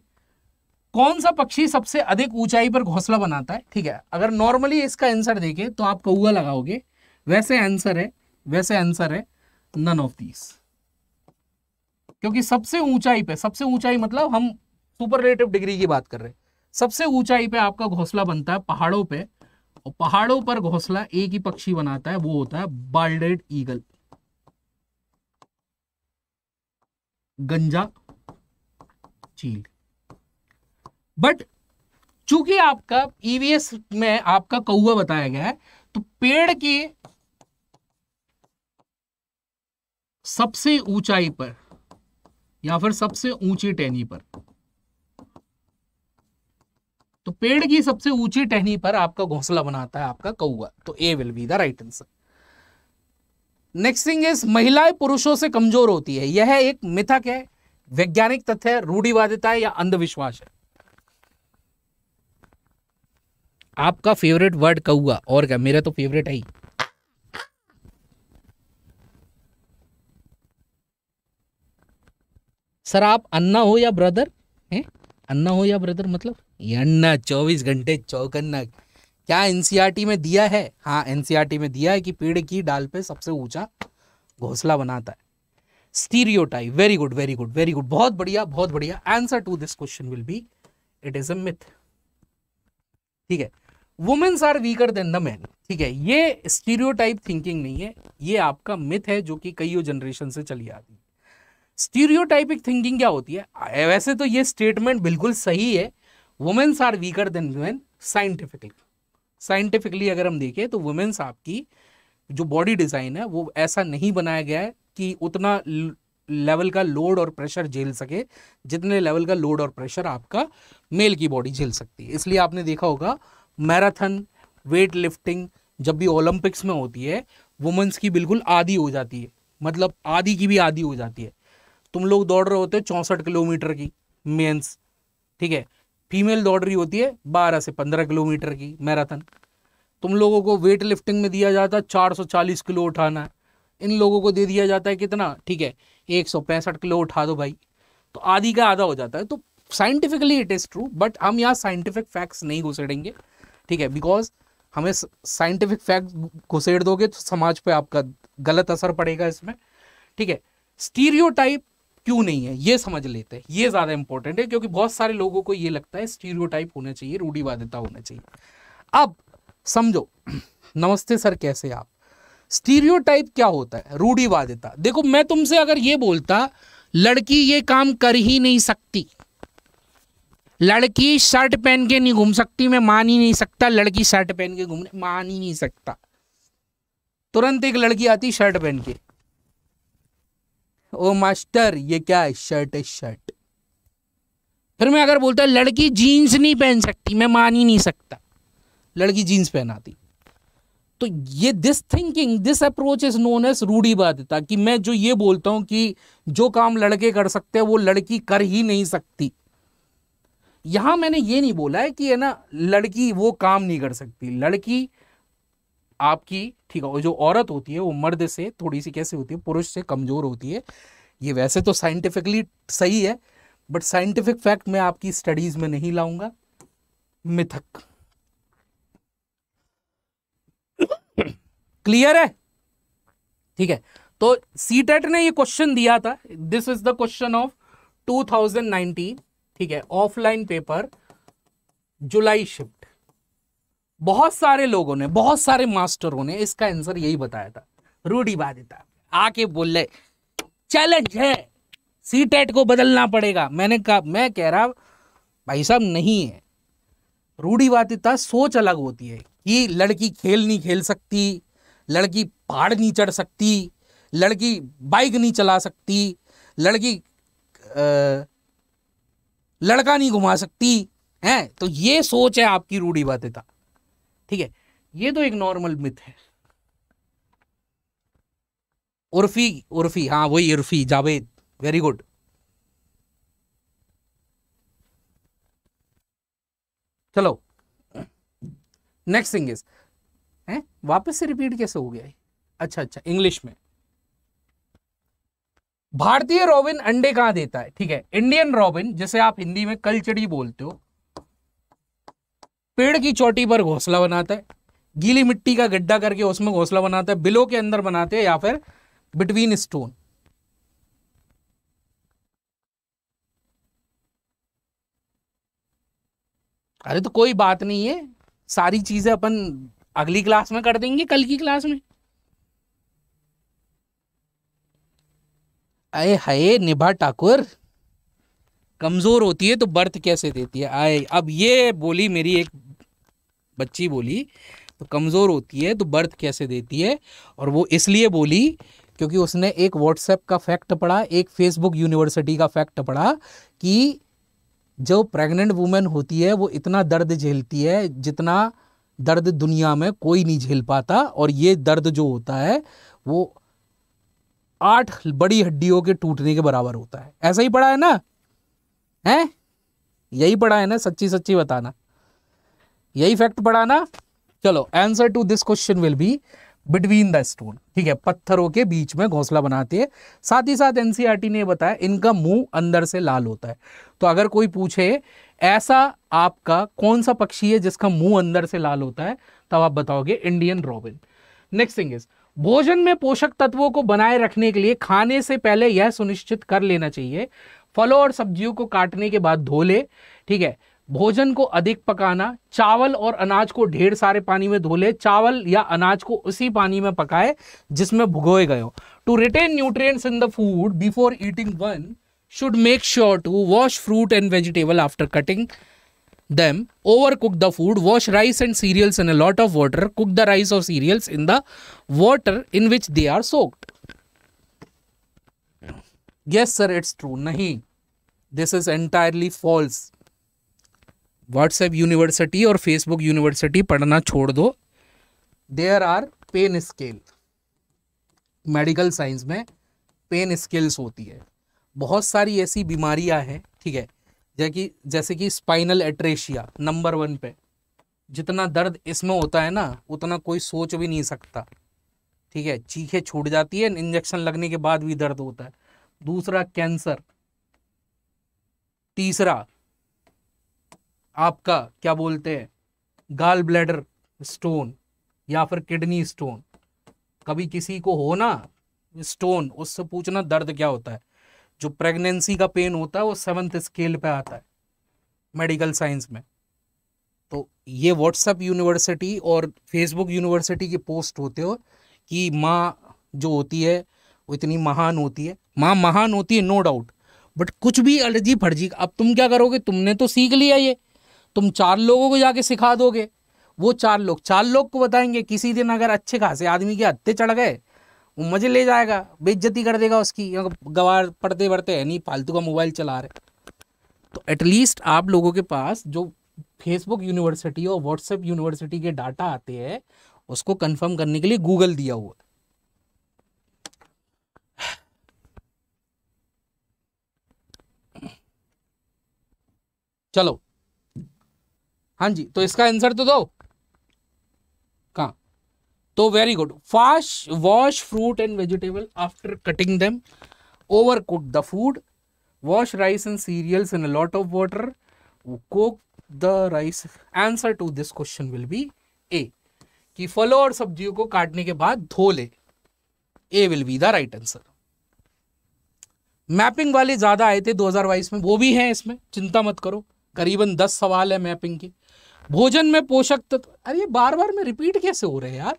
कौन सा पक्षी सबसे अधिक ऊंचाई पर घोंसला बनाता है ठीक है अगर नॉर्मली इसका आंसर देखे तो आप कौआ लगाओगे वैसे आंसर है वैसे आंसर है नन ऑफ दीस क्योंकि सबसे ऊंचाई पे सबसे ऊंचाई मतलब हम सुपर रिलेटिव डिग्री की बात कर रहे हैं सबसे ऊंचाई पे आपका घोंसला बनता है पहाड़ों पे और पहाड़ों पर घोंसला एक ही पक्षी बनाता है वो होता है बाल्डेड ईगल गंजा चील बट चूंकि आपका ईवीएस e में आपका कौआ बताया गया है तो पेड़ की सबसे ऊंचाई पर या फिर सबसे ऊंची टहनी पर तो पेड़ की सबसे ऊंची टहनी पर आपका घोंसला बनाता है आपका कौआ तो A will be the right answer next thing is महिलाएं पुरुषों से कमजोर होती है यह एक मिथक है वैज्ञानिक तथ्य रूढ़िवादिता है या अंधविश्वास है आपका फेवरेट वर्ड कौआ और क्या मेरा तो फेवरेट है ही सर आप अन्ना हो या ब्रदर हैं अन्ना हो या ब्रदर मतलब ये अन्ना चौबीस घंटे चौकन्ना क्या एनसीईआरटी e में दिया है हाँ एनसीईआरटी e में दिया है कि पेड़ की डाल पे सबसे ऊंचा घोसला बनाता है stereotype very good very good very good बहुत बढ़िया बहुत बढ़िया answer to this question will be it is अथ ठीक है womens are weaker than the man ठीक है ये स्टीरियोटाइप थिंकिंग नहीं है ये आपका मिथ है जो कि कईयों जनरेशन से चली आ रही है स्टीरियोटाइपिक थिंकिंग क्या होती है वैसे तो ये स्टेटमेंट बिल्कुल सही है womens are weaker than man scientifically scientifically अगर हम देखें तो वुमेन्स आपकी जो बॉडी डिज़ाइन है वो ऐसा नहीं बनाया गया है कि उतना लेवल का लोड और प्रेशर झेल सके जितने लेवल का लोड और प्रेशर आपका मेल की बॉडी झेल सकती है इसलिए आपने देखा होगा मैराथन वेट लिफ्टिंग जब भी ओलंपिक्स में होती है वुमेंस की बिल्कुल आधी हो जाती है मतलब आधी की भी आधी हो जाती है तुम लोग दौड़ रहे होते हो चौंसठ किलोमीटर की मेन्स ठीक है फीमेल दौड़ रही होती है बारह से पंद्रह किलोमीटर की मैराथन तुम लोगों को वेट लिफ्टिंग में दिया जाता है चार सौ चालीस किलो उठाना है इन लोगों को दे दिया जाता है कितना ठीक है एक सौ पैंसठ किलो उठा दो भाई तो आधी का आधा हो जाता है तो scientifically it is true but हम यहाँ साइंटिफिक फैक्ट्स नहीं घुसेड़ेंगे ठीक है बिकॉज हमें साइंटिफिक फैक्ट घुसेड़ दोगे तो समाज पे आपका गलत असर पड़ेगा इसमें ठीक है स्टीरियोटाइप क्यों नहीं है ये समझ लेते हैं ये ज़्यादा इंपॉर्टेंट है क्योंकि बहुत सारे लोगों को ये लगता है स्टीरियोटाइप होना चाहिए रूढ़ीवादिता होना चाहिए अब समझो नमस्ते सर कैसे आप स्टीरियोटाइप क्या होता है रूढ़ीवादिता देखो मैं तुमसे अगर ये बोलता लड़की ये काम कर ही नहीं सकती लड़की शर्ट पहन के नहीं घूम सकती मैं मान ही नहीं सकता लड़की शर्ट पहन के घूमने मान ही नहीं सकता तुरंत एक लड़की आती शर्ट पहन के ओ मास्टर ये क्या है शर्ट है शर्ट फिर मैं अगर बोलता लड़की जीन्स नहीं पहन सकती मैं मान ही नहीं सकता लड़की जीन्स पहनाती तो ये this thinking this approach is known as रूढ़ीवादिता कि मैं जो ये बोलता हूं कि जो काम लड़के कर सकते हैं वो लड़की कर ही नहीं सकती यहां मैंने ये नहीं बोला है कि है ना लड़की वो काम नहीं कर सकती लड़की आपकी ठीक है जो औरत होती है वो मर्द से थोड़ी सी कैसे होती है पुरुष से कमज़ोर होती है ये वैसे तो साइंटिफिकली सही है बट साइंटिफिक फैक्ट मैं आपकी स्टडीज में नहीं लाऊंगा मिथक क्लियर है ठीक है तो सीटेट e ने ये क्वेश्चन दिया था this is the question of 2019 ठीक है ऑफलाइन पेपर जुलाई शिफ्ट बहुत सारे लोगों ने बहुत सारे मास्टरों ने इसका आंसर यही बताया था रूढ़िवादिता आके बोल ले चैलेंज है सी टेट को बदलना पड़ेगा मैंने कहा मैं कह रहा भाई साहब नहीं है रूढ़िवादिता सोच अलग होती है कि लड़की खेल नहीं खेल सकती लड़की पहाड़ नहीं चढ़ सकती लड़की बाइक नहीं चला सकती लड़की आ, लड़का नहीं घुमा सकती है तो ये सोच है आपकी रूढ़िवादिता ठीक है ये तो एक नॉर्मल मिथ है उर्फी उर्फी हाँ वही उर्फी जावेद वेरी गुड चलो नेक्स्ट थिंग इज है वापस से रिपीट कैसे हो गया अच्छा अच्छा इंग्लिश में भारतीय रॉबिन अंडे कहाँ देता है ठीक है इंडियन रॉबिन जिसे आप हिंदी में कलचड़ी बोलते हो पेड़ की चोटी पर घोंसला बनाता है गीली मिट्टी का गड्ढा करके उसमें घोंसला बनाता है बिलो के अंदर बनाते हैं या फिर बिटवीन स्टोन अरे तो कोई बात नहीं है सारी चीजें अपन अगली क्लास में कर देंगे कल की क्लास में अरे हाय निभा ठाकुर कमज़ोर होती है तो बर्थ कैसे देती है आए अब ये बोली मेरी एक बच्ची बोली तो कमज़ोर होती है तो बर्थ कैसे देती है और वो इसलिए बोली क्योंकि उसने एक व्हाट्सएप का फैक्ट पढ़ा एक फेसबुक यूनिवर्सिटी का फैक्ट पढ़ा कि जो प्रेग्नेंट वूमेन होती है वो इतना दर्द झेलती है जितना दर्द दुनिया में कोई नहीं झेल पाता और ये दर्द जो होता है वो आठ बड़ी हड्डियों के टूटने के बराबर होता है ऐसा ही पड़ा है ना हैं यही पढ़ा है ना सच्ची सच्ची बताना यही फैक्ट पढ़ा ना चलो answer to this question will be between the stone ठीक है पत्थरों के बीच में घोंसला बनाती है साथ ही साथ एनसीईआरटी e ने बताया इनका मुंह अंदर से लाल होता है तो अगर कोई पूछे ऐसा आपका कौन सा पक्षी है जिसका मुंह अंदर से लाल होता है तब आप बताओगे Indian robin next thing is भोजन में पोषक तत्वों को बनाए रखने के लिए खाने से पहले यह सुनिश्चित कर लेना चाहिए फलों और सब्जियों को काटने के बाद धो ले ठीक है भोजन को अधिक पकाना चावल और अनाज को ढेर सारे पानी में धो ले चावल या अनाज को उसी पानी में पकाए जिसमें भुगोए गए हो to retain nutrient in the food before eating one should make sure to wash fruit and vegetable after cutting them over cook the food wash rice and cereals in a lot of water cook the rice और cereals in the water in which they are soaked yes sir it's true नहीं this is entirely false WhatsApp university और Facebook university पढ़ना छोड़ दो there are pen scale medical science में pain scales होती है बहुत सारी ऐसी बीमारियां हैं ठीक है जैकि जैसे कि स्पाइनल एट्रेशिया नंबर वन पे जितना दर्द इसमें होता है ना उतना कोई सोच भी नहीं सकता ठीक है चीखे छूट जाती है इंजेक्शन लगने के बाद भी दर्द होता है दूसरा कैंसर तीसरा आपका क्या बोलते हैं गाल ब्लैडर स्टोन या फिर किडनी स्टोन कभी किसी को हो ना स्टोन उससे पूछना दर्द क्या होता है जो प्रेगनेंसी का पेन होता है वो सेवन्थ स्केल पे आता है मेडिकल साइंस में तो ये व्हाट्सएप यूनिवर्सिटी और फेसबुक यूनिवर्सिटी की पोस्ट होते हो कि माँ जो होती है वो इतनी महान होती है माँ महान होती है नो डाउट बट कुछ भी अलर्जी फर्जी अब तुम क्या करोगे तुमने तो सीख लिया ये तुम चार लोगों को जाके सिखा दोगे वो चार लोग चार लोग को बताएंगे किसी दिन अगर अच्छे खासे आदमी के हत्ते चढ़ गए वो मजे ले जाएगा बेइज्जती कर देगा उसकी गवार पढ़ते पढ़ते है नहीं फालतू का मोबाइल चला रहे तो एटलीस्ट आप लोगों के पास जो फेसबुक यूनिवर्सिटी और व्हाट्सएप यूनिवर्सिटी के डाटा आते हैं उसको कंफर्म करने के लिए गूगल दिया हुआ है चलो हाँ जी तो इसका आंसर तो दो कहा तो very good fast wash fruit and vegetable after cutting them over cook the food wash rice and cereals in lot of water cook the rice answer to this question will be A कि फलों और सब्जियों को काटने के बाद धो ले A will be the right answer mapping वाले ज्यादा आए थे 2022 में वो भी हैं इसमें चिंता मत करो करीबन दस सवाल है मैपिंग के भोजन में पोषक तत्व अरे बार बार में रिपीट कैसे हो रहे हैं यार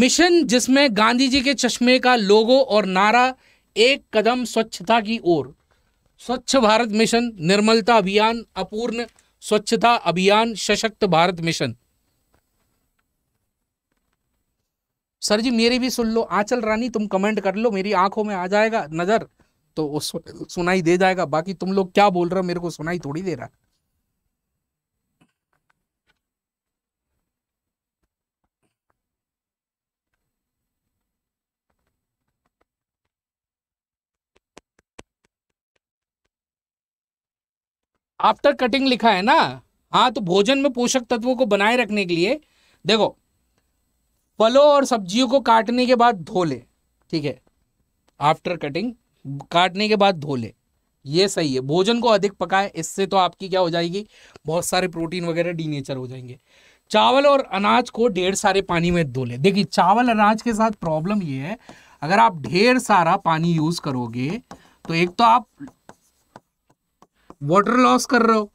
मिशन जिसमें गांधी जी के चश्मे का लोगो और नारा एक कदम स्वच्छता की ओर स्वच्छ भारत मिशन निर्मलता अभियान अपूर्ण स्वच्छता अभियान सशक्त भारत मिशन सर जी मेरी भी सुन लो आंचल रानी तुम कमेंट कर लो मेरी आंखों में आ जाएगा नजर तो वो सुनाई दे जाएगा बाकी तुम लोग क्या बोल रहे हो मेरे को सुनाई थोड़ी दे रहा आफ्टर कटिंग लिखा है ना हाँ तो भोजन में पोषक तत्वों को बनाए रखने के लिए देखो फलों और सब्जियों को काटने के बाद धो ले ठीक है आफ्टर कटिंग काटने के बाद धो ले ये सही है भोजन को अधिक पकाएं इससे तो आपकी क्या हो जाएगी बहुत सारे प्रोटीन वगैरह डीनेचर हो जाएंगे चावल और अनाज को ढेर सारे पानी में धो ले देखिए चावल अनाज के साथ प्रॉब्लम ये है अगर आप ढेर सारा पानी यूज करोगे तो एक तो आप वाटर लॉस कर रहे हो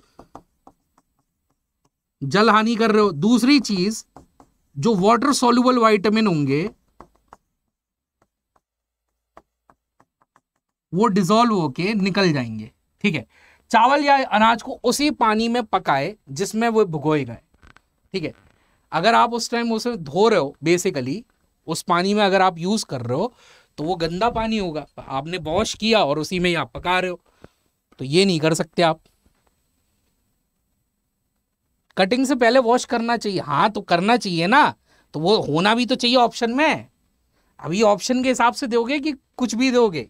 जल हानि कर रहे हो दूसरी चीज जो वाटर सोल्यूबल वाइटामिन होंगे वो डिजोल्व होके निकल जाएंगे ठीक है चावल या अनाज को उसी पानी में पकाए जिसमें वो भुगोए गए ठीक है अगर आप उस टाइम उसे धो रहे हो बेसिकली उस पानी में अगर आप यूज़ कर रहे हो तो वो गंदा पानी होगा आपने वॉश किया और उसी में ही आप पका रहे हो तो ये नहीं कर सकते आप कटिंग से पहले वॉश करना चाहिए हाँ तो करना चाहिए ना तो वो होना भी तो चाहिए ऑप्शन में अभी ऑप्शन के हिसाब से दोगे कि कुछ भी दोगे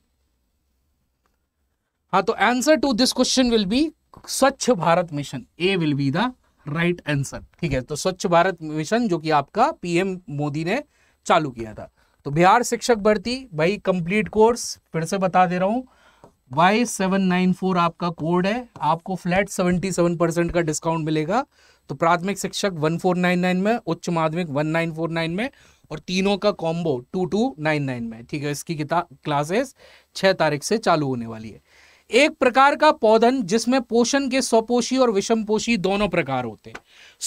हाँ तो answer to this question will be Swachh Bharat mission A will be the right answer ठीक है तो स्वच्छ भारत मिशन जो कि आपका पीएम मोदी ने चालू किया था तो बिहार शिक्षक भर्ती भाई कंप्लीट कोर्स फिर से बता दे रहा हूँ वाई सेवन नाइन फोर आपका कोड है आपको फ्लैट सेवेंटी सेवन परसेंट का डिस्काउंट मिलेगा तो प्राथमिक शिक्षक वन फोर नाइन नाइन में उच्च माध्यमिक वन नाइन फोर नाइन में और तीनों का combo two two nine nine में ठीक है इसकी किताब क्लासेस छह तारीख से चालू होने वाली है एक प्रकार का पौधन जिसमें पोषण के स्वपोषी और विषमपोषी दोनों प्रकार होते हैं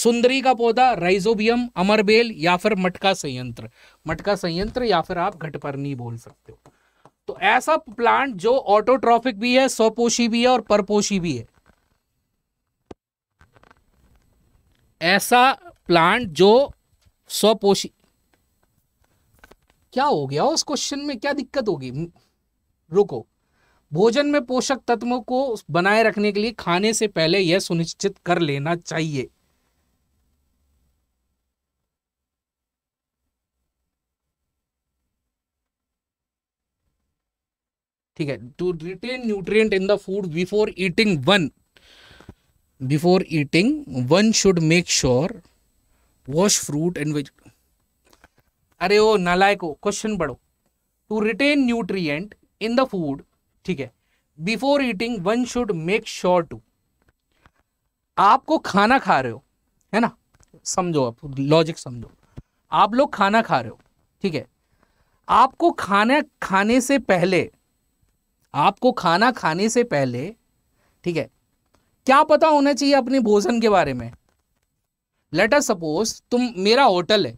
सुंदरी का पौधा राइजोबियम अमरबेल या फिर मटका संयंत्र मटका संयंत्र या फिर आप घटपरनी बोल सकते हो तो ऐसा प्लांट जो ऑटोट्रॉफिक भी है स्वपोषी भी है और परपोषी भी है ऐसा प्लांट जो स्वपोषी क्या हो गया उस क्वेश्चन में क्या दिक्कत होगी रुको भोजन में पोषक तत्वों को बनाए रखने के लिए खाने से पहले यह सुनिश्चित कर लेना चाहिए ठीक है to retain nutrient in the food before eating one before eating one should make sure wash fruit and veg अरे ओ नालायको क्वेश्चन पढ़ो to retain nutrient in the food ठीक है before eating one should make sure to आपको खाना खा रहे हो है ना समझो आप लॉजिक समझो आप लोग खाना खा रहे हो ठीक है आपको खाना खाने से पहले आपको खाना खाने से पहले ठीक है क्या पता होना चाहिए अपने भोजन के बारे में लेटर सपोज तुम मेरा होटल है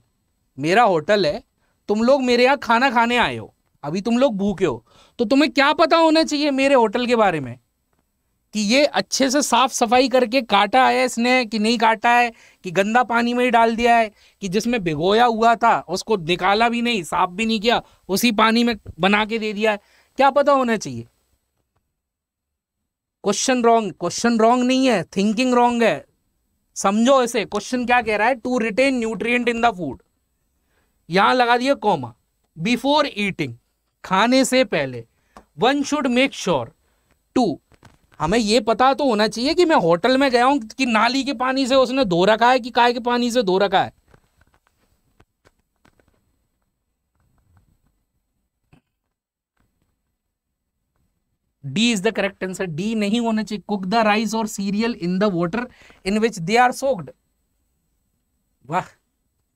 मेरा होटल है तुम लोग मेरे यहाँ खाना खाने आए हो अभी तुम लोग भूखे हो तो तुम्हें क्या पता होना चाहिए मेरे होटल के बारे में कि ये अच्छे से साफ सफाई करके काटा है इसने कि नहीं काटा है कि गंदा पानी में ही डाल दिया है कि जिसमें भिगोया हुआ था उसको निकाला भी नहीं साफ भी नहीं किया उसी पानी में बना के दे दिया है क्या पता होना चाहिए क्वेश्चन रॉन्ग क्वेश्चन रॉन्ग नहीं है थिंकिंग रॉन्ग है समझो इसे क्वेश्चन क्या कह रहा है to retain nutrient in the food यहां लगा दिया कॉमा बिफोर ईटिंग खाने से पहले one should make sure to हमें ये पता तो होना चाहिए कि मैं होटल में गया हूं कि नाली के पानी से उसने धो रखा है कि काय के पानी से धो रखा है D is the correct answer D नहीं होना चाहिए कुक द राइस और cereal in the water in which they are soaked वाह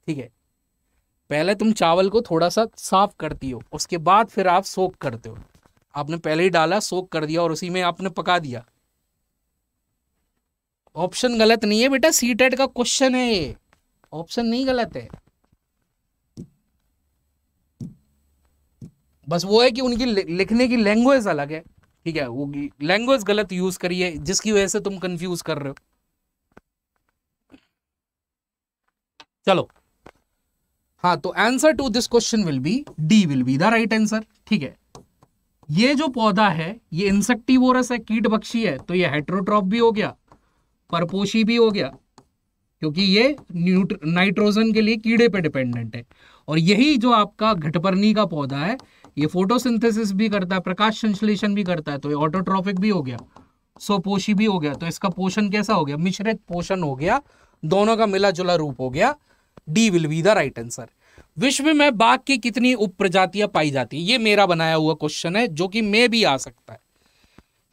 ठीक है पहले तुम चावल को थोड़ा सा साफ करती हो उसके बाद फिर आप सोक करते हो आपने पहले ही डाला सोख कर दिया और उसी में आपने पका दिया ऑप्शन गलत नहीं है बेटा सी टेट का क्वेश्चन है ये ऑप्शन नहीं गलत है बस वो है कि उनकी लिखने की लैंग्वेज अलग है ठीक है वो लैंग्वेज गलत यूज करी है जिसकी वजह से तुम कंफ्यूज कर रहे हो चलो हाँ तो answer to this question will be D will be the right answer ठीक है ये जो पौधा है ये इंसेक्टिवोरस है कीट बक्षी है तो ये हेट्रोट्रॉप भी हो गया परपोशी भी हो गया क्योंकि ये नाइट्रोजन के लिए कीड़े पे डिपेंडेंट है और यही जो आपका घटपर्णी का पौधा है ये फोटोसिंथेसिस भी करता है प्रकाश संश्लेषण भी करता है तो ये ऑटोट्रॉफिक भी हो गया सोपोशी भी हो गया तो इसका पोषण कैसा हो गया मिश्रित पोषण हो गया दोनों का मिला जुला रूप हो गया D will be the right answer विश्व में बाघ की कितनी उप प्रजातियां पाई जाती है ये मेरा बनाया हुआ क्वेश्चन है जो कि मे भी आ सकता है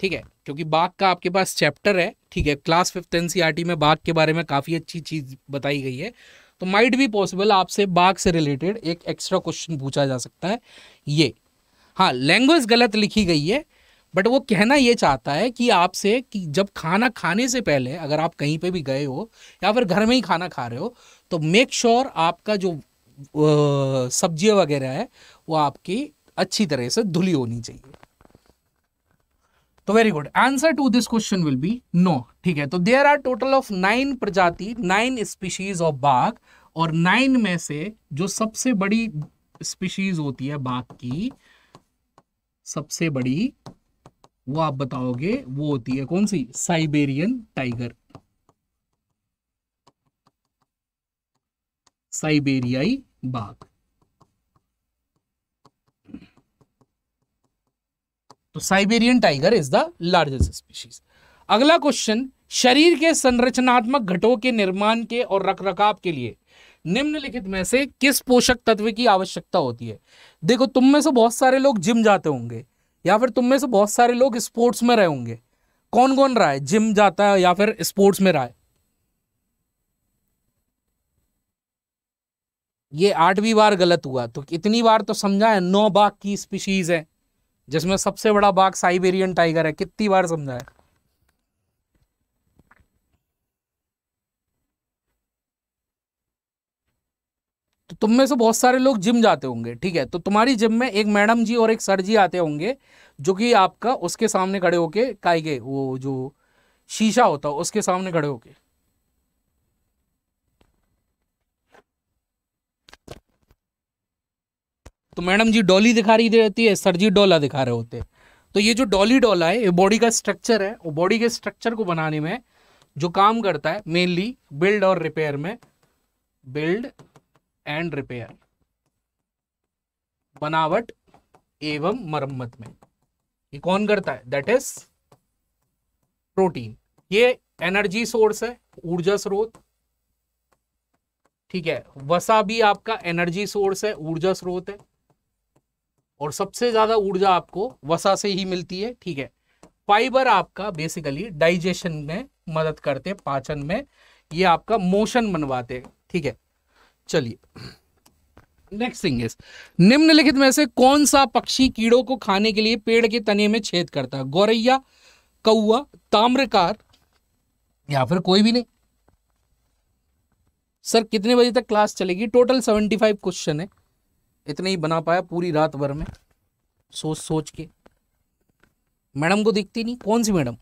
ठीक है क्योंकि बाघ का आपके पास चैप्टर है ठीक है क्लास फिफ्थ एनसीईआरटी e में बाघ के बारे में काफ़ी अच्छी चीज़ बताई गई है तो माइट भी पॉसिबल आपसे बाघ से रिलेटेड एक एक्स्ट्रा क्वेश्चन पूछा जा सकता है ये हाँ लैंग्वेज गलत लिखी गई है बट वो कहना ये चाहता है कि आपसे कि जब खाना खाने से पहले अगर आप कहीं पे भी गए हो या फिर घर में ही खाना खा रहे हो तो मेक श्योर sure आपका जो सब्जियाँ वगैरह है वो आपकी अच्छी तरह से धुली होनी चाहिए तो very good answer to this question will be no ठीक है तो there are total of nine प्रजाति नाइन स्पीशीज ऑफ बाघ और नाइन में से जो सबसे बड़ी स्पीशीज होती है बाघ की सबसे बड़ी वो आप बताओगे वो होती है कौन सी साइबेरियन टाइगर साइबेरियाई बाघ तो Siberian tiger is the largest species अगला क्वेश्चन शरीर के संरचनात्मक घटों के निर्माण के और रखरखाव के लिए निम्नलिखित में से किस पोषक तत्व की आवश्यकता होती है देखो तुम में से बहुत सारे लोग जिम जाते होंगे या फिर तुम में से बहुत सारे लोग स्पोर्ट्स में रहे होंगे कौन कौन रहा है जिम जाता है या फिर स्पोर्ट्स में रहा है ये आठवीं बार गलत हुआ तो इतनी बार तो समझा है नौ बाघ की स्पीशीज है जिसमें सबसे बड़ा बाघ साइबेरियन टाइगर है कितनी बार समझा है तो तुम में से बहुत सारे लोग जिम जाते होंगे ठीक है तो तुम्हारी जिम में एक मैडम जी और एक सर जी आते होंगे जो कि आपका उसके सामने खड़े होके काय के वो जो शीशा होता है उसके सामने खड़े होके तो मैडम जी डॉली दिखा रही रहती है सर जी डोला दिखा रहे होते हैं तो ये जो डॉली डोला है ये बॉडी का स्ट्रक्चर है और बॉडी के स्ट्रक्चर को बनाने में जो काम करता है मेनली बिल्ड और रिपेयर में बिल्ड एंड रिपेयर बनावट एवं मरम्मत में ये कौन करता है दैट इज प्रोटीन ये एनर्जी सोर्स है ऊर्जा स्रोत ठीक है वसा भी आपका एनर्जी सोर्स है ऊर्जा स्रोत है और सबसे ज्यादा ऊर्जा आपको वसा से ही मिलती है ठीक है फाइबर आपका बेसिकली डाइजेशन में मदद करते हैं पाचन में ये आपका मोशन बनवाते हैं ठीक है चलिए नेक्स्ट थिंग इज निम्नलिखित में से कौन सा पक्षी कीड़ों को खाने के लिए पेड़ के तने में छेद करता है गौरैया कौआ ताम्रकार या फिर कोई भी नहीं सर कितने बजे तक क्लास चलेगी टोटल सेवेंटी फाइव क्वेश्चन है इतने ही बना पाया पूरी रात भर में सोच सोच के मैडम को दिखती नहीं कौन सी मैडम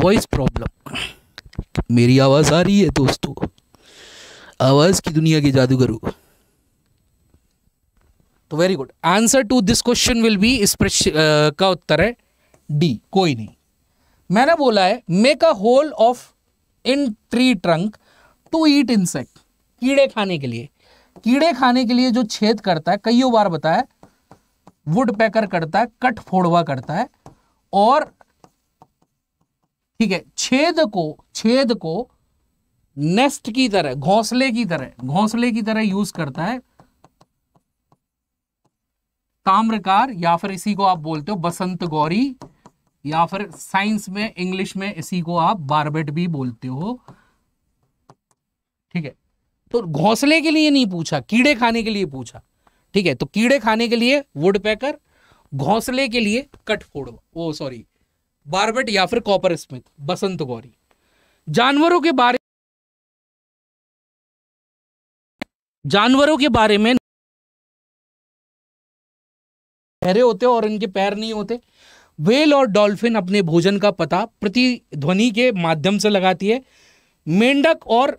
वॉइस प्रॉब्लम मेरी आवाज़ आ रही है दोस्तों आवाज की दुनिया के जादूगर तो very good answer to this question will be इस प्रश्न का उत्तर है डी कोई नहीं मैंने बोला है make a hole of in tree trunk to eat insect कीड़े खाने के लिए कीड़े खाने के लिए जो छेद करता है कईयों बार बताया वुड पैकर करता है कट फोड़वा करता है और ठीक है छेद को छेद को नेस्ट की तरह घोंसले की तरह घोंसले की तरह यूज करता है ताम्रकार या फिर इसी को आप बोलते हो बसंत गौरी या फिर साइंस में इंग्लिश में इसी को आप बारबेट भी बोलते हो ठीक है तो घोंसले के लिए नहीं पूछा कीड़े खाने के लिए पूछा ठीक है तो कीड़े खाने के लिए वुड पैकर घोंसले के लिए फोड़ ओ सॉरी बारबेट या फिर कॉपर स्मिथ बसंत गौरी जानवरों के बारे जानवरों के बारे में पैरे होते और इनके पैर नहीं होते वेल और डॉल्फिन अपने भोजन का पता प्रतिध्वनि के माध्यम से लगाती है मेंढक और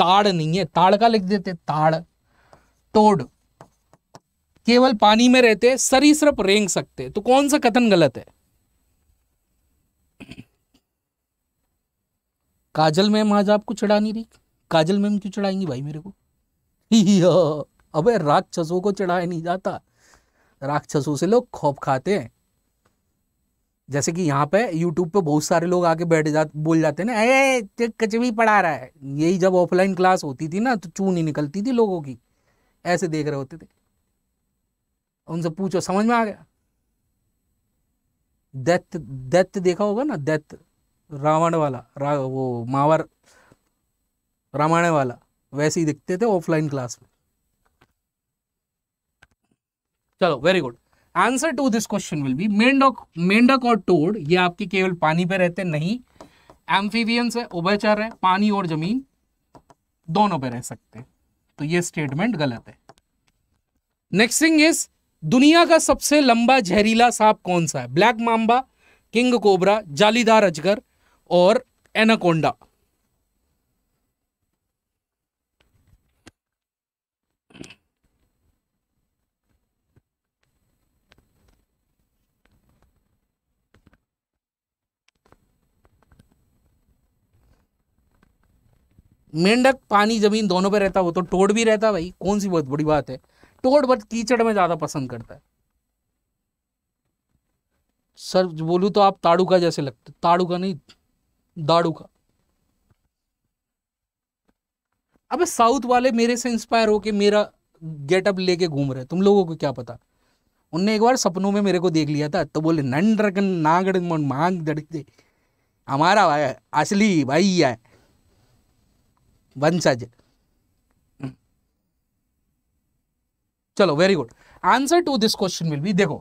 ताड़ नहीं है ताड़ का लिख देते ताड़ तोड़ केवल पानी में रहते सरीसृप रेंग सकते तो कौन सा कथन गलत है काजल मैम आज आपको चढ़ा नहीं रही काजल मैम क्यों चढ़ाएंगी भाई मेरे को अबे राक्षसों को चढ़ाया नहीं जाता राक्षसों से लोग खौफ खाते हैं जैसे कि यहाँ पे यूट्यूब पे बहुत सारे लोग आके बैठ जा बोल जाते हैं ना अरे कचवी पढ़ा रहा है यही जब ऑफलाइन क्लास होती थी ना तो चू नहीं निकलती थी लोगों की ऐसे देख रहे होते थे उनसे पूछो समझ में आ गया दैत्य दैत्य देखा होगा ना दैत्य रावण वाला रा, वो मावर रामायण वाला वैसे ही दिखते थे ऑफलाइन क्लास में चलो very good answer to this question will be मेंढक मेंढक और टोड ये आपके केवल पानी पे रहते नहीं एम्फीवियंस है उभयचर है पानी और जमीन दोनों पे रह सकते हैं तो ये स्टेटमेंट गलत है नेक्स्ट थिंग इज दुनिया का सबसे लंबा जहरीला सांप कौन सा है ब्लैक माम्बा किंग कोबरा जालीदार अजगर और एनाकोंडा मेंढक पानी जमीन दोनों पे रहता वो तो टोड भी रहता भाई कौन सी बहुत बड़ी बात है टोड बट कीचड़ में ज़्यादा पसंद करता है सर बोलू तो आप ताड़ू जैसे लगते ताड़ू का नहीं दाड़ू का अबे साउथ वाले मेरे से इंस्पायर होके मेरा गेटअप लेके घूम रहे तुम लोगों को क्या पता उनने एक बार सपनों में मेरे को देख लिया था तो बोले नंड रगन नागड़ मांग दड़ते हमारा भाई असली भाई है वंशज चलो very good answer to this question will be देखो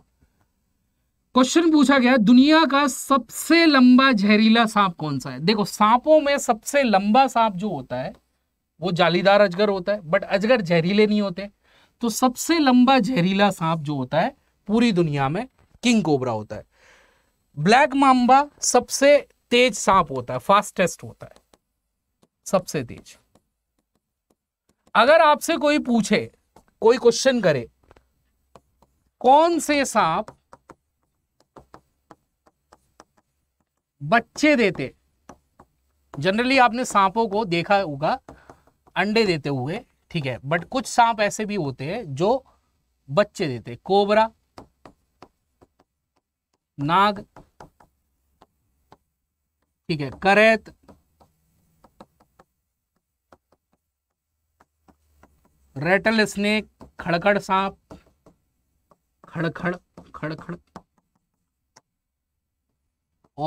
क्वेश्चन पूछा गया दुनिया का सबसे लंबा जहरीला सांप कौन सा है देखो सांपों में सबसे लंबा सांप जो होता है वो जालीदार अजगर होता है बट अजगर जहरीले नहीं होते तो सबसे लंबा जहरीला सांप जो होता है पूरी दुनिया में किंग कोबरा होता है ब्लैक माम्बा सबसे तेज सांप होता है फास्टेस्ट होता है सबसे तेज अगर आपसे कोई पूछे कोई क्वेश्चन करे कौन से सांप बच्चे देते जनरली आपने सांपों को देखा होगा अंडे देते हुए ठीक है बट कुछ सांप ऐसे भी होते हैं जो बच्चे देते कोबरा नाग ठीक है करैत रेटल स्नेक खड़खड़ सांप खड़खड़ खड़खड़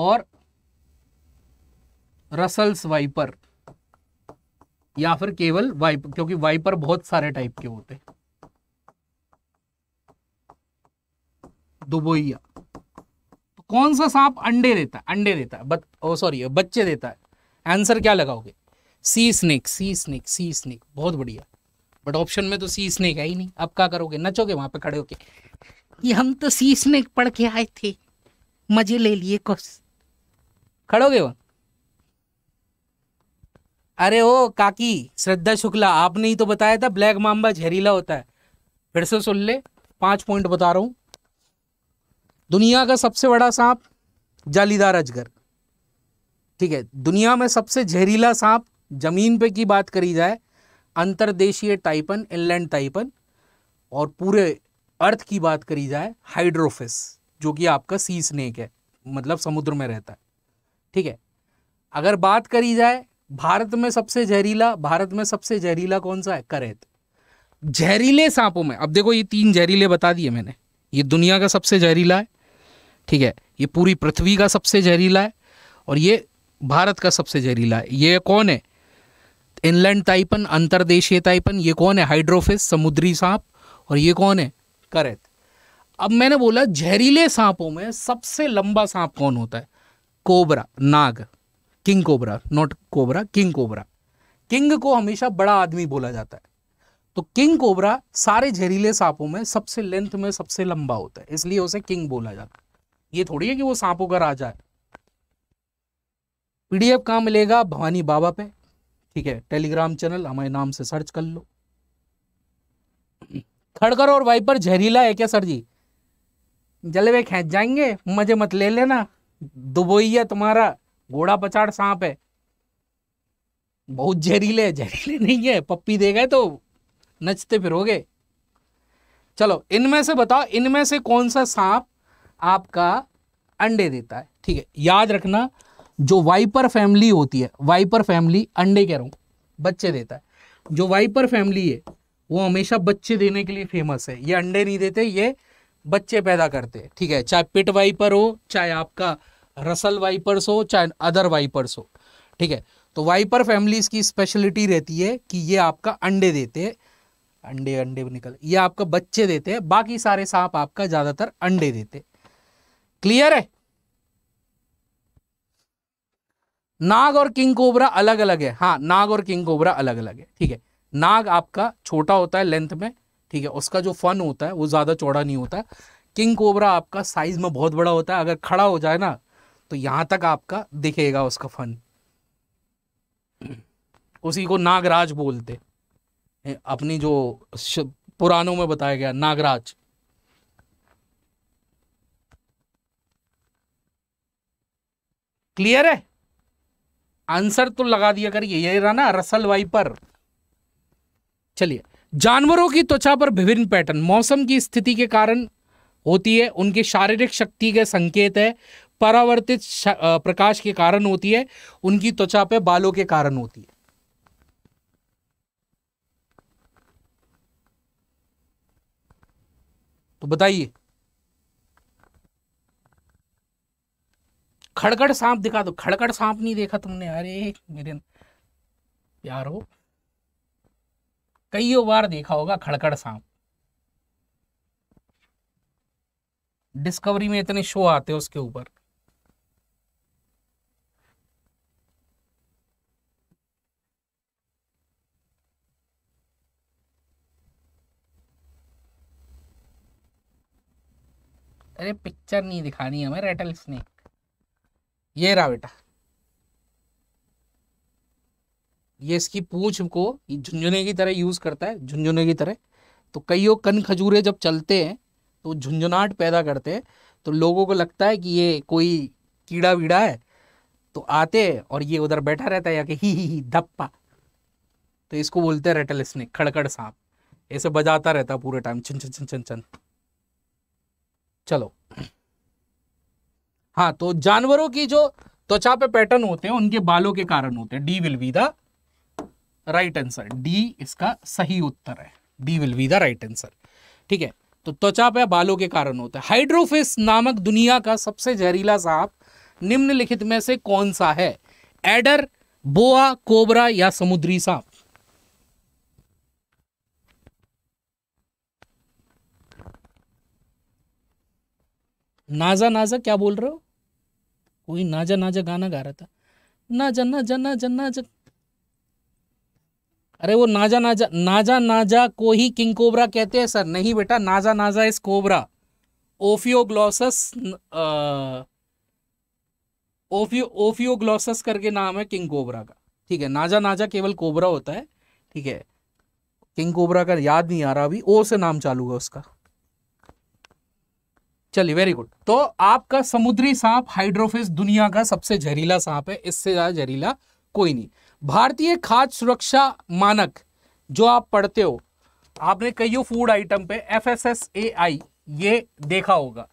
और रसल्स वाइपर या फिर केवल वाइपर क्योंकि वाइपर बहुत सारे टाइप के होते हैं दुबोइया तो कौन सा सांप अंडे देता है अंडे देता है बत, ओ सॉरी बच्चे देता है आंसर क्या लगाओगे C snake C snake C snake बहुत बढ़िया बट ऑप्शन में तो सी स्नेक है ही नहीं अब क्या करोगे नचोगे वहां पे खड़े होके ये हम तो सी स्नेक पढ़ के आए थे मजे ले लिए कुछ खड़ोगे वो अरे ओ काकी श्रद्धा शुक्ला आपने ही तो बताया था ब्लैक माम्बा जहरीला होता है फिर से सुन ले पांच पॉइंट बता रहा हूं दुनिया का सबसे बड़ा सांप जालीदार अजगर ठीक है दुनिया में सबसे जहरीला सांप जमीन पे की बात करी जाए अंतरदेशीय टाइपन इनलैंड टाइपन और पूरे अर्थ की बात करी जाए हाइड्रोफिस जो कि आपका सी स्नेक है मतलब समुद्र में रहता है ठीक है अगर बात करी जाए भारत में सबसे जहरीला भारत में सबसे जहरीला कौन सा है करेत जहरीले सांपों में अब देखो ये तीन जहरीले बता दिए मैंने ये दुनिया का सबसे जहरीला है ठीक है ये पूरी पृथ्वी का सबसे जहरीला है और ये भारत का सबसे जहरीला है ये कौन है इनलैंड ताइपन अंतरदेशीय ताइपन ये कौन है हाइड्रोफिस समुद्री सांप और ये कौन है करेत अब मैंने बोला जहरीले सांपों में सबसे लंबा सांप कौन होता है कोबरा नाग king cobra not cobra king cobra king को हमेशा बड़ा आदमी बोला जाता है तो किंग कोबरा सारे जहरीले सांपों में सबसे लेंथ में सबसे लंबा होता है इसलिए उसे किंग बोला जाता है ये थोड़ी है कि वो सांपों का राजा है पीडीएफ कहाँ मिलेगा भवानी बाबा पे ठीक है टेलीग्राम चैनल हमारे नाम से सर्च कर लो खड़कर और वाइपर जहरीला है क्या सर जी जलवे खेच जाएंगे मजे मत ले लेना दुबोई है तुम्हारा घोड़ा पछाड़ सांप है बहुत जहरीले जहरीले नहीं है पप्पी दे गए तो नचते फिरोगे चलो इनमें से बताओ इनमें से कौन सा सांप आपका अंडे देता है ठीक है याद रखना जो वाइपर फैमिली होती है वाइपर फैमिली अंडे कह रहा हूँ बच्चे देता है जो वाइपर फैमिली है वो हमेशा बच्चे देने के लिए फेमस है ये अंडे नहीं देते ये बच्चे पैदा करते हैं ठीक है चाहे पिट वाइपर हो चाहे आपका रसल वाइपर्स हो चाहे अदर वाइपर्स हो ठीक है तो वाइपर फैमिलीज की स्पेशलिटी रहती है कि ये आपका अंडे देते हैं अंडे अंडे निकल ये आपका बच्चे देते हैं बाकी सारे सांप आपका ज़्यादातर अंडे देते क्लियर है नाग और किंग कोबरा अलग अलग है हाँ नाग और किंग कोबरा अलग अलग है ठीक है नाग आपका छोटा होता है लेंथ में ठीक है उसका जो फन होता है वो ज़्यादा चौड़ा नहीं होता किंग कोबरा आपका साइज में बहुत बड़ा होता है अगर खड़ा हो जाए ना तो यहां तक आपका दिखेगा उसका फन उसी को नागराज बोलते अपनी जो पुरानों में बताया गया नागराज क्लियर है आंसर तो लगा दिया करिए ये रहा ना रसल वाइपर चलिए जानवरों की त्वचा पर विभिन्न पैटर्न मौसम की स्थिति के कारण होती है उनकी शारीरिक शक्ति के संकेत है परावर्तित प्रकाश के कारण होती है उनकी त्वचा पर बालों के कारण होती है तो बताइए खड़गड़ सांप दिखा दो खड़गड़ सांप नहीं देखा तुमने अरे मेरे प्यारो कईयों बार देखा होगा खड़कड़ सांप डिस्कवरी में इतने शो आते हैं उसके ऊपर अरे पिक्चर नहीं दिखानी हमें रेटल्स ने ये रहा बेटा ये इसकी पूछ को झुंझुने की तरह यूज करता है झुंझुने की तरह तो कईयों कन खजूरे जब चलते हैं तो झुंझुनाट पैदा करते हैं तो लोगों को लगता है कि ये कोई कीड़ा वीड़ा है तो आते हैं और ये उधर बैठा रहता है या कि ही ही ही धप्पा तो इसको बोलते हैं रेटल स्नेक खड़खड़ सांप ऐसे बजाता रहता पूरे टाइम छन छन छन छन छन चलो हाँ तो जानवरों की जो त्वचा पे पैटर्न होते हैं उनके बालों के कारण होते हैं D will be the right answer D इसका सही उत्तर है D will be the right answer ठीक है तो त्वचा पे बालों के कारण होता है हाइड्रोफिस नामक दुनिया का सबसे जहरीला सांप निम्नलिखित में से कौन सा है एडर बोआ कोबरा या समुद्री सांप नाजा नाजा क्या बोल रहे हो कोई नाजा नाजा गाना गा रहा था नाजा नाजा नाजा नाजा अरे वो नाजा नाजा नाजा नाजा को ही किंग कोबरा कहते हैं सर नहीं बेटा नाजा नाजा इस कोबरा ओफियोग्लॉसस ओफियो ओफियोग्लॉसस करके नाम है किंग कोबरा का ठीक है नाजा नाजा केवल कोबरा होता है ठीक है किंग कोबरा का याद नहीं आ रहा अभी ओ से नाम चालू है उसका चलिए वेरी गुड तो आपका समुद्री सांप हाइड्रोफिस दुनिया का सबसे जहरीला सांप है इससे ज्यादा जहरीला कोई नहीं भारतीय खाद्य सुरक्षा मानक जो आप पढ़ते हो आपने कईयों फूड आइटम पे F S S A I ये देखा होगा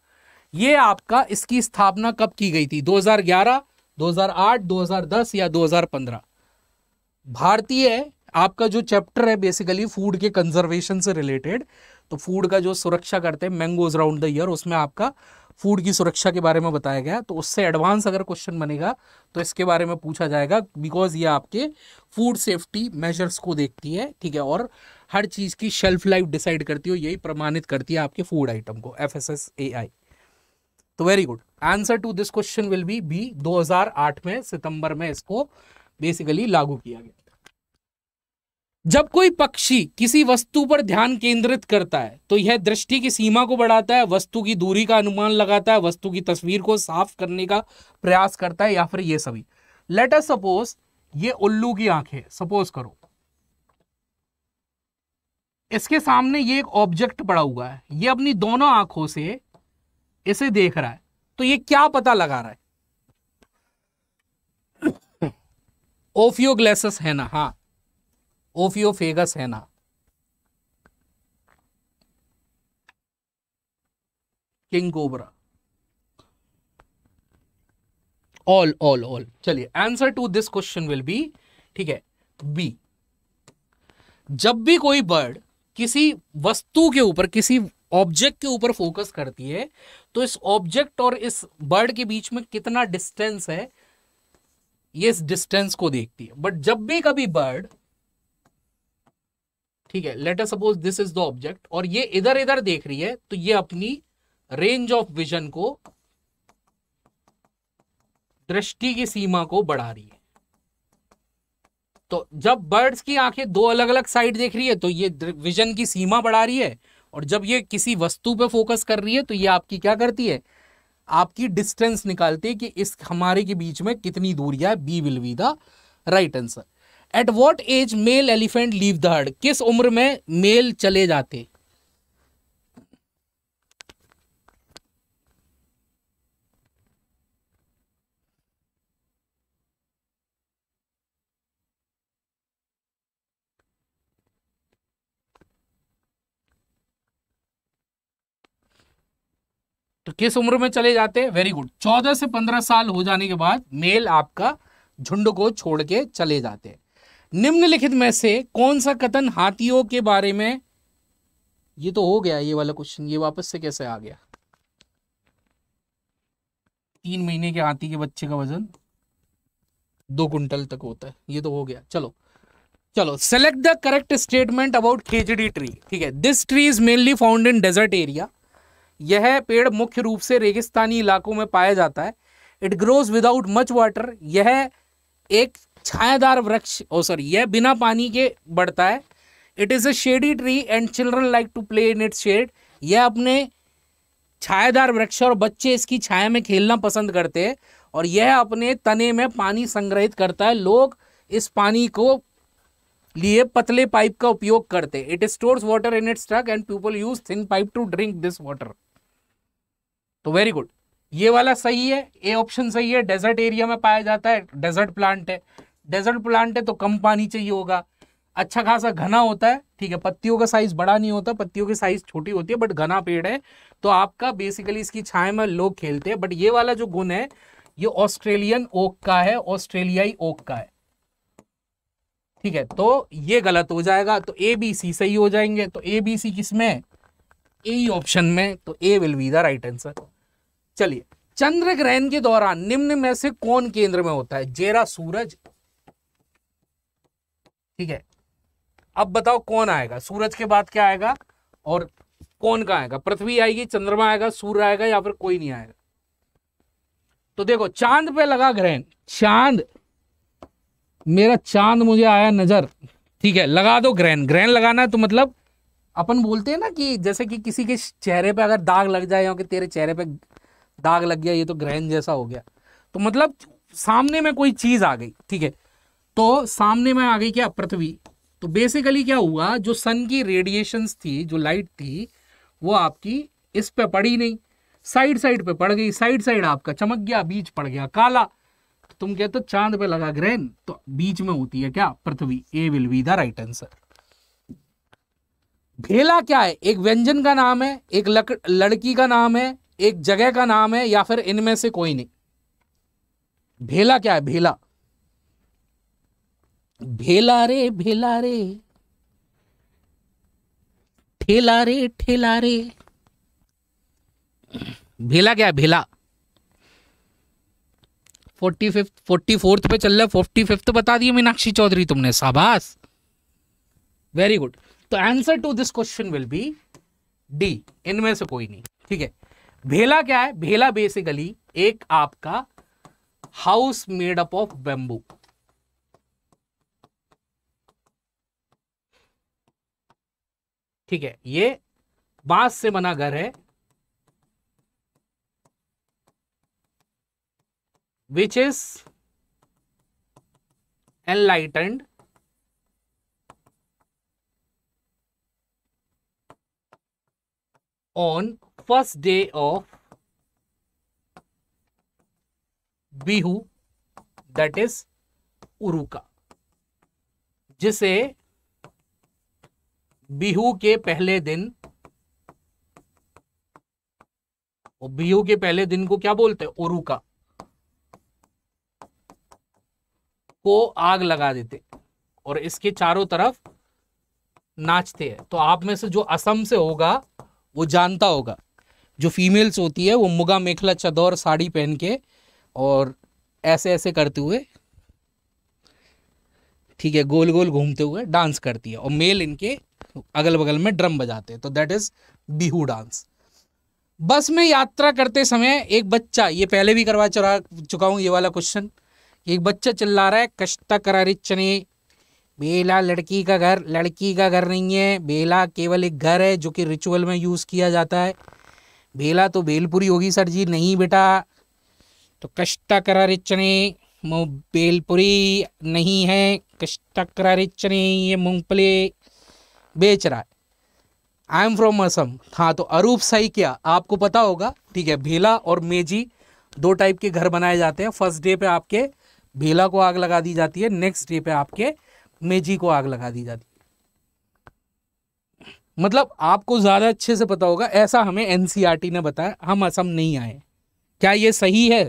ये आपका इसकी स्थापना कब की गई थी 2011, 2008, 2010 या 2015 भारतीय आपका जो चैप्टर है बेसिकली फूड के कंजर्वेशन से रिलेटेड तो फूड का जो सुरक्षा करते हैं मैंगोज राउंड द ईयर उसमें आपका फूड की सुरक्षा के बारे में बताया गया तो उससे एडवांस अगर क्वेश्चन बनेगा तो इसके बारे में पूछा जाएगा बिकॉज ये आपके फूड सेफ्टी मेजर्स को देखती है ठीक है और हर चीज़ की शेल्फ लाइफ डिसाइड करती है यही प्रमाणित करती है आपके फूड आइटम को F S S A I तो very good answer to this question will be B 2008 में सितंबर में इसको बेसिकली लागू किया गया जब कोई पक्षी किसी वस्तु पर ध्यान केंद्रित करता है तो यह दृष्टि की सीमा को बढ़ाता है वस्तु की दूरी का अनुमान लगाता है वस्तु की तस्वीर को साफ करने का प्रयास करता है या फिर ये सभी लेट अस सपोज ये उल्लू की आंखें सपोज करो इसके सामने ये एक ऑब्जेक्ट पड़ा हुआ है ये अपनी दोनों आंखों से इसे देख रहा है तो ये क्या पता लगा रहा है ओफियोग्लेसस है ना हाँ ओफियोफेगस है ना king cobra all all all चलिए answer to this question will be ठीक है बी जब भी कोई बर्ड किसी वस्तु के ऊपर किसी ऑब्जेक्ट के ऊपर फोकस करती है तो इस ऑब्जेक्ट और इस बर्ड के बीच में कितना डिस्टेंस है ये इस डिस्टेंस को देखती है बट जब भी कभी बर्ड ठीक है letter suppose this is the object और ये इधर इधर देख रही है तो ये अपनी रेंज ऑफ विजन को दृष्टि की सीमा को बढ़ा रही है तो जब बर्ड्स की आंखें दो अलग अलग साइड देख रही है तो ये विजन की सीमा बढ़ा रही है और जब ये किसी वस्तु पे फोकस कर रही है तो ये आपकी क्या करती है आपकी डिस्टेंस निकालती है कि इस हमारे के बीच में कितनी दूरी है B will be the right answer at what as male elephant leave the heard किस उम्र में मेल चले जाते तो किस उम्र में चले जाते हैं वेरी गुड चौदह से पंद्रह साल हो जाने के बाद मेल आपका झुंड को छोड़ के चले जाते हैं निम्नलिखित में से कौन सा कथन हाथियों के बारे में ये तो हो गया ये वाला क्वेश्चन ये वापस से कैसे आ गया तीन महीने के हाथी के बच्चे का वजन दो कुंटल तक होता है ये तो हो गया चलो चलो select the correct statement about खेजड़ी tree ठीक है this tree is mainly found in desert area यह पेड़ मुख्य रूप से रेगिस्तानी इलाकों में पाया जाता है it grows without much water यह एक छायादार वृक्ष ओ सॉरी यह बिना पानी के बढ़ता है it is a shady tree and children like to play in its shade यह अपने छायादार वृक्ष और बच्चे इसकी छाया में खेलना पसंद करते हैं और यह अपने तने में पानी संग्रहित करता है लोग इस पानी को लिए पतले पाइप का उपयोग करते हैं it stores water in its truck and people use thin pipe to drink this water तो वेरी गुड ये वाला सही है ए ऑप्शन सही है डेजर्ट एरिया में पाया जाता है डेजर्ट प्लांट है डेजर्ट प्लांट है तो कम पानी चाहिए होगा अच्छा खासा घना होता है ठीक है पत्तियों का साइज बड़ा नहीं होता पत्तियों की साइज छोटी होती है बट घना पेड़ है तो आपका बेसिकली इसकी छाए में लोग खेलते हैं बट ये वाला जो गुण है ये ऑस्ट्रेलियन ओक का है ऑस्ट्रेलियाई ओक का है ठीक है तो ये गलत हो जाएगा तो ए बी सी सही हो जाएंगे तो ए बी सी किसमें ए ऑप्शन में तो A will be the right answer चलिए चंद्र ग्रहण के दौरान निम्न में से कौन केंद्र में होता है जेरा सूरज ठीक है अब बताओ कौन आएगा सूरज के बाद क्या आएगा और कौन का आएगा पृथ्वी आएगी चंद्रमा आएगा सूर्य आएगा या फिर कोई नहीं आएगा तो देखो चांद पे लगा ग्रहण चांद मेरा चांद मुझे आया नजर ठीक है लगा दो ग्रहण ग्रहण लगाना है तो मतलब अपन बोलते हैं ना कि जैसे कि किसी के चेहरे पे अगर दाग लग जाए या कि तेरे चेहरे पे दाग लग गया ये तो ग्रहण जैसा हो गया तो मतलब सामने में कोई चीज आ गई ठीक है तो सामने में आ गई क्या पृथ्वी तो बेसिकली क्या हुआ जो सन की रेडिएशंस थी जो लाइट थी वो आपकी इस पे पड़ी नहीं साइड साइड पे पड़ गई साइड साइड आपका चमक गया बीच पड़ गया काला तो तुम कहते तो चांद पे लगा ग्रहण तो बीच में होती है क्या पृथ्वी ए will be the right answer भेला क्या है एक व्यंजन का नाम है एक लक, लड़की का नाम है एक जगह का नाम है या फिर इनमें से कोई नहीं भेला क्या है भेला भेला रे भेला रे ठेला रे ठेला रे भेला क्या भेला फोर्टी फिफ्थ फोर्टी फोर्थ पे चल रहा है फोर्टी फिफ्थ बता दिए मीनाक्षी चौधरी तुमने शाबाश वेरी गुड तो answer to this question will be D इनमें से कोई नहीं ठीक है भेला क्या है भेला बेसिकली एक आपका house made up of bamboo ठीक है ये बांस से बना घर है which is enlightened on first day of Bihu that is उरुका जिसे बिहू के पहले दिन बिहू के पहले दिन को क्या बोलते हैं ओरुका को आग लगा देते और इसके चारों तरफ नाचते हैं तो आप में से जो असम से होगा वो जानता होगा जो फीमेल्स होती है वो मुगा मेखला चदौर साड़ी पहन के और ऐसे ऐसे करते हुए ठीक है गोल गोल घूमते हुए डांस करती है और मेल इनके अगल बगल में ड्रम बजाते हैं तो दैट इज बिहू डांस बस में यात्रा करते समय एक बच्चा ये पहले भी करवा चुरा चुका हूँ ये वाला क्वेश्चन एक बच्चा चिल्ला रहा है कश्ता करारी चने बेला लड़की का घर लड़की का घर नहीं है बेला केवल एक घर है जो कि रिचुअल में यूज़ किया जाता है बेला तो बेलपुरी होगी सर जी नहीं बेटा तो कष्टा करारी चने बेलपुरी नहीं है कष्टा करारी चने ये मूँगफली बेच रहा है आई एम फ्रॉम असम हाँ तो अरूप सही क्या आपको पता होगा ठीक है भीला और मेजी दो टाइप के घर बनाए जाते हैं फर्स्ट डे पे आपके भीला को आग लगा दी जाती है नेक्स्ट डे पे आपके मेजी को आग लगा दी जाती है मतलब आपको ज़्यादा अच्छे से पता होगा ऐसा हमें एनसीआरटी e ने बताया हम असम नहीं आए क्या ये सही है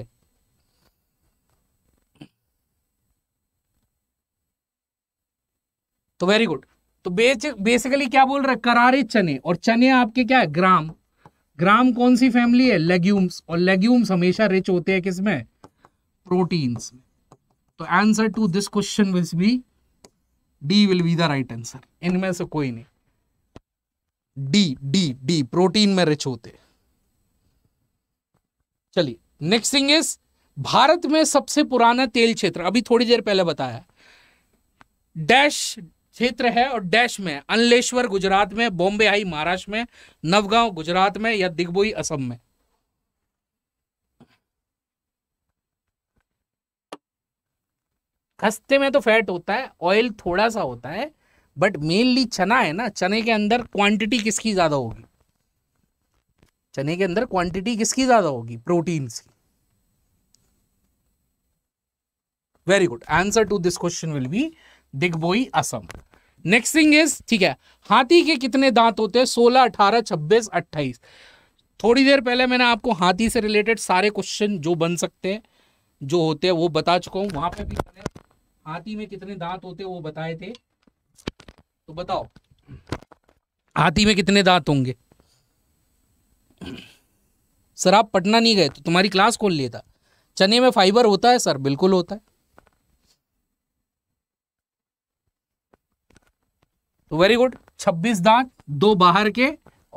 तो वेरी गुड तो बेच बेसिकली क्या बोल रहा है करारे चने और चने आपके क्या है ग्राम ग्राम कौन सी फैमिली है लेग्यूम्स और लेग्यूम्स हमेशा रिच होते हैं किसमें प्रोटीन्स में तो answer to this question will be D will be the right answer इनमें से कोई नहीं डी डी डी प्रोटीन में रिच होते चलिए नेक्स्ट थिंग इज भारत में सबसे पुराना तेल क्षेत्र अभी थोड़ी देर पहले बताया डैश क्षेत्र है और डैश में अनलेश्वर गुजरात में बॉम्बे हाई महाराष्ट्र में नवगांव गुजरात में या दिग्बोई असम में खस्ते में तो फैट होता है ऑयल थोड़ा सा होता है बट मेनली चना है ना चने के अंदर क्वांटिटी किसकी ज़्यादा होगी चने के अंदर क्वांटिटी किसकी ज़्यादा होगी प्रोटीन की very good answer to this question will be Digboi Assam next thing is ठीक है हाथी के कितने दांत होते हैं सोलह अठारह छब्बीस अट्ठाईस थोड़ी देर पहले मैंने आपको हाथी से रिलेटेड सारे क्वेश्चन जो बन सकते हैं जो होते हैं वो बता चुका हूं वहां पे भी हाथी में कितने दांत होते हैं वो बताए थे तो बताओ हाथी में कितने दांत होंगे सर आप पटना नहीं गए तो तुम्हारी क्लास खोल लिए था चने में फाइबर होता है सर बिल्कुल होता है तो वेरी गुड छब्बीस दांत दो बाहर के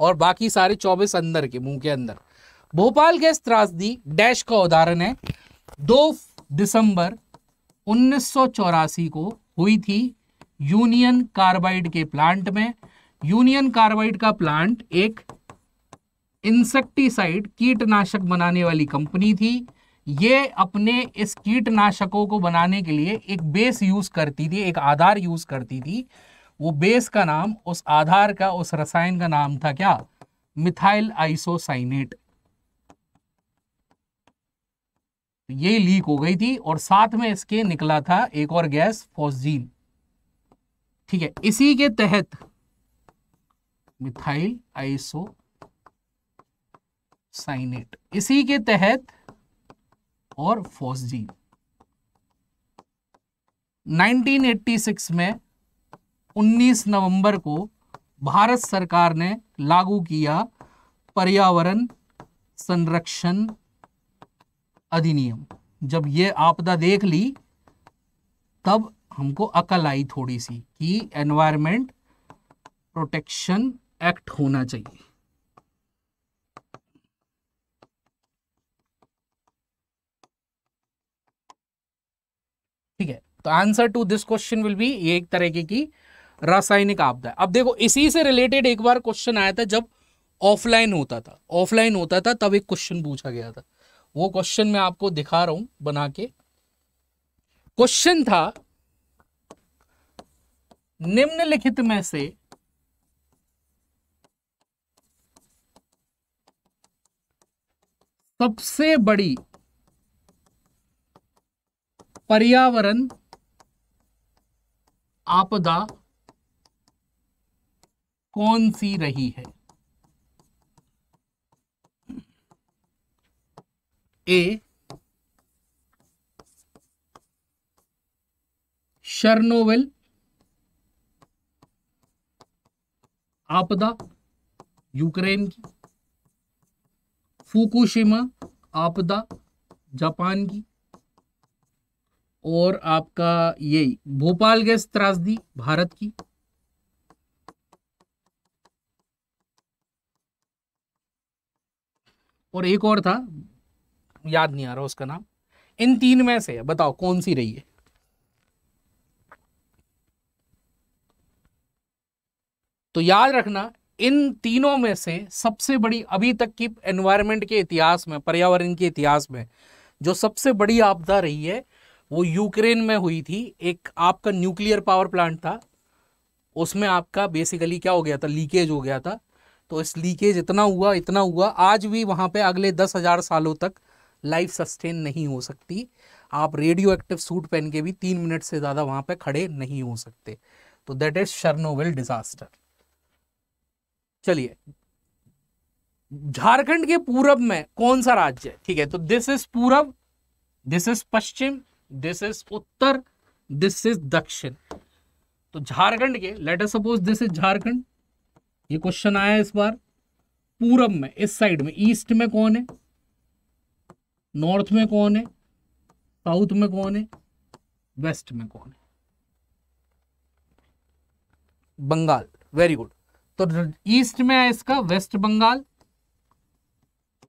और बाकी सारे चौबीस अंदर के मुंह के अंदर भोपाल गैस त्रासदी डैश का उदाहरण है दो दिसंबर उन्नीस को हुई थी यूनियन कार्बाइड के प्लांट में यूनियन कार्बाइड का प्लांट एक इंसेक्टिसाइड कीटनाशक बनाने वाली कंपनी थी ये अपने इस कीटनाशकों को बनाने के लिए एक बेस यूज करती थी एक आधार यूज करती थी वो बेस का नाम उस आधार का उस रसायन का नाम था क्या मिथाइल आइसोसाइनेट ये लीक हो गई थी और साथ में इसके निकला था एक और गैस फोजीन ठीक है इसी के तहत मिथाइल आइसो साइनेट इसी के तहत और फोजीन 1986 में 19 नवंबर को भारत सरकार ने लागू किया पर्यावरण संरक्षण अधिनियम जब ये आपदा देख ली तब हमको अकल आई थोड़ी सी कि एनवायरमेंट प्रोटेक्शन एक्ट होना चाहिए ठीक है तो answer to this question will be एक तरीके की रासायनिक आपदा अब देखो इसी से रिलेटेड एक बार क्वेश्चन आया था जब ऑफलाइन होता था ऑफलाइन होता था तब एक क्वेश्चन पूछा गया था वो क्वेश्चन मैं आपको दिखा रहा हूं बना के क्वेश्चन था निम्नलिखित में से सबसे बड़ी पर्यावरण आपदा कौन सी रही है ए शर्नोवेल आपदा यूक्रेन की फुकुशिमा आपदा जापान की और आपका ये भोपाल गैस त्रासदी भारत की और एक और था याद नहीं आ रहा उसका नाम इन तीन में से बताओ कौन सी रही है तो याद रखना इन तीनों में से सबसे बड़ी अभी तक की एनवायरमेंट के इतिहास में पर्यावरण के इतिहास में जो सबसे बड़ी आपदा रही है वो यूक्रेन में हुई थी एक आपका न्यूक्लियर पावर प्लांट था उसमें आपका बेसिकली क्या हो गया था लीकेज हो गया था तो इस लीकेज इतना हुआ इतना हुआ आज भी वहाँ पे अगले दस हज़ार सालों तक लाइफ सस्टेन नहीं हो सकती आप रेडियो एक्टिव सूट पहन के भी तीन मिनट से ज़्यादा वहाँ पे खड़े नहीं हो सकते तो दैट इज शर्नोविल डिजास्टर चलिए झारखंड के पूरब में कौन सा राज्य है ठीक है तो दिस इज पूरब this is Paschim this is Uttar this is दक्षिण तो झारखंड के letter suppose this is Jharkhand ये क्वेश्चन आया इस बार पूरब में इस साइड में ईस्ट में कौन है नॉर्थ में कौन है साउथ में कौन है वेस्ट में कौन है बंगाल वेरी गुड तो ईस्ट में है इसका वेस्ट बंगाल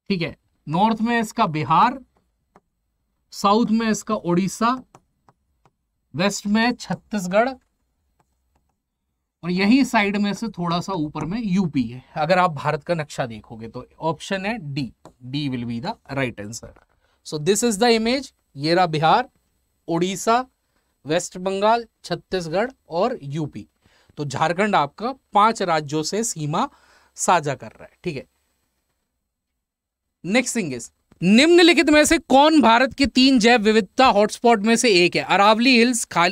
ठीक है नॉर्थ में इसका बिहार साउथ में इसका ओडिशा वेस्ट में छत्तीसगढ़ और यही साइड में से थोड़ा सा ऊपर में यूपी है अगर आप भारत का नक्शा देखोगे तो ऑप्शन है D D will be the right answer so this is the image ये रहा बिहार उड़ीसा वेस्ट बंगाल छत्तीसगढ़ और यूपी तो झारखंड आपका पांच राज्यों से सीमा साझा कर रहा है ठीक है नेक्स्ट थिंग इज निम्नलिखित में से कौन भारत के तीन जैव विविधता हॉटस्पॉट में से एक है अरावली हिल्स खा,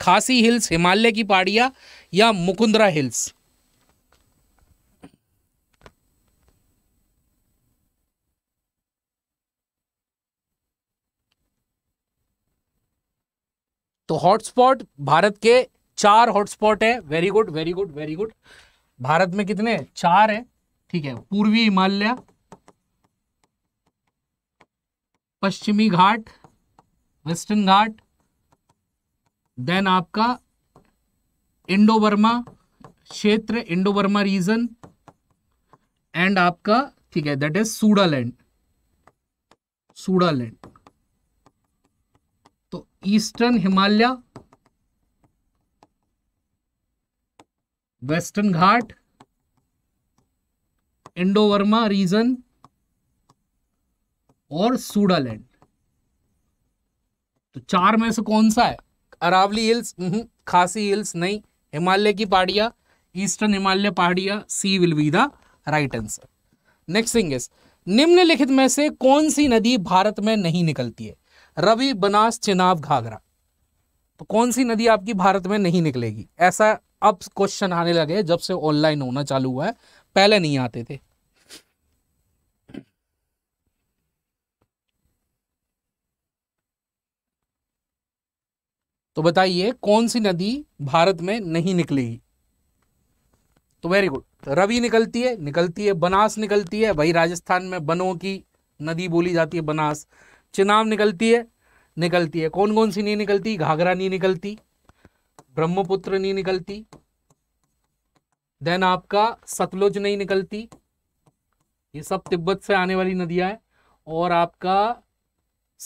खासी हिल्स हिमालय की पहाड़ियां या मुकुंदरा हिल्स तो हॉटस्पॉट भारत के चार हॉटस्पॉट है very good very good very good Bharat में कितने चार है ठीक है पूर्वी हिमालय पश्चिमी घाट वेस्टर्न घाट देन आपका इंडो वर्मा क्षेत्र इंडो वर्मा रीजन एंड आपका ठीक है दैट इज सूडालैंड सूडालैंड तो ईस्टर्न हिमालय वेस्टर्न घाट इंडो वर्मा रीजन और सूडालैंड तो चार में से कौन सा है अरावली हिल्स हम्म, खासी हिल्स नहीं हिमालय की पहाड़िया eastern Himalaya Pahadiya C will be the right answer next thing is निम्नलिखित में से कौन सी नदी भारत में नहीं निकलती है रवि बनास चिनाब घाघरा तो कौन सी नदी आपकी भारत में नहीं निकलेगी ऐसा अब क्वेश्चन आने लगे जब से ऑनलाइन होना चालू हुआ है पहले नहीं आते थे तो बताइए कौन सी नदी भारत में नहीं निकलेगी तो वेरी गुड रवि निकलती है निकलती है बनास निकलती है भाई राजस्थान में बनों की नदी बोली जाती है बनास चिनाव निकलती है निकलती है कौन कौन सी नहीं निकलती घाघरा नहीं निकलती ब्रह्मपुत्र नहीं निकलती देन आपका सतलुज नहीं निकलती ये सब तिब्बत से आने वाली नदियां हैं और आपका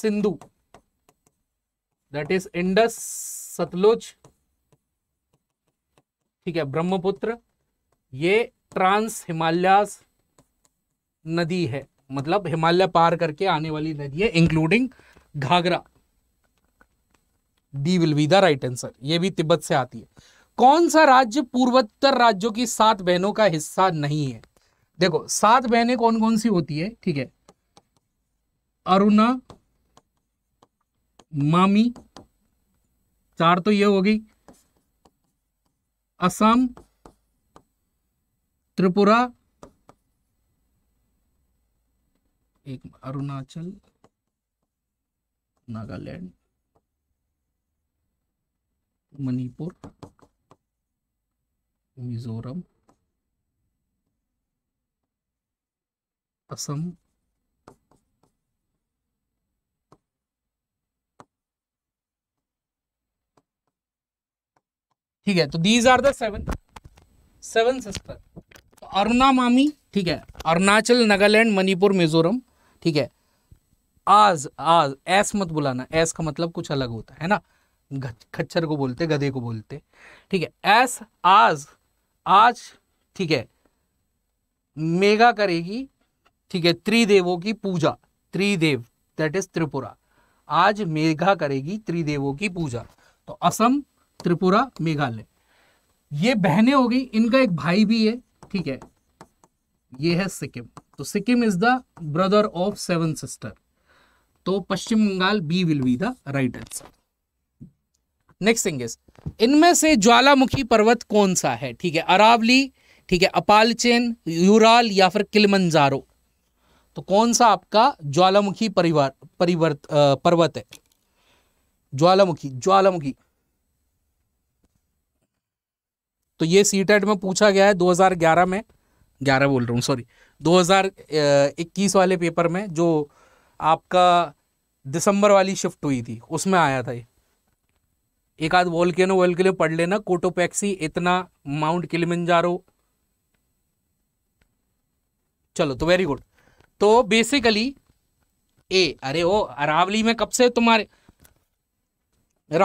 Sindhu that is Indus Sutlej ठीक है ब्रह्मपुत्र ये ट्रांस हिमालयास नदी है मतलब हिमालय पार करके आने वाली नदी है including Ghaghara D will be the right answer ये भी तिब्बत से आती है कौन सा राज्य पूर्वोत्तर राज्यों की सात बहनों का हिस्सा नहीं है देखो सात बहनें कौन कौन सी होती है ठीक है अरुणा मामी चार तो ये हो गई असम त्रिपुरा एक अरुणाचल नागालैंड मणिपुर मिजोरम असम ठीक है तो these are the seven sister तो अरुणा मामी ठीक है अरुणाचल नागालैंड मणिपुर मिजोरम ठीक है आज आज एस मत बुलाना एस का मतलब कुछ अलग होता है ना खच्चर को बोलते गधे को बोलते ठीक है एस आज आज ठीक है मेगा करेगी ठीक है त्रिदेवों की पूजा त्रिदेव दैट इज त्रिपुरा आज मेघा करेगी त्रिदेवों की पूजा तो असम त्रिपुरा मेघालय ये बहने हो गई इनका एक भाई भी है ठीक है ये है सिक्किम तो Sikkim is the brother of seven sister तो पश्चिम Bengal B will be the right answer next thing is इनमें से ज्वालामुखी पर्वत कौन सा है ठीक है अरावली ठीक है अपालचेन यूराल या फिर किलमंजारो तो कौन सा आपका ज्वालामुखी परिवार परिवर्त पर्वत है ज्वालामुखी ज्वालामुखी तो ये सी टेट में पूछा गया है 2011 में 11 बोल रहा हूँ सॉरी 2021 वाले पेपर में जो आपका दिसंबर वाली शिफ्ट हुई थी उसमें आया था ये एक आध वॉल वोल्केनो वर्ल्ड के लिए पढ़ लेना कोटोपैक्सी इतना माउंट किलिमंजारो चलो तो वेरी गुड तो बेसिकली ए अरे ओ अरावली में कब से तुम्हारे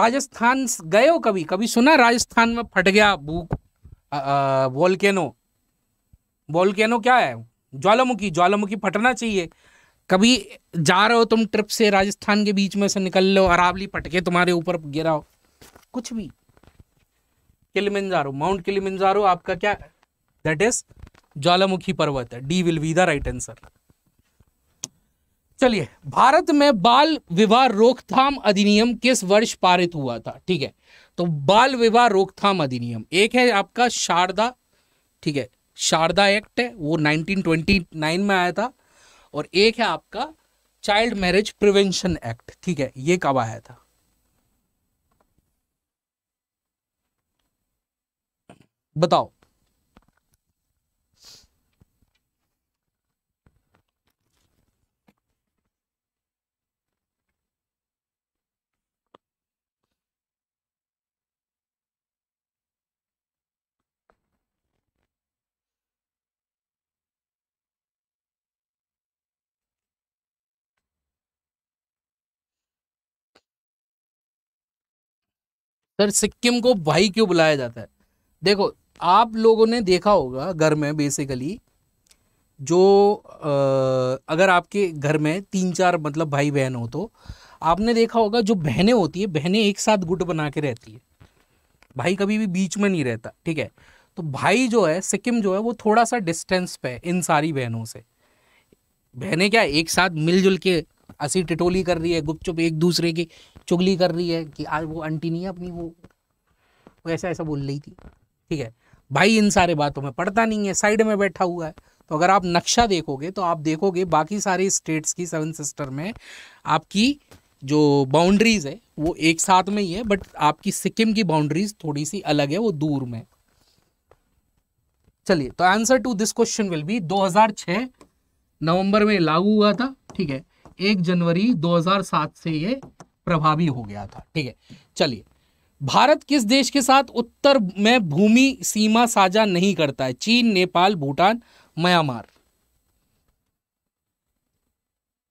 राजस्थान गए हो कभी कभी सुना राजस्थान में फट गया भूख वोल्केनो वोल्केनो क्या है ज्वालामुखी ज्वालामुखी फटना चाहिए कभी जा रहे हो तुम ट्रिप से राजस्थान के बीच में से निकल लो अरावली पटके तुम्हारे ऊपर गिरा हो कुछ भी किलिमिंजारो माउंट किलिमिंजारो आपका क्या दैट इज ज्वालामुखी पर्वत है D will be the right answer चलिए भारत में बाल विवाह रोकथाम अधिनियम किस वर्ष पारित हुआ था ठीक है तो बाल विवाह रोकथाम अधिनियम एक है आपका शारदा ठीक है शारदा एक्ट है वो 1929 में आया था और एक है आपका चाइल्ड मैरिज प्रिवेंशन एक्ट ठीक है ये कब आया था बताओ सर सिक्किम को भाई क्यों बुलाया जाता है देखो आप लोगों ने देखा होगा घर में बेसिकली जो आ, अगर आपके घर में तीन चार मतलब भाई बहन हो तो आपने देखा होगा जो बहनें होती है बहनें एक साथ गुट बना के रहती है भाई कभी भी बीच में नहीं रहता ठीक है तो भाई जो है सिक्किम जो है वो थोड़ा सा डिस्टेंस पे इन सारी बहनों से बहनें क्या एक साथ मिलजुल के हंसी टिटोली कर रही है गुपचुप एक दूसरे की चुगली कर रही है कि आज वो आंटी नहीं है अपनी वो ऐसा ऐसा बोल रही थी ठीक है भाई इन सारे बातों में पढ़ता नहीं है साइड में बैठा हुआ है तो अगर आप नक्शा देखोगे तो आप देखोगे बाकी सारे स्टेट्स की सेवन सिस्टर में आपकी जो बाउंड्रीज है वो एक साथ में ही है बट आपकी सिक्किम की बाउंड्रीज थोड़ी सी अलग है वो दूर में चलिए तो answer to this question will be 2006 नवंबर में लागू हुआ था ठीक है एक जनवरी 2007 से ये प्रभावी हो गया था ठीक है चलिए भारत किस देश के साथ उत्तर में भूमि सीमा साझा नहीं करता है चीन नेपाल भूटान म्यांमार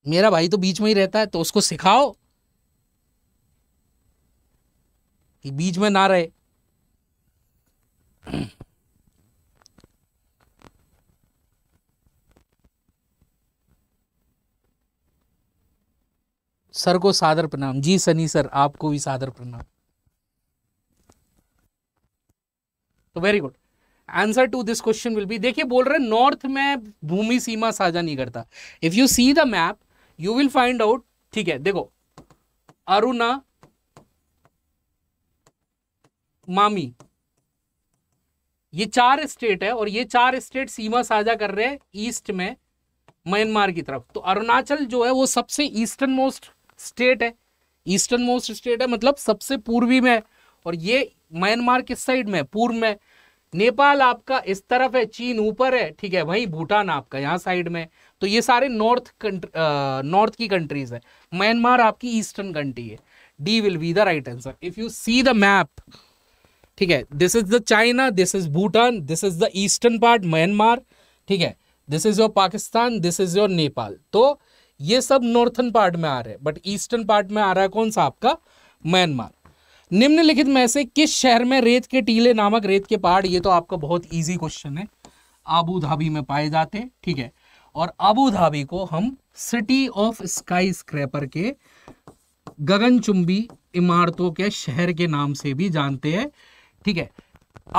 मेरा भाई तो बीच में ही रहता है तो उसको सिखाओ कि बीच में ना रहे सर को सादर प्रणाम जी सनी सर आपको भी सादर प्रणाम तो very good answer to this question will be देखिए बोल रहे नॉर्थ में भूमि सीमा साझा नहीं करता if you see the map you will find out ठीक है देखो अरुणा मामी ये चार स्टेट है और ये चार स्टेट सीमा साझा कर रहे हैं ईस्ट में म्यांमार की तरफ तो अरुणाचल जो है वो सबसे ईस्टर्न मोस्ट स्टेट है ईस्टर्न मोस्ट स्टेट है मतलब सबसे पूर्वी में और ये म्यांमार किस साइड में पूर्व में नेपाल आपका इस तरफ है चीन ऊपर है ठीक है वहीं भूटान आपका यहाँ साइड में तो ये सारे नॉर्थ नॉर्थ की कंट्रीज है म्यांमार आपकी ईस्टर्न कंट्री है D will be the right answer if you see the map ठीक है this is the China this is Bhutan this is the eastern part Myanmar ठीक है this is your Pakistan this is your Nepal तो ये सब northern part में आ रहे हैं बट ईस्टर्न पार्ट में आ रहा है कौन सा आपका म्यांमार निम्नलिखित में से किस शहर में रेत के टीले नामक रेत के पहाड़ ये तो आपका बहुत ईजी क्वेश्चन है आबू धाबी में पाए जाते ठीक है और आबू धाबी को हम सिटी ऑफ स्काई स्क्रैपर के गगनचुंबी इमारतों के शहर के नाम से भी जानते हैं ठीक है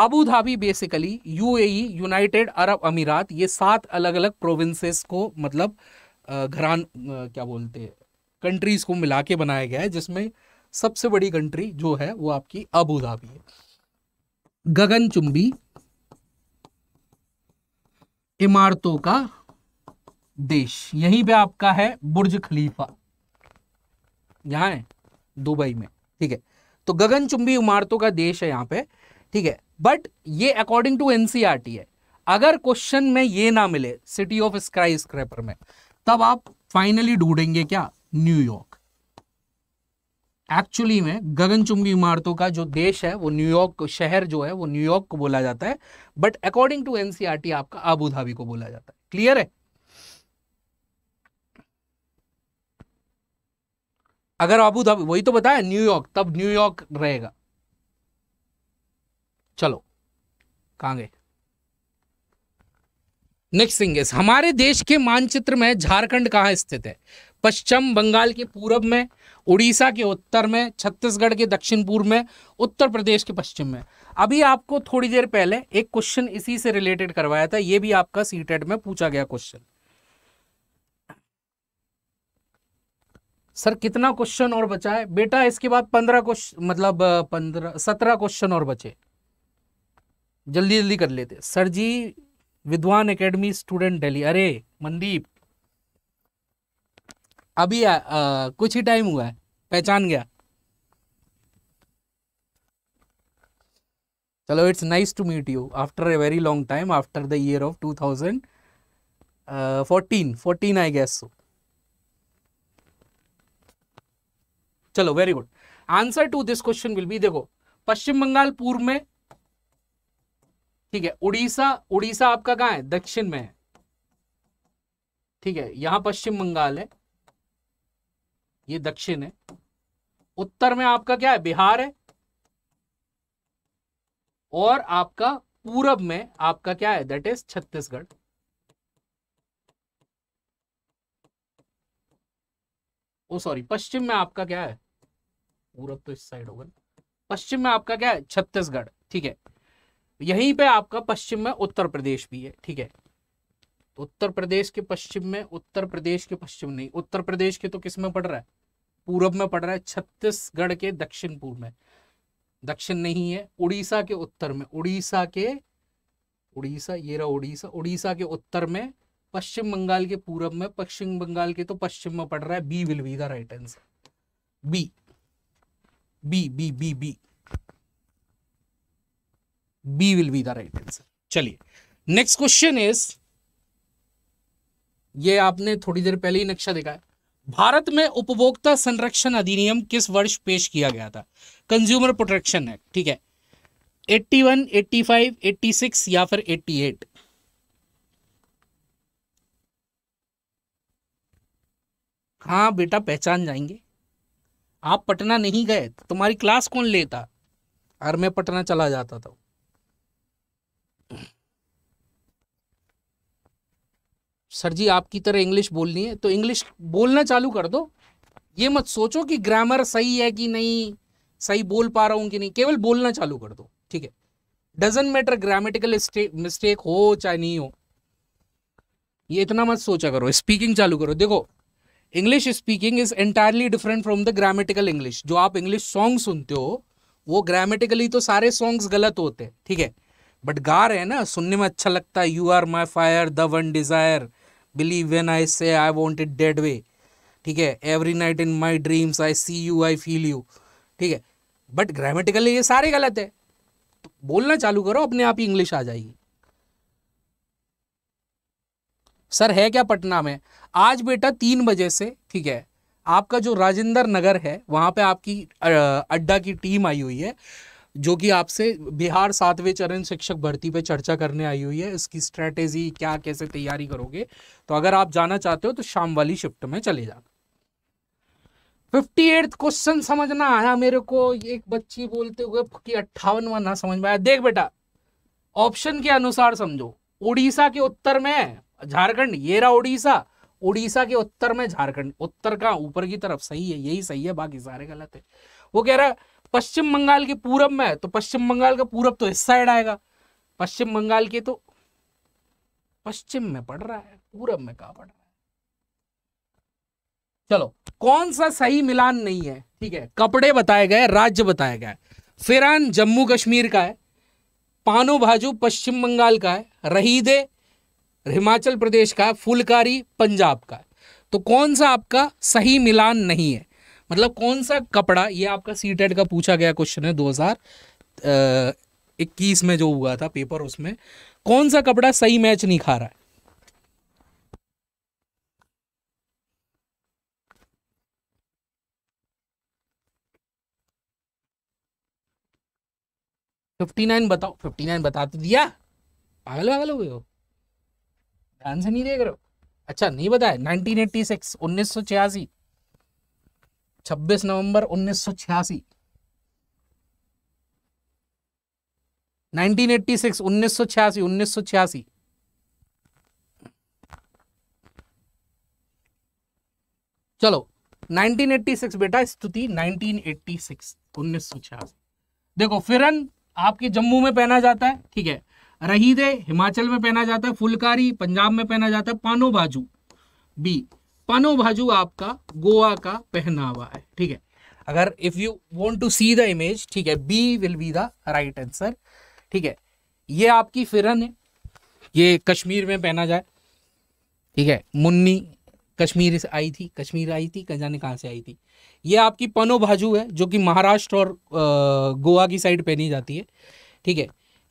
Abu Dhabi basically UAE United Arab अमीरात ये सात अलग अलग प्रोविंसेस को मतलब घरान क्या बोलते हैं कंट्रीज़ को मिला के बनाया गया है जिसमें सबसे बड़ी कंट्री जो है वो आपकी अबू धाबी है गगनचुंबी इमारतों का देश यहीं पे आपका है बुर्ज खलीफा यहां है दुबई में ठीक है तो गगनचुंबी इमारतों का देश है यहां पे ठीक है बट ये अकॉर्डिंग टू एनसीआरटी है अगर क्वेश्चन में ये ना मिले सिटी ऑफ स्काई स्क्रैपर में तब आप फाइनली ढूंढेंगे क्या न्यूयॉर्क एक्चुअली में गगनचुंबी इमारतों का जो देश है वो न्यूयॉर्क शहर जो है वो न्यूयॉर्क को बोला जाता है बट अकॉर्डिंग टू एनसीआरटी आपका आबुधाबी को बोला जाता है क्लियर है अगर आबुधाबी वही तो बताया न्यूयॉर्क तब न्यूयॉर्क रहेगा चलो कहा गए नेक्स्ट थिंग इज हमारे देश के मानचित्र में झारखंड कहाँ स्थित है पश्चिम बंगाल के पूरब में उड़ीसा के उत्तर में छत्तीसगढ़ के दक्षिण पूर्व में उत्तर प्रदेश के पश्चिम में अभी आपको थोड़ी देर पहले एक क्वेश्चन इसी से रिलेटेड करवाया था ये भी आपका सी e में पूछा गया क्वेश्चन सर कितना क्वेश्चन और बचा है बेटा इसके बाद पंद्रह क्वेश्चन मतलब पंद्रह सत्रह क्वेश्चन और बचे जल्दी जल्दी कर लेते सर जी विद्वान एकेडमी स्टूडेंट दिल्ली अरे मनदीप अभी आ, आ, कुछ ही टाइम हुआ है पहचान गया चलो it's nice to meet you after a very long time after the year of two thousand fourteen fourteen I gas सो चलो very good answer to this question will be देखो पश्चिम बंगाल पूर्व में ठीक है उड़ीसा उड़ीसा आपका कहाँ है दक्षिण में है ठीक है यहां पश्चिम बंगाल है ये दक्षिण है उत्तर में आपका क्या है बिहार है और आपका पूरब में आपका क्या है that is Chhattisgarh O sorry पश्चिम में आपका क्या है पूरब तो इस साइड होगा पश्चिम में आपका क्या है छत्तीसगढ़ ठीक है यहीं पे आपका पश्चिम में उत्तर प्रदेश भी है ठीक है तो उत्तर प्रदेश के पश्चिम में उत्तर प्रदेश के पश्चिम नहीं उत्तर प्रदेश के तो किस में पड़ रहा है पूरब में पड़ रहा है छत्तीसगढ़ के दक्षिण पूर्व में दक्षिण नहीं है उड़ीसा के उत्तर में उड़ीसा के उड़ीसा ये रहा उड़ीसा उड़ीसा के उत्तर में पश्चिम बंगाल के पूरब में पश्चिम बंगाल के तो पश्चिम में पड़ रहा है B will be the right answer B B B B B B will be the right answer चलिए नेक्स्ट क्वेश्चन इज ये आपने थोड़ी देर पहले ही नक्शा देखा है भारत में उपभोक्ता संरक्षण अधिनियम किस वर्ष पेश किया गया था कंज्यूमर प्रोटेक्शन एक्ट ठीक है 81, 85, 86 या फिर 88 हाँ बेटा पहचान जाएंगे आप पटना नहीं गए तुम्हारी क्लास कौन लेता अगर मैं पटना चला जाता था सर जी आपकी तरह इंग्लिश बोलनी है तो इंग्लिश बोलना चालू कर दो ये मत सोचो कि ग्रामर सही है कि नहीं सही बोल पा रहा हूँ कि नहीं केवल बोलना चालू कर दो ठीक है डजेंट मैटर ग्रामेटिकल मिस्टेक हो चाहे नहीं हो ये इतना मत सोचा करो स्पीकिंग चालू करो देखो English speaking is entirely different from the grammatical English जो आप इंग्लिश सॉन्ग सुनते हो वो ग्रामेटिकली तो सारे सॉन्ग्स गलत होते हैं ठीक है बट गा रहे हैं ना सुनने में अच्छा लगता है you are my fire the one desire believe when I से आई वॉन्ट इट डेट वे ठीक है every night in my dreams I C you I feel you ठीक है बट ग्रामेटिकली ये सारे गलत है तो बोलना चालू करो अपने आप ही इंग्लिश आ जाएगी सर है क्या पटना में आज बेटा तीन बजे से ठीक है आपका जो राजेंद्र नगर है वहाँ पे आपकी अड्डा की टीम आई हुई है जो कि आपसे बिहार सातवें चरण शिक्षक भर्ती पे चर्चा करने आई हुई है इसकी स्ट्रेटेजी क्या कैसे तैयारी करोगे तो अगर आप जाना चाहते हो तो शाम वाली शिफ्ट में चले जाना फिफ्टी एट क्वेश्चन समझना आया मेरे को एक बच्ची बोलते हुए कि अट्ठावनवा ना समझ में आया देख बेटा ऑप्शन के अनुसार समझो उड़ीसा के उत्तर में झारखंड ये रहा उड़ीसा उड़ीसा के उत्तर में झारखंड उत्तर का ऊपर की तरफ सही है यही सही है बाकी सारे गलत है वो कह रहा है पश्चिम बंगाल के पूरब में है तो पश्चिम बंगाल का पूरब तो इस साइड आएगा पश्चिम बंगाल के तो पश्चिम में पड़ रहा है पूरब में कहा पड़ रहा है चलो कौन सा सही मिलान नहीं है ठीक है कपड़े बताए गए राज्य बताया गया फिरान जम्मू कश्मीर का है पानो भाजू पश्चिम बंगाल का है रहीदे हिमाचल प्रदेश का है फुलकारी पंजाब का है तो कौन सा आपका सही मिलान नहीं है मतलब कौन सा कपड़ा ये आपका सी टेट e का पूछा गया क्वेश्चन है दो हजार इक्कीस में जो हुआ था पेपर उसमें कौन सा कपड़ा सही मैच नहीं खा रहा है फिफ्टी नाइन बताओ फिफ्टी नाइन बता तो दिया पागल पागल हो गए हो ध्यान से नहीं देख रहे हो अच्छा नहीं बताया नाइनटीन एट्टी सिक्स उन्नीस सौ छियासी 26 नवंबर छियासी उन्नीस सौ छियासी चलो 1986 बेटा स्तुति 1986 1986 देखो फिरन आपके जम्मू में पहना जाता है ठीक है रहीदे हिमाचल में पहना जाता है फुलकारी पंजाब में पहना जाता है पानो बाजू बी पनो भाजू आपका गोवा का पहनावा है ठीक है अगर if you want to see the image ठीक है B will be the right answer ठीक है ये आपकी फिरन है ये कश्मीर में पहना जाए ठीक है मुन्नी कश्मीर से आई थी कश्मीर आई थी जाने कहाँ से आई थी ये आपकी पनो भाजू है जो कि महाराष्ट्र और गोवा की साइड पहनी जाती है ठीक है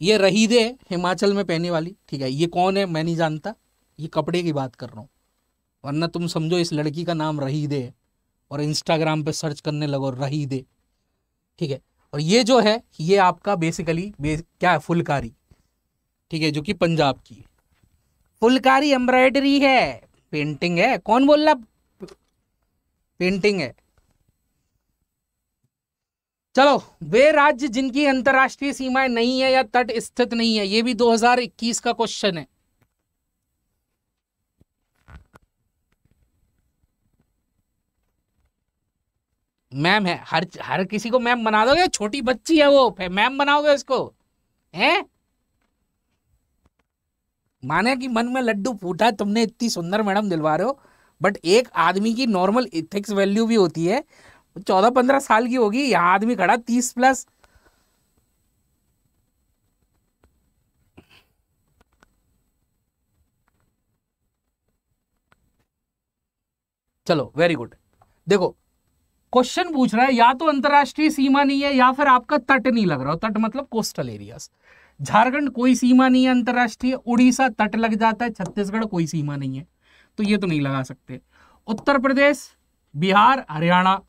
ये रहीदे है हिमाचल में पहने वाली ठीक है ये कौन है मैं नहीं जानता ये कपड़े की बात कर रहा हूँ वरना तुम समझो इस लड़की का नाम रही दे और इंस्टाग्राम पे सर्च करने लगो रही दे ठीक है और ये जो है ये आपका बेसिकली बेस, क्या है फुलकारी ठीक है जो कि पंजाब की फुलकारी एम्ब्रॉयडरी है पेंटिंग है कौन बोल रहा पेंटिंग है चलो वे राज्य जिनकी अंतर्राष्ट्रीय सीमाएं नहीं है या तट स्थित नहीं है ये भी 2021 का क्वेश्चन है मैम है हर हर किसी को मैम बना दोगे छोटी बच्ची है वो मैम बनाओगे उसको हैं माने कि मन में लड्डू फूटा तुमने इतनी सुंदर मैडम दिलवा रहे हो बट एक आदमी की नॉर्मल इथिक्स वैल्यू भी होती है चौदह पंद्रह साल की होगी यहाँ आदमी खड़ा तीस प्लस चलो वेरी गुड देखो क्वेश्चन पूछ रहा है या तो अंतरराष्ट्रीय सीमा नहीं है या फिर आपका तट नहीं लग रहा हो तट मतलब कोस्टल एरियाज झारखंड कोई सीमा नहीं है अंतरराष्ट्रीय उड़ीसा तट लग जाता है छत्तीसगढ़ कोई सीमा नहीं है तो ये तो नहीं लगा सकते उत्तर प्रदेश बिहार हरियाणा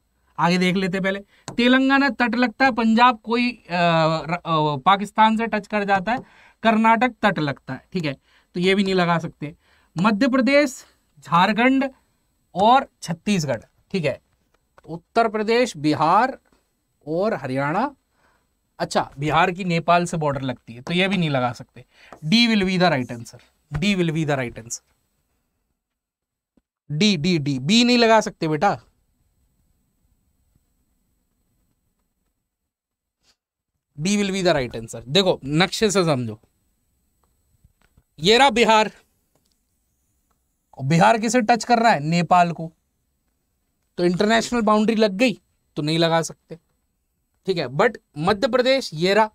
आगे देख लेते पहले तेलंगाना तट लगता है पंजाब कोई आ, र, आ, पाकिस्तान से टच कर जाता है कर्नाटक तट लगता है ठीक है तो ये भी नहीं लगा सकते मध्य प्रदेश झारखंड और छत्तीसगढ़ ठीक है उत्तर प्रदेश बिहार और हरियाणा अच्छा बिहार की नेपाल से बॉर्डर लगती है तो ये भी नहीं लगा सकते D will be the right answer D will be the right answer D D D B नहीं लगा सकते बेटा D will be the right answer देखो नक्शे से समझो ये रहा बिहार बिहार किसे टच कर रहा है नेपाल को तो इंटरनेशनल बाउंड्री लग गई तो नहीं लगा सकते ठीक है बट मध्य प्रदेश ये रहा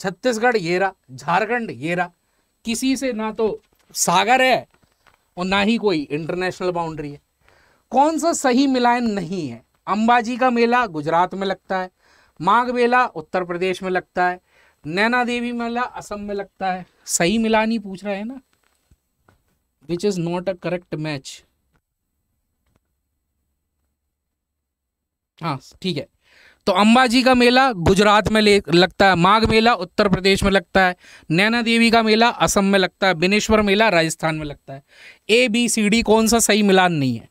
छत्तीसगढ़ ये रहा झारखंड ये रहा किसी से ना तो सागर है और ना ही कोई इंटरनेशनल बाउंड्री है कौन सा सही मिलान नहीं है अंबाजी का मेला गुजरात में लगता है माघ मेला उत्तर प्रदेश में लगता है नैना देवी मेला असम में लगता है सही मिलान ही पूछ रहे हैं ना which is not a correct match हाँ ठीक है तो जी का मेला गुजरात में ले लगता है माघ मेला उत्तर प्रदेश में लगता है नैना देवी का मेला असम में लगता है बिनेश्वर मेला राजस्थान में लगता है ए बी सी डी कौन सा सही मिलान नहीं है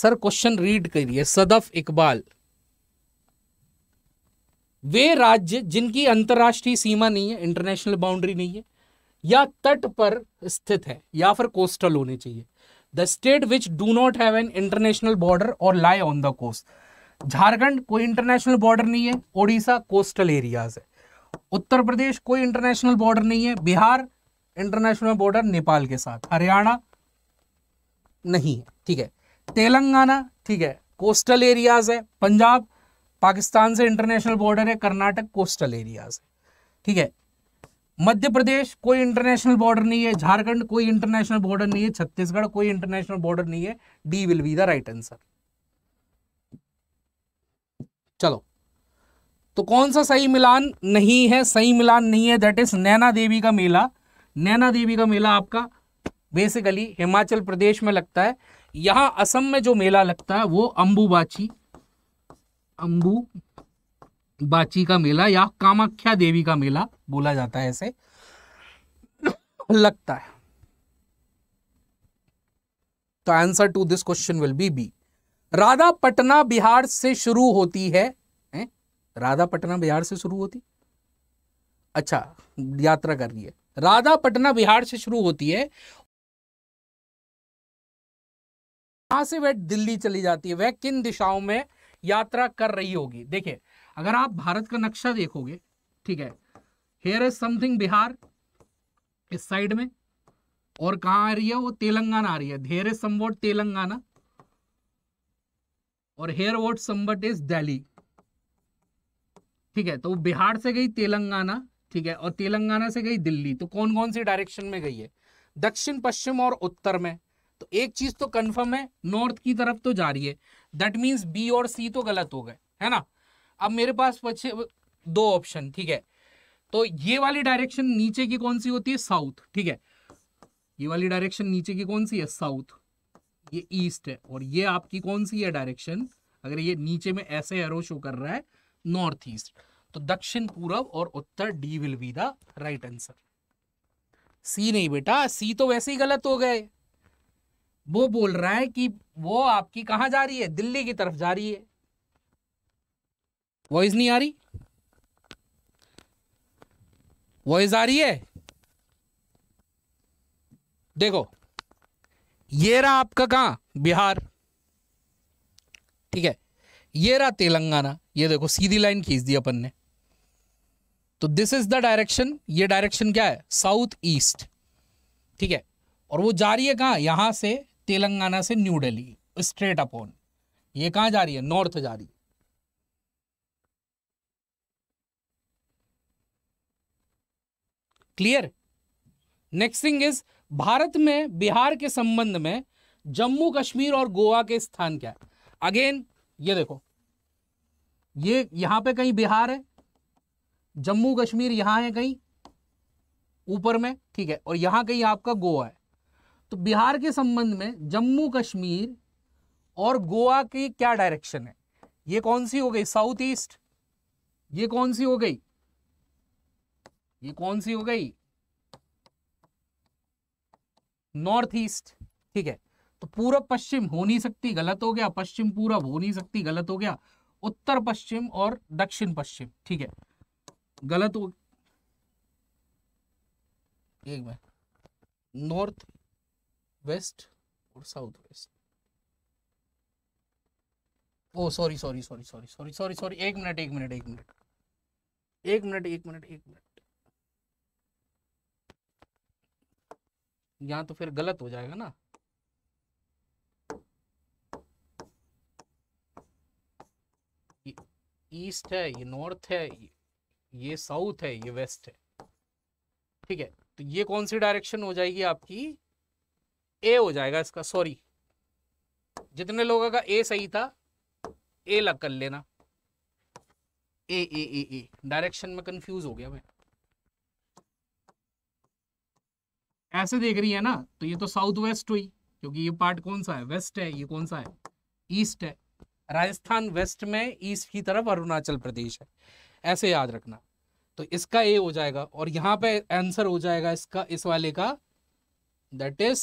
सर क्वेश्चन रीड करिए सदफ इकबाल वे राज्य जिनकी अंतर्राष्ट्रीय सीमा नहीं है इंटरनेशनल बाउंड्री नहीं है या तट पर स्थित है या फिर कोस्टल होने चाहिए the state which do not have an international border और lie on the coast Jharkhand कोई इंटरनेशनल बॉर्डर नहीं है ओडिशा कोस्टल एरियाज है उत्तर प्रदेश कोई इंटरनेशनल बॉर्डर नहीं है बिहार इंटरनेशनल बॉर्डर नेपाल के साथ हरियाणा नहीं है ठीक है तेलंगाना ठीक है कोस्टल एरियाज है पंजाब पाकिस्तान से इंटरनेशनल बॉर्डर है कर्नाटक कोस्टल एरियाज है ठीक है मध्य प्रदेश कोई इंटरनेशनल बॉर्डर नहीं है झारखंड कोई इंटरनेशनल बॉर्डर नहीं है छत्तीसगढ़ कोई इंटरनेशनल बॉर्डर नहीं है D will be the right answer चलो तो कौन सा सही मिलान नहीं है सही मिलान नहीं है दैट इज नैना देवी का मेला नैना देवी का मेला आपका बेसिकली हिमाचल प्रदेश में लगता है यहां असम में जो मेला लगता है वो अंबुबाची अंबू बाची का मेला या कामाख्या देवी का मेला बोला जाता है ऐसे लगता है तो answer to this question will be B Radha Patna Bihar से शुरू होती है हैं? राधा पटना बिहार से शुरू होती अच्छा यात्रा कर रही है राधा पटना बिहार से शुरू होती है कहा से वह दिल्ली चली जाती है वह किन दिशाओं में यात्रा कर रही होगी देखिये अगर आप भारत का नक्शा देखोगे ठीक है हेयर इज समथिंग बिहार इस साइड में और कहाँ आ रही है वो तेलंगाना आ रही है हेयर इज समवट तेलंगाना और hair vote somewhat is Delhi ठीक है तो बिहार से गई तेलंगाना ठीक है और तेलंगाना से गई दिल्ली तो कौन कौन से डायरेक्शन में गई है दक्षिण पश्चिम और उत्तर में तो एक चीज तो कंफर्म है नॉर्थ की तरफ तो जा रही है दैट मीन्स बी और सी तो गलत हो गए है ना अब मेरे पास बचे दो ऑप्शन ठीक है तो ये वाली डायरेक्शन नीचे की कौन सी होती है साउथ ठीक है ये वाली डायरेक्शन नीचे की कौन सी है साउथ ये ईस्ट है और ये आपकी कौन सी है डायरेक्शन अगर ये नीचे में ऐसे एरो शो कर रहा है नॉर्थ ईस्ट तो दक्षिण पूर्व और उत्तर D will be the right answer C नहीं बेटा सी तो वैसे ही गलत हो गए वो बोल रहा है कि वो आपकी कहां जा रही है दिल्ली की तरफ जा रही है वॉइस नहीं आ रही वॉइस आ रही है देखो ये रहा आपका कहां बिहार ठीक है ये रहा तेलंगाना ये देखो सीधी लाइन खींच दी अपन ने तो दिस इज द डायरेक्शन ये डायरेक्शन क्या है साउथ ईस्ट ठीक है और वो जा रही है कहां यहां से तेलंगाना से न्यू दिल्ली स्ट्रेट अपॉन ये कहां जा रही है नॉर्थ जा रही है clear next thing is Bharat में बिहार के संबंध में जम्मू कश्मीर और गोवा के स्थान क्या है अगेन ये देखो ये यहां पे कहीं बिहार है जम्मू कश्मीर यहां है कहीं ऊपर में ठीक है और यहां कहीं आपका गोवा है तो बिहार के संबंध में जम्मू कश्मीर और गोवा की क्या डायरेक्शन है ये कौन सी हो गई साउथ ईस्ट ये कौन सी हो गई ये कौन सी हो गई नॉर्थ ईस्ट ठीक है तो पूरब पश्चिम हो नहीं सकती गलत हो गया पश्चिम पूरब हो नहीं सकती गलत हो गया उत्तर पश्चिम और दक्षिण पश्चिम ठीक है गलत हो एक मिनट नॉर्थ वेस्ट और साउथ वेस्ट ओ sorry sorry sorry sorry sorry sorry sorry एक मिनट एक मिनट एक मिनट एक मिनट एक मिनट एक मिनट यहां तो फिर गलत हो जाएगा ना ईस्ट है ये नॉर्थ है ये साउथ है ये वेस्ट है ठीक है तो ये कौन सी डायरेक्शन हो जाएगी आपकी ए हो जाएगा इसका सॉरी जितने लोगों का ए सही था ए लग कर लेना ए ए ए ए डायरेक्शन में कंफ्यूज हो गया मैं ऐसे देख रही है ना तो ये तो साउथ वेस्ट हुई क्योंकि ये पार्ट कौन सा है वेस्ट है ये कौन सा है ईस्ट है राजस्थान वेस्ट में ईस्ट की तरफ अरुणाचल प्रदेश है ऐसे याद रखना तो इसका ए हो जाएगा और यहाँ पे आंसर हो जाएगा इसका इस वाले का दट इज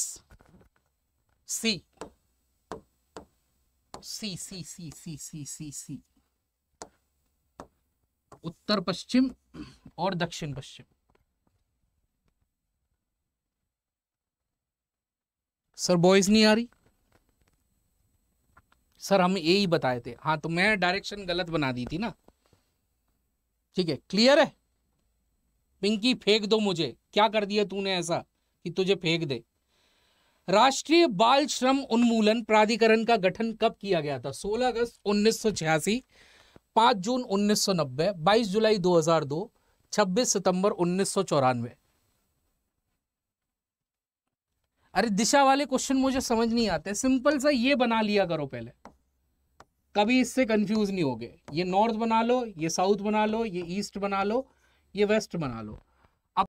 सी सी सी सी सी सी सी सी उत्तर पश्चिम और दक्षिण पश्चिम सर बॉयज़ नहीं आ रही सर हम यही बताए थे हाँ तो मैं डायरेक्शन गलत बना दी थी ना ठीक है क्लियर है पिंकी फेंक दो मुझे क्या कर दिया तूने ऐसा कि तुझे फेंक दे राष्ट्रीय बाल श्रम उन्मूलन प्राधिकरण का गठन कब किया गया था 16 अगस्त उन्नीस सौ जून 1990, 22 जुलाई 2002, 26 सितंबर उन्नीस अरे दिशा वाले क्वेश्चन मुझे समझ नहीं आते सिंपल सा ये बना लिया करो पहले कभी इससे कंफ्यूज नहीं होगे ये नॉर्थ बना लो ये साउथ बना लो ये ईस्ट बना लो ये वेस्ट बना लो